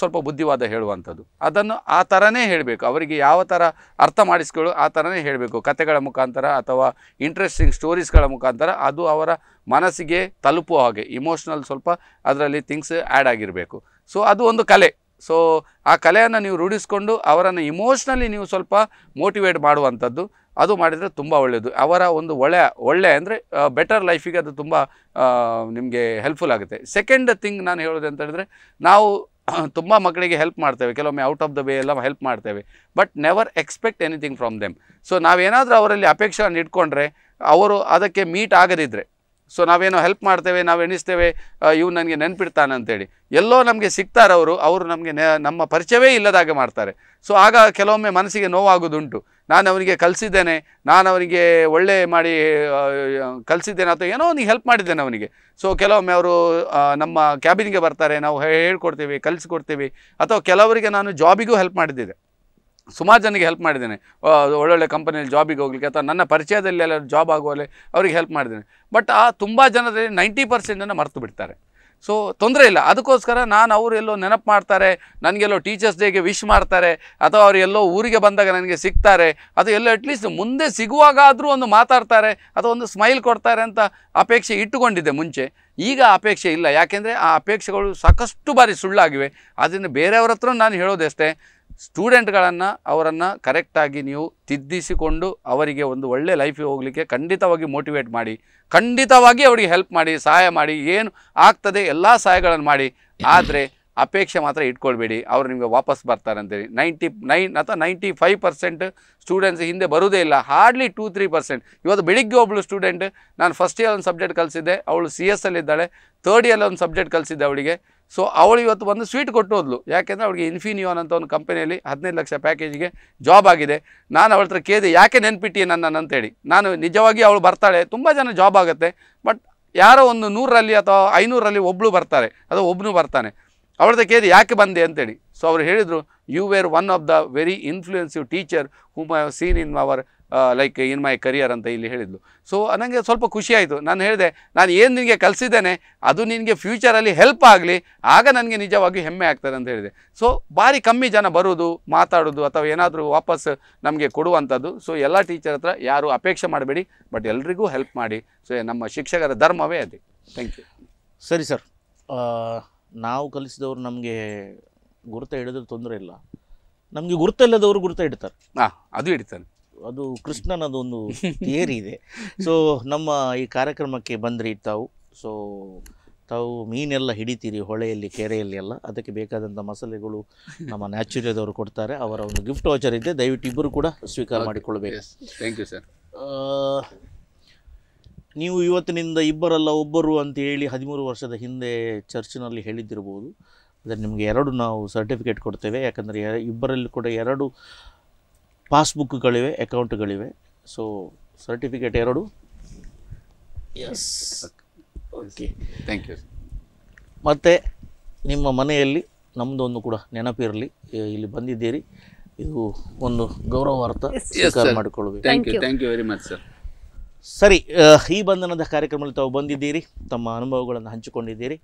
D: ಸ್ವಲ್ಪ ಬುದ್ಧಿವಾದ ಹೇಳುವಂಥದ್ದು ಅದನ್ನು ಆ ಥರನೇ ಹೇಳಬೇಕು ಅವರಿಗೆ ಯಾವ ಥರ ಅರ್ಥ ಮಾಡಿಸ್ಕೊಳ್ಳೋ ಆ ಥರನೇ ಹೇಳಬೇಕು ಕತೆಗಳ ಮುಖಾಂತರ ಅಥವಾ ಇಂಟ್ರೆಸ್ಟಿಂಗ್ ಸ್ಟೋರೀಸ್ಗಳ ಮುಖಾಂತರ ಅದು ಅವರ ಮನಸ್ಸಿಗೆ ತಲುಪುವ ಹಾಗೆ ಇಮೋಷ್ನಲ್ ಸ್ವಲ್ಪ ಅದರಲ್ಲಿ ಥಿಂಗ್ಸ್ ಆ್ಯಡ್ ಆಗಿರಬೇಕು ಸೊ ಅದು ಒಂದು ಕಲೆ ಸೊ ಆ ಕಲೆಯನ್ನು ನೀವು ರೂಢಿಸ್ಕೊಂಡು ಅವರನ್ನು ಇಮೋಷ್ನಲಿ ನೀವು ಸ್ವಲ್ಪ ಮೋಟಿವೇಟ್ ಮಾಡುವಂಥದ್ದು ಅದು ಮಾಡಿದರೆ ತುಂಬ ಒಳ್ಳೆಯದು ಅವರ ಒಂದು ಒಳ್ಳೆಯ ಒಳ್ಳೆ ಅಂದರೆ ಬೆಟರ್ ಲೈಫಿಗೆ ಅದು ತುಂಬ ನಿಮಗೆ ಹೆಲ್ಪ್ಫುಲ್ ಆಗುತ್ತೆ ಸೆಕೆಂಡ್ ಥಿಂಗ್ ನಾನು ಹೇಳೋದು ಅಂತ ಹೇಳಿದ್ರೆ ನಾವು ತುಂಬ ಮಕ್ಕಳಿಗೆ ಹೆಲ್ಪ್ ಮಾಡ್ತೇವೆ ಕೆಲವೊಮ್ಮೆ ಔಟ್ ಆಫ್ ದ ವೇ ಎಲ್ಲ ಹೆಲ್ಪ್ ಮಾಡ್ತೇವೆ but never expect anything from them so ನಾವೇನಾದರೂ ಅವರಲ್ಲಿ ಅಪೇಕ್ಷೆಯನ್ನು ಇಟ್ಕೊಂಡ್ರೆ ಅವರು ಅದಕ್ಕೆ ಮೀಟ್ ಆಗದಿದ್ದರೆ ಸೊ ನಾವೇನೋ ಹೆಲ್ಪ್ ಮಾಡ್ತೇವೆ ನಾವು ಎಣಿಸ್ತೇವೆ ಇವ್ನು ನನಗೆ ನೆನ್ಪಿಡ್ತಾನೆ ಅಂತೇಳಿ ಎಲ್ಲೋ ನಮಗೆ ಸಿಗ್ತಾರವರು ಅವರು ನಮಗೆ ನಮ್ಮ ಪರಿಚಯವೇ ಇಲ್ಲದಾಗೆ ಮಾಡ್ತಾರೆ ಸೊ ಆಗ ಕೆಲವೊಮ್ಮೆ ಮನಸ್ಸಿಗೆ ನೋವಾಗೋದುಂಟು ನಾನು ಅವನಿಗೆ ಕಲಿಸಿದ್ದೇನೆ ನಾನು ಅವನಿಗೆ ಒಳ್ಳೆ ಮಾಡಿ ಕಲಿಸಿದ್ದೇನೆ ಅಥವಾ ಏನೋ ಅವನಿಗೆ ಹೆಲ್ಪ್ ಮಾಡಿದ್ದೇನೆ ಅವನಿಗೆ ಸೊ ಕೆಲವೊಮ್ಮೆ ಅವರು ನಮ್ಮ ಕ್ಯಾಬಿನ್ಗೆ ಬರ್ತಾರೆ ನಾವು ಹೇಳ್ಕೊಡ್ತೀವಿ ಕಲಿಸ್ಕೊಡ್ತೀವಿ ಅಥವಾ ಕೆಲವರಿಗೆ ನಾನು ಜಾಬಿಗೂ ಹೆಲ್ಪ್ ಮಾಡಿದ್ದೆ ಸುಮಾರು ಜನಕ್ಕೆ ಹೆಲ್ಪ್ ಮಾಡಿದ್ದೇನೆ ಒಳ್ಳೊಳ್ಳೆ ಕಂಪನಿಯಲ್ಲಿ ಜಾಬಿಗೆ ಹೋಗ್ಲಿಕ್ಕೆ ಅಥವಾ ನನ್ನ ಪರಿಚಯದಲ್ಲಿ ಎಲ್ಲರೂ ಜಾಬ್ ಆಗುವಲ್ಲಿ ಅವ್ರಿಗೆ ಹೆಲ್ಪ್ ಮಾಡಿದ್ದೇನೆ ಬಟ್ ಆ ತುಂಬ ಜನರಲ್ಲಿ ನೈಂಟಿ ಪರ್ಸೆಂಟನ್ನು ಮರೆತು ಬಿಡ್ತಾರೆ ಸೊ ತೊಂದರೆ ಇಲ್ಲ ಅದಕ್ಕೋಸ್ಕರ ನಾನು ಅವರು ಎಲ್ಲೋ ನೆನಪು ಮಾಡ್ತಾರೆ ನನಗೆಲ್ಲೋ ಟೀಚರ್ಸ್ ಡೇಗೆ ವಿಶ್ ಮಾಡ್ತಾರೆ ಅಥವಾ ಅವರೆಲ್ಲೋ ಎಲ್ಲೋ ಊರಿಗೆ ಬಂದಾಗ ನನಗೆ ಸಿಗ್ತಾರೆ ಅದು ಎಲ್ಲೋ ಅಟ್ಲೀಸ್ಟ್ ಮುಂದೆ ಸಿಗುವಾಗಾದರೂ ಒಂದು ಮಾತಾಡ್ತಾರೆ ಅಥವಾ ಒಂದು ಸ್ಮೈಲ್ ಕೊಡ್ತಾರೆ ಅಂತ ಅಪೇಕ್ಷೆ ಇಟ್ಟುಕೊಂಡಿದ್ದೆ ಮುಂಚೆ ಈಗ ಅಪೇಕ್ಷೆ ಇಲ್ಲ ಯಾಕೆಂದರೆ ಆ ಅಪೇಕ್ಷೆಗಳು ಸಾಕಷ್ಟು ಬಾರಿ ಸುಳ್ಳಾಗಿವೆ ಆದ್ದರಿಂದ ಬೇರೆಯವ್ರ ಹತ್ರ ನಾನು ಹೇಳೋದಷ್ಟೇ ಸ್ಟೂಡೆಂಟ್ಗಳನ್ನು ಅವರನ್ನು ಕರೆಕ್ಟಾಗಿ ನೀವು ತಿದ್ದಿಸಿಕೊಂಡು ಅವರಿಗೆ ಒಂದು ಒಳ್ಳೆ ಲೈಫಿಗೆ ಹೋಗಲಿಕ್ಕೆ ಖಂಡಿತವಾಗಿ ಮೋಟಿವೇಟ್ ಮಾಡಿ ಖಂಡಿತವಾಗಿ ಅವರಿಗೆ ಹೆಲ್ಪ್ ಮಾಡಿ ಸಹಾಯ ಮಾಡಿ ಏನು ಆಗ್ತದೆ ಎಲ್ಲ ಸಹಾಯಗಳನ್ನು ಮಾಡಿ ಆದರೆ ಅಪೇಕ್ಷೆ ಮಾತ್ರ ಇಟ್ಕೊಳ್ಬೇಡಿ ಅವರು ನಿಮಗೆ ವಾಪಸ್ ಬರ್ತಾರೆ ಅಂತೇಳಿ ನೈಂಟಿ ನೈನ್ ಅಥವಾ ನೈಂಟಿ ಫೈವ್ ಪರ್ಸೆಂಟ್ ಸ್ಟೂಡೆಂಟ್ಸ್ ಹಿಂದೆ ಬರೋದೇ ಇಲ್ಲ ಹಾರ್ಡ್ಲಿ ಟೂ ತ್ರೀ ಪರ್ಸೆಂಟ್ ಇವತ್ತು ಬೆಳಿಗ್ಗೆ ಒಬ್ಬಳು ಸ್ಟೂಡೆಂಟ್ ನಾನು ಫಸ್ಟ್ ಇಯರ್ ಒಂದು ಸಬ್ಜೆಕ್ಟ್ ಕಲಿಸಿದ್ದೆ ಅವಳು ಸಿ ಎಸ್ ಅಲ್ಲಿದ್ದಾಳೆ ತರ್ಡ್ ಇಯರ್ ಒಂದು ಸಬ್ಜೆಕ್ಟ್ ಕಲಿಸಿದ್ದೆ ಅವಳಿಗೆ ಸೊ ಅವಳು ಇವತ್ತು ಬಂದು ಸ್ವೀಟ್ ಕೊಟ್ಟು ಹೋದ್ಲು ಯಾಕೆಂದರೆ ಅವಳಿಗೆ ಇನ್ಫಿನಿಯೋನ್ ಅಂತ ಒಂದು ಕಂಪನಿಯಲ್ಲಿ ಹದಿನೈದು ಲಕ್ಷ ಪ್ಯಾಕೇಜ್ಗೆ ಜಾಬ್ ಆಗಿದೆ ನಾನು ಅವಳ ಹತ್ರ ಕೇಳಿದೆ ಯಾಕೆ ನೆನ್ಪಿಟ್ಟಿ ನನ್ನ ಅಂತೇಳಿ ನಾನು ನಿಜವಾಗಿ ಅವಳು ಬರ್ತಾಳೆ ತುಂಬ ಜನ ಜಾಬ್ ಆಗುತ್ತೆ ಬಟ್ ಯಾರೋ ಒಂದು ನೂರರಲ್ಲಿ ಅಥವಾ ಐನೂರಲ್ಲಿ ಒಬ್ಬಳು ಬರ್ತಾರೆ ಅಥವಾ ಒಬ್ಬನು ಬರ್ತಾನೆ ಹತ್ರ ಕೇಳಿದೆ ಯಾಕೆ ಬಂದೆ ಅಂತೇಳಿ ಸೊ ಅವರು ಹೇಳಿದರು you were one of the very influencive teacher whom I have seen in our like in my career ಅಂತ ಇಲ್ಲಿ ಹೇಳಿದ್ಲು ಸೊ ನನಗೆ ಸ್ವಲ್ಪ ಖುಷಿ ಆಯಿತು ನಾನು ಹೇಳಿದೆ ನಾನು ಏನು ನಿನಗೆ ಕಲಿಸಿದ್ದೇನೆ ಅದು ನಿನಗೆ ಫ್ಯೂಚರಲ್ಲಿ ಹೆಲ್ಪ್ ಆಗಲಿ ಆಗ ನನಗೆ ನಿಜವಾಗಿ ಹೆಮ್ಮೆ ಆಗ್ತದೆ ಅಂತ ಹೇಳಿದೆ ಸೊ ಭಾರಿ ಕಮ್ಮಿ ಜನ ಬರೋದು ಮಾತಾಡೋದು ಅಥವಾ ಏನಾದರೂ ವಾಪಸ್ ನಮಗೆ ಕೊಡುವಂಥದ್ದು ಸೊ ಎಲ್ಲ ಟೀಚರ್ ಹತ್ರ ಯಾರು ಅಪೇಕ್ಷೆ ಮಾಡಬೇಡಿ ಬಟ್ ಎಲ್ರಿಗೂ ಹೆಲ್ಪ್ ಮಾಡಿ ಸೊ ನಮ್ಮ ಶಿಕ್ಷಕರ ಧರ್ಮವೇ ಅದೇ ಥ್ಯಾಂಕ್ ಯು
C: ಸರಿ ಸರ್ ನಾವು ಕಲಿಸಿದವರು ನಮಗೆ ಗುರುತ ಹಿಡಿದ್ರೆ ತೊಂದರೆ ಇಲ್ಲ ನಮಗೆ ಗುರುತಿಲ್ಲದವರು ಗುರುತು ಗುರುತ ಇಡ್ತಾರೆ ಹಾಂ ಅದು ಇಡ್ತಾರೆ ಅದು ಕೃಷ್ಣನದೊಂದು ಒಂದು ಥಿಯರಿ ಇದೆ ಸೊ ನಮ್ಮ ಈ ಕಾರ್ಯಕ್ರಮಕ್ಕೆ ಬಂದ್ರಿ ತಾವು ಸೊ ತಾವು ಮೀನೆಲ್ಲ ಹಿಡಿತೀರಿ ಹೊಳೆಯಲ್ಲಿ ಕೆರೆಯಲ್ಲಿ ಎಲ್ಲ ಅದಕ್ಕೆ ಬೇಕಾದಂಥ ಮಸಾಲೆಗಳು ನಮ್ಮ ನ್ಯಾಚುರಿಯದವರು ಕೊಡ್ತಾರೆ ಅವರ ಒಂದು ಗಿಫ್ಟ್ ವಾಚರ್ ಇದೆ ದಯವಿಟ್ಟು ಇಬ್ಬರು ಕೂಡ ಸ್ವೀಕಾರ ಮಾಡಿಕೊಳ್ಬೇಕು ಥ್ಯಾಂಕ್ ಯು ಸರ್ ನೀವು ಇವತ್ತಿನಿಂದ ಇಬ್ಬರಲ್ಲ ಒಬ್ಬರು ಅಂತ ಹೇಳಿ ಹದಿಮೂರು ವರ್ಷದ ಹಿಂದೆ ಚರ್ಚಿನಲ್ಲಿ ಹೇಳಿದ್ದಿರ್ಬೋದು ಅದನ್ನು ನಿಮಗೆ ಎರಡು ನಾವು ಸರ್ಟಿಫಿಕೇಟ್ ಕೊಡ್ತೇವೆ ಯಾಕಂದರೆ ಇಬ್ಬರಲ್ಲಿ ಕೂಡ ಎರಡು ಪಾಸ್ಬುಕ್ಗಳಿವೆ ಅಕೌಂಟ್ಗಳಿವೆ ಸೊ ಸರ್ಟಿಫಿಕೇಟ್ ಎರಡು
D: ಎಸ್ ಓಕೆ ಥ್ಯಾಂಕ್ ಯು
C: ಮತ್ತು ನಿಮ್ಮ ಮನೆಯಲ್ಲಿ ನಮ್ಮದೊಂದು ಕೂಡ ನೆನಪಿರಲಿ ಇಲ್ಲಿ ಬಂದಿದ್ದೀರಿ ಇದು ಒಂದು ಗೌರವಾರ್ಥ ಸ್ವೀಕಾರ ಮಾಡಿಕೊಳ್ಳಬೇಕು thank you
D: thank you very much sir
C: ಸರಿ ಈ ಬಂಧನದ ಕಾರ್ಯಕ್ರಮದಲ್ಲಿ ತಾವು ಬಂದಿದ್ದೀರಿ ತಮ್ಮ ಅನುಭವಗಳನ್ನು ಹಂಚಿಕೊಂಡಿದ್ದೀರಿ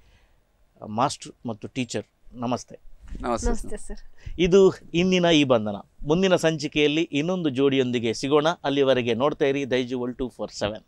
C: ಮಾಸ್ಟರ್ ಮತ್ತು ಟೀಚರ್ ನಮಸ್ತೆ ನಮಸ್ತೆ ಸರ್ ಇದು ಇಂದಿನ ಈ ಬಂಧನ ಮುಂದಿನ ಸಂಚಿಕೆಯಲ್ಲಿ ಇನ್ನೊಂದು ಜೋಡಿಯೊಂದಿಗೆ ಸಿಗೋಣ ಅಲ್ಲಿವರೆಗೆ ನೋಡ್ತಾ ಇರಿ Daijiworld two four seven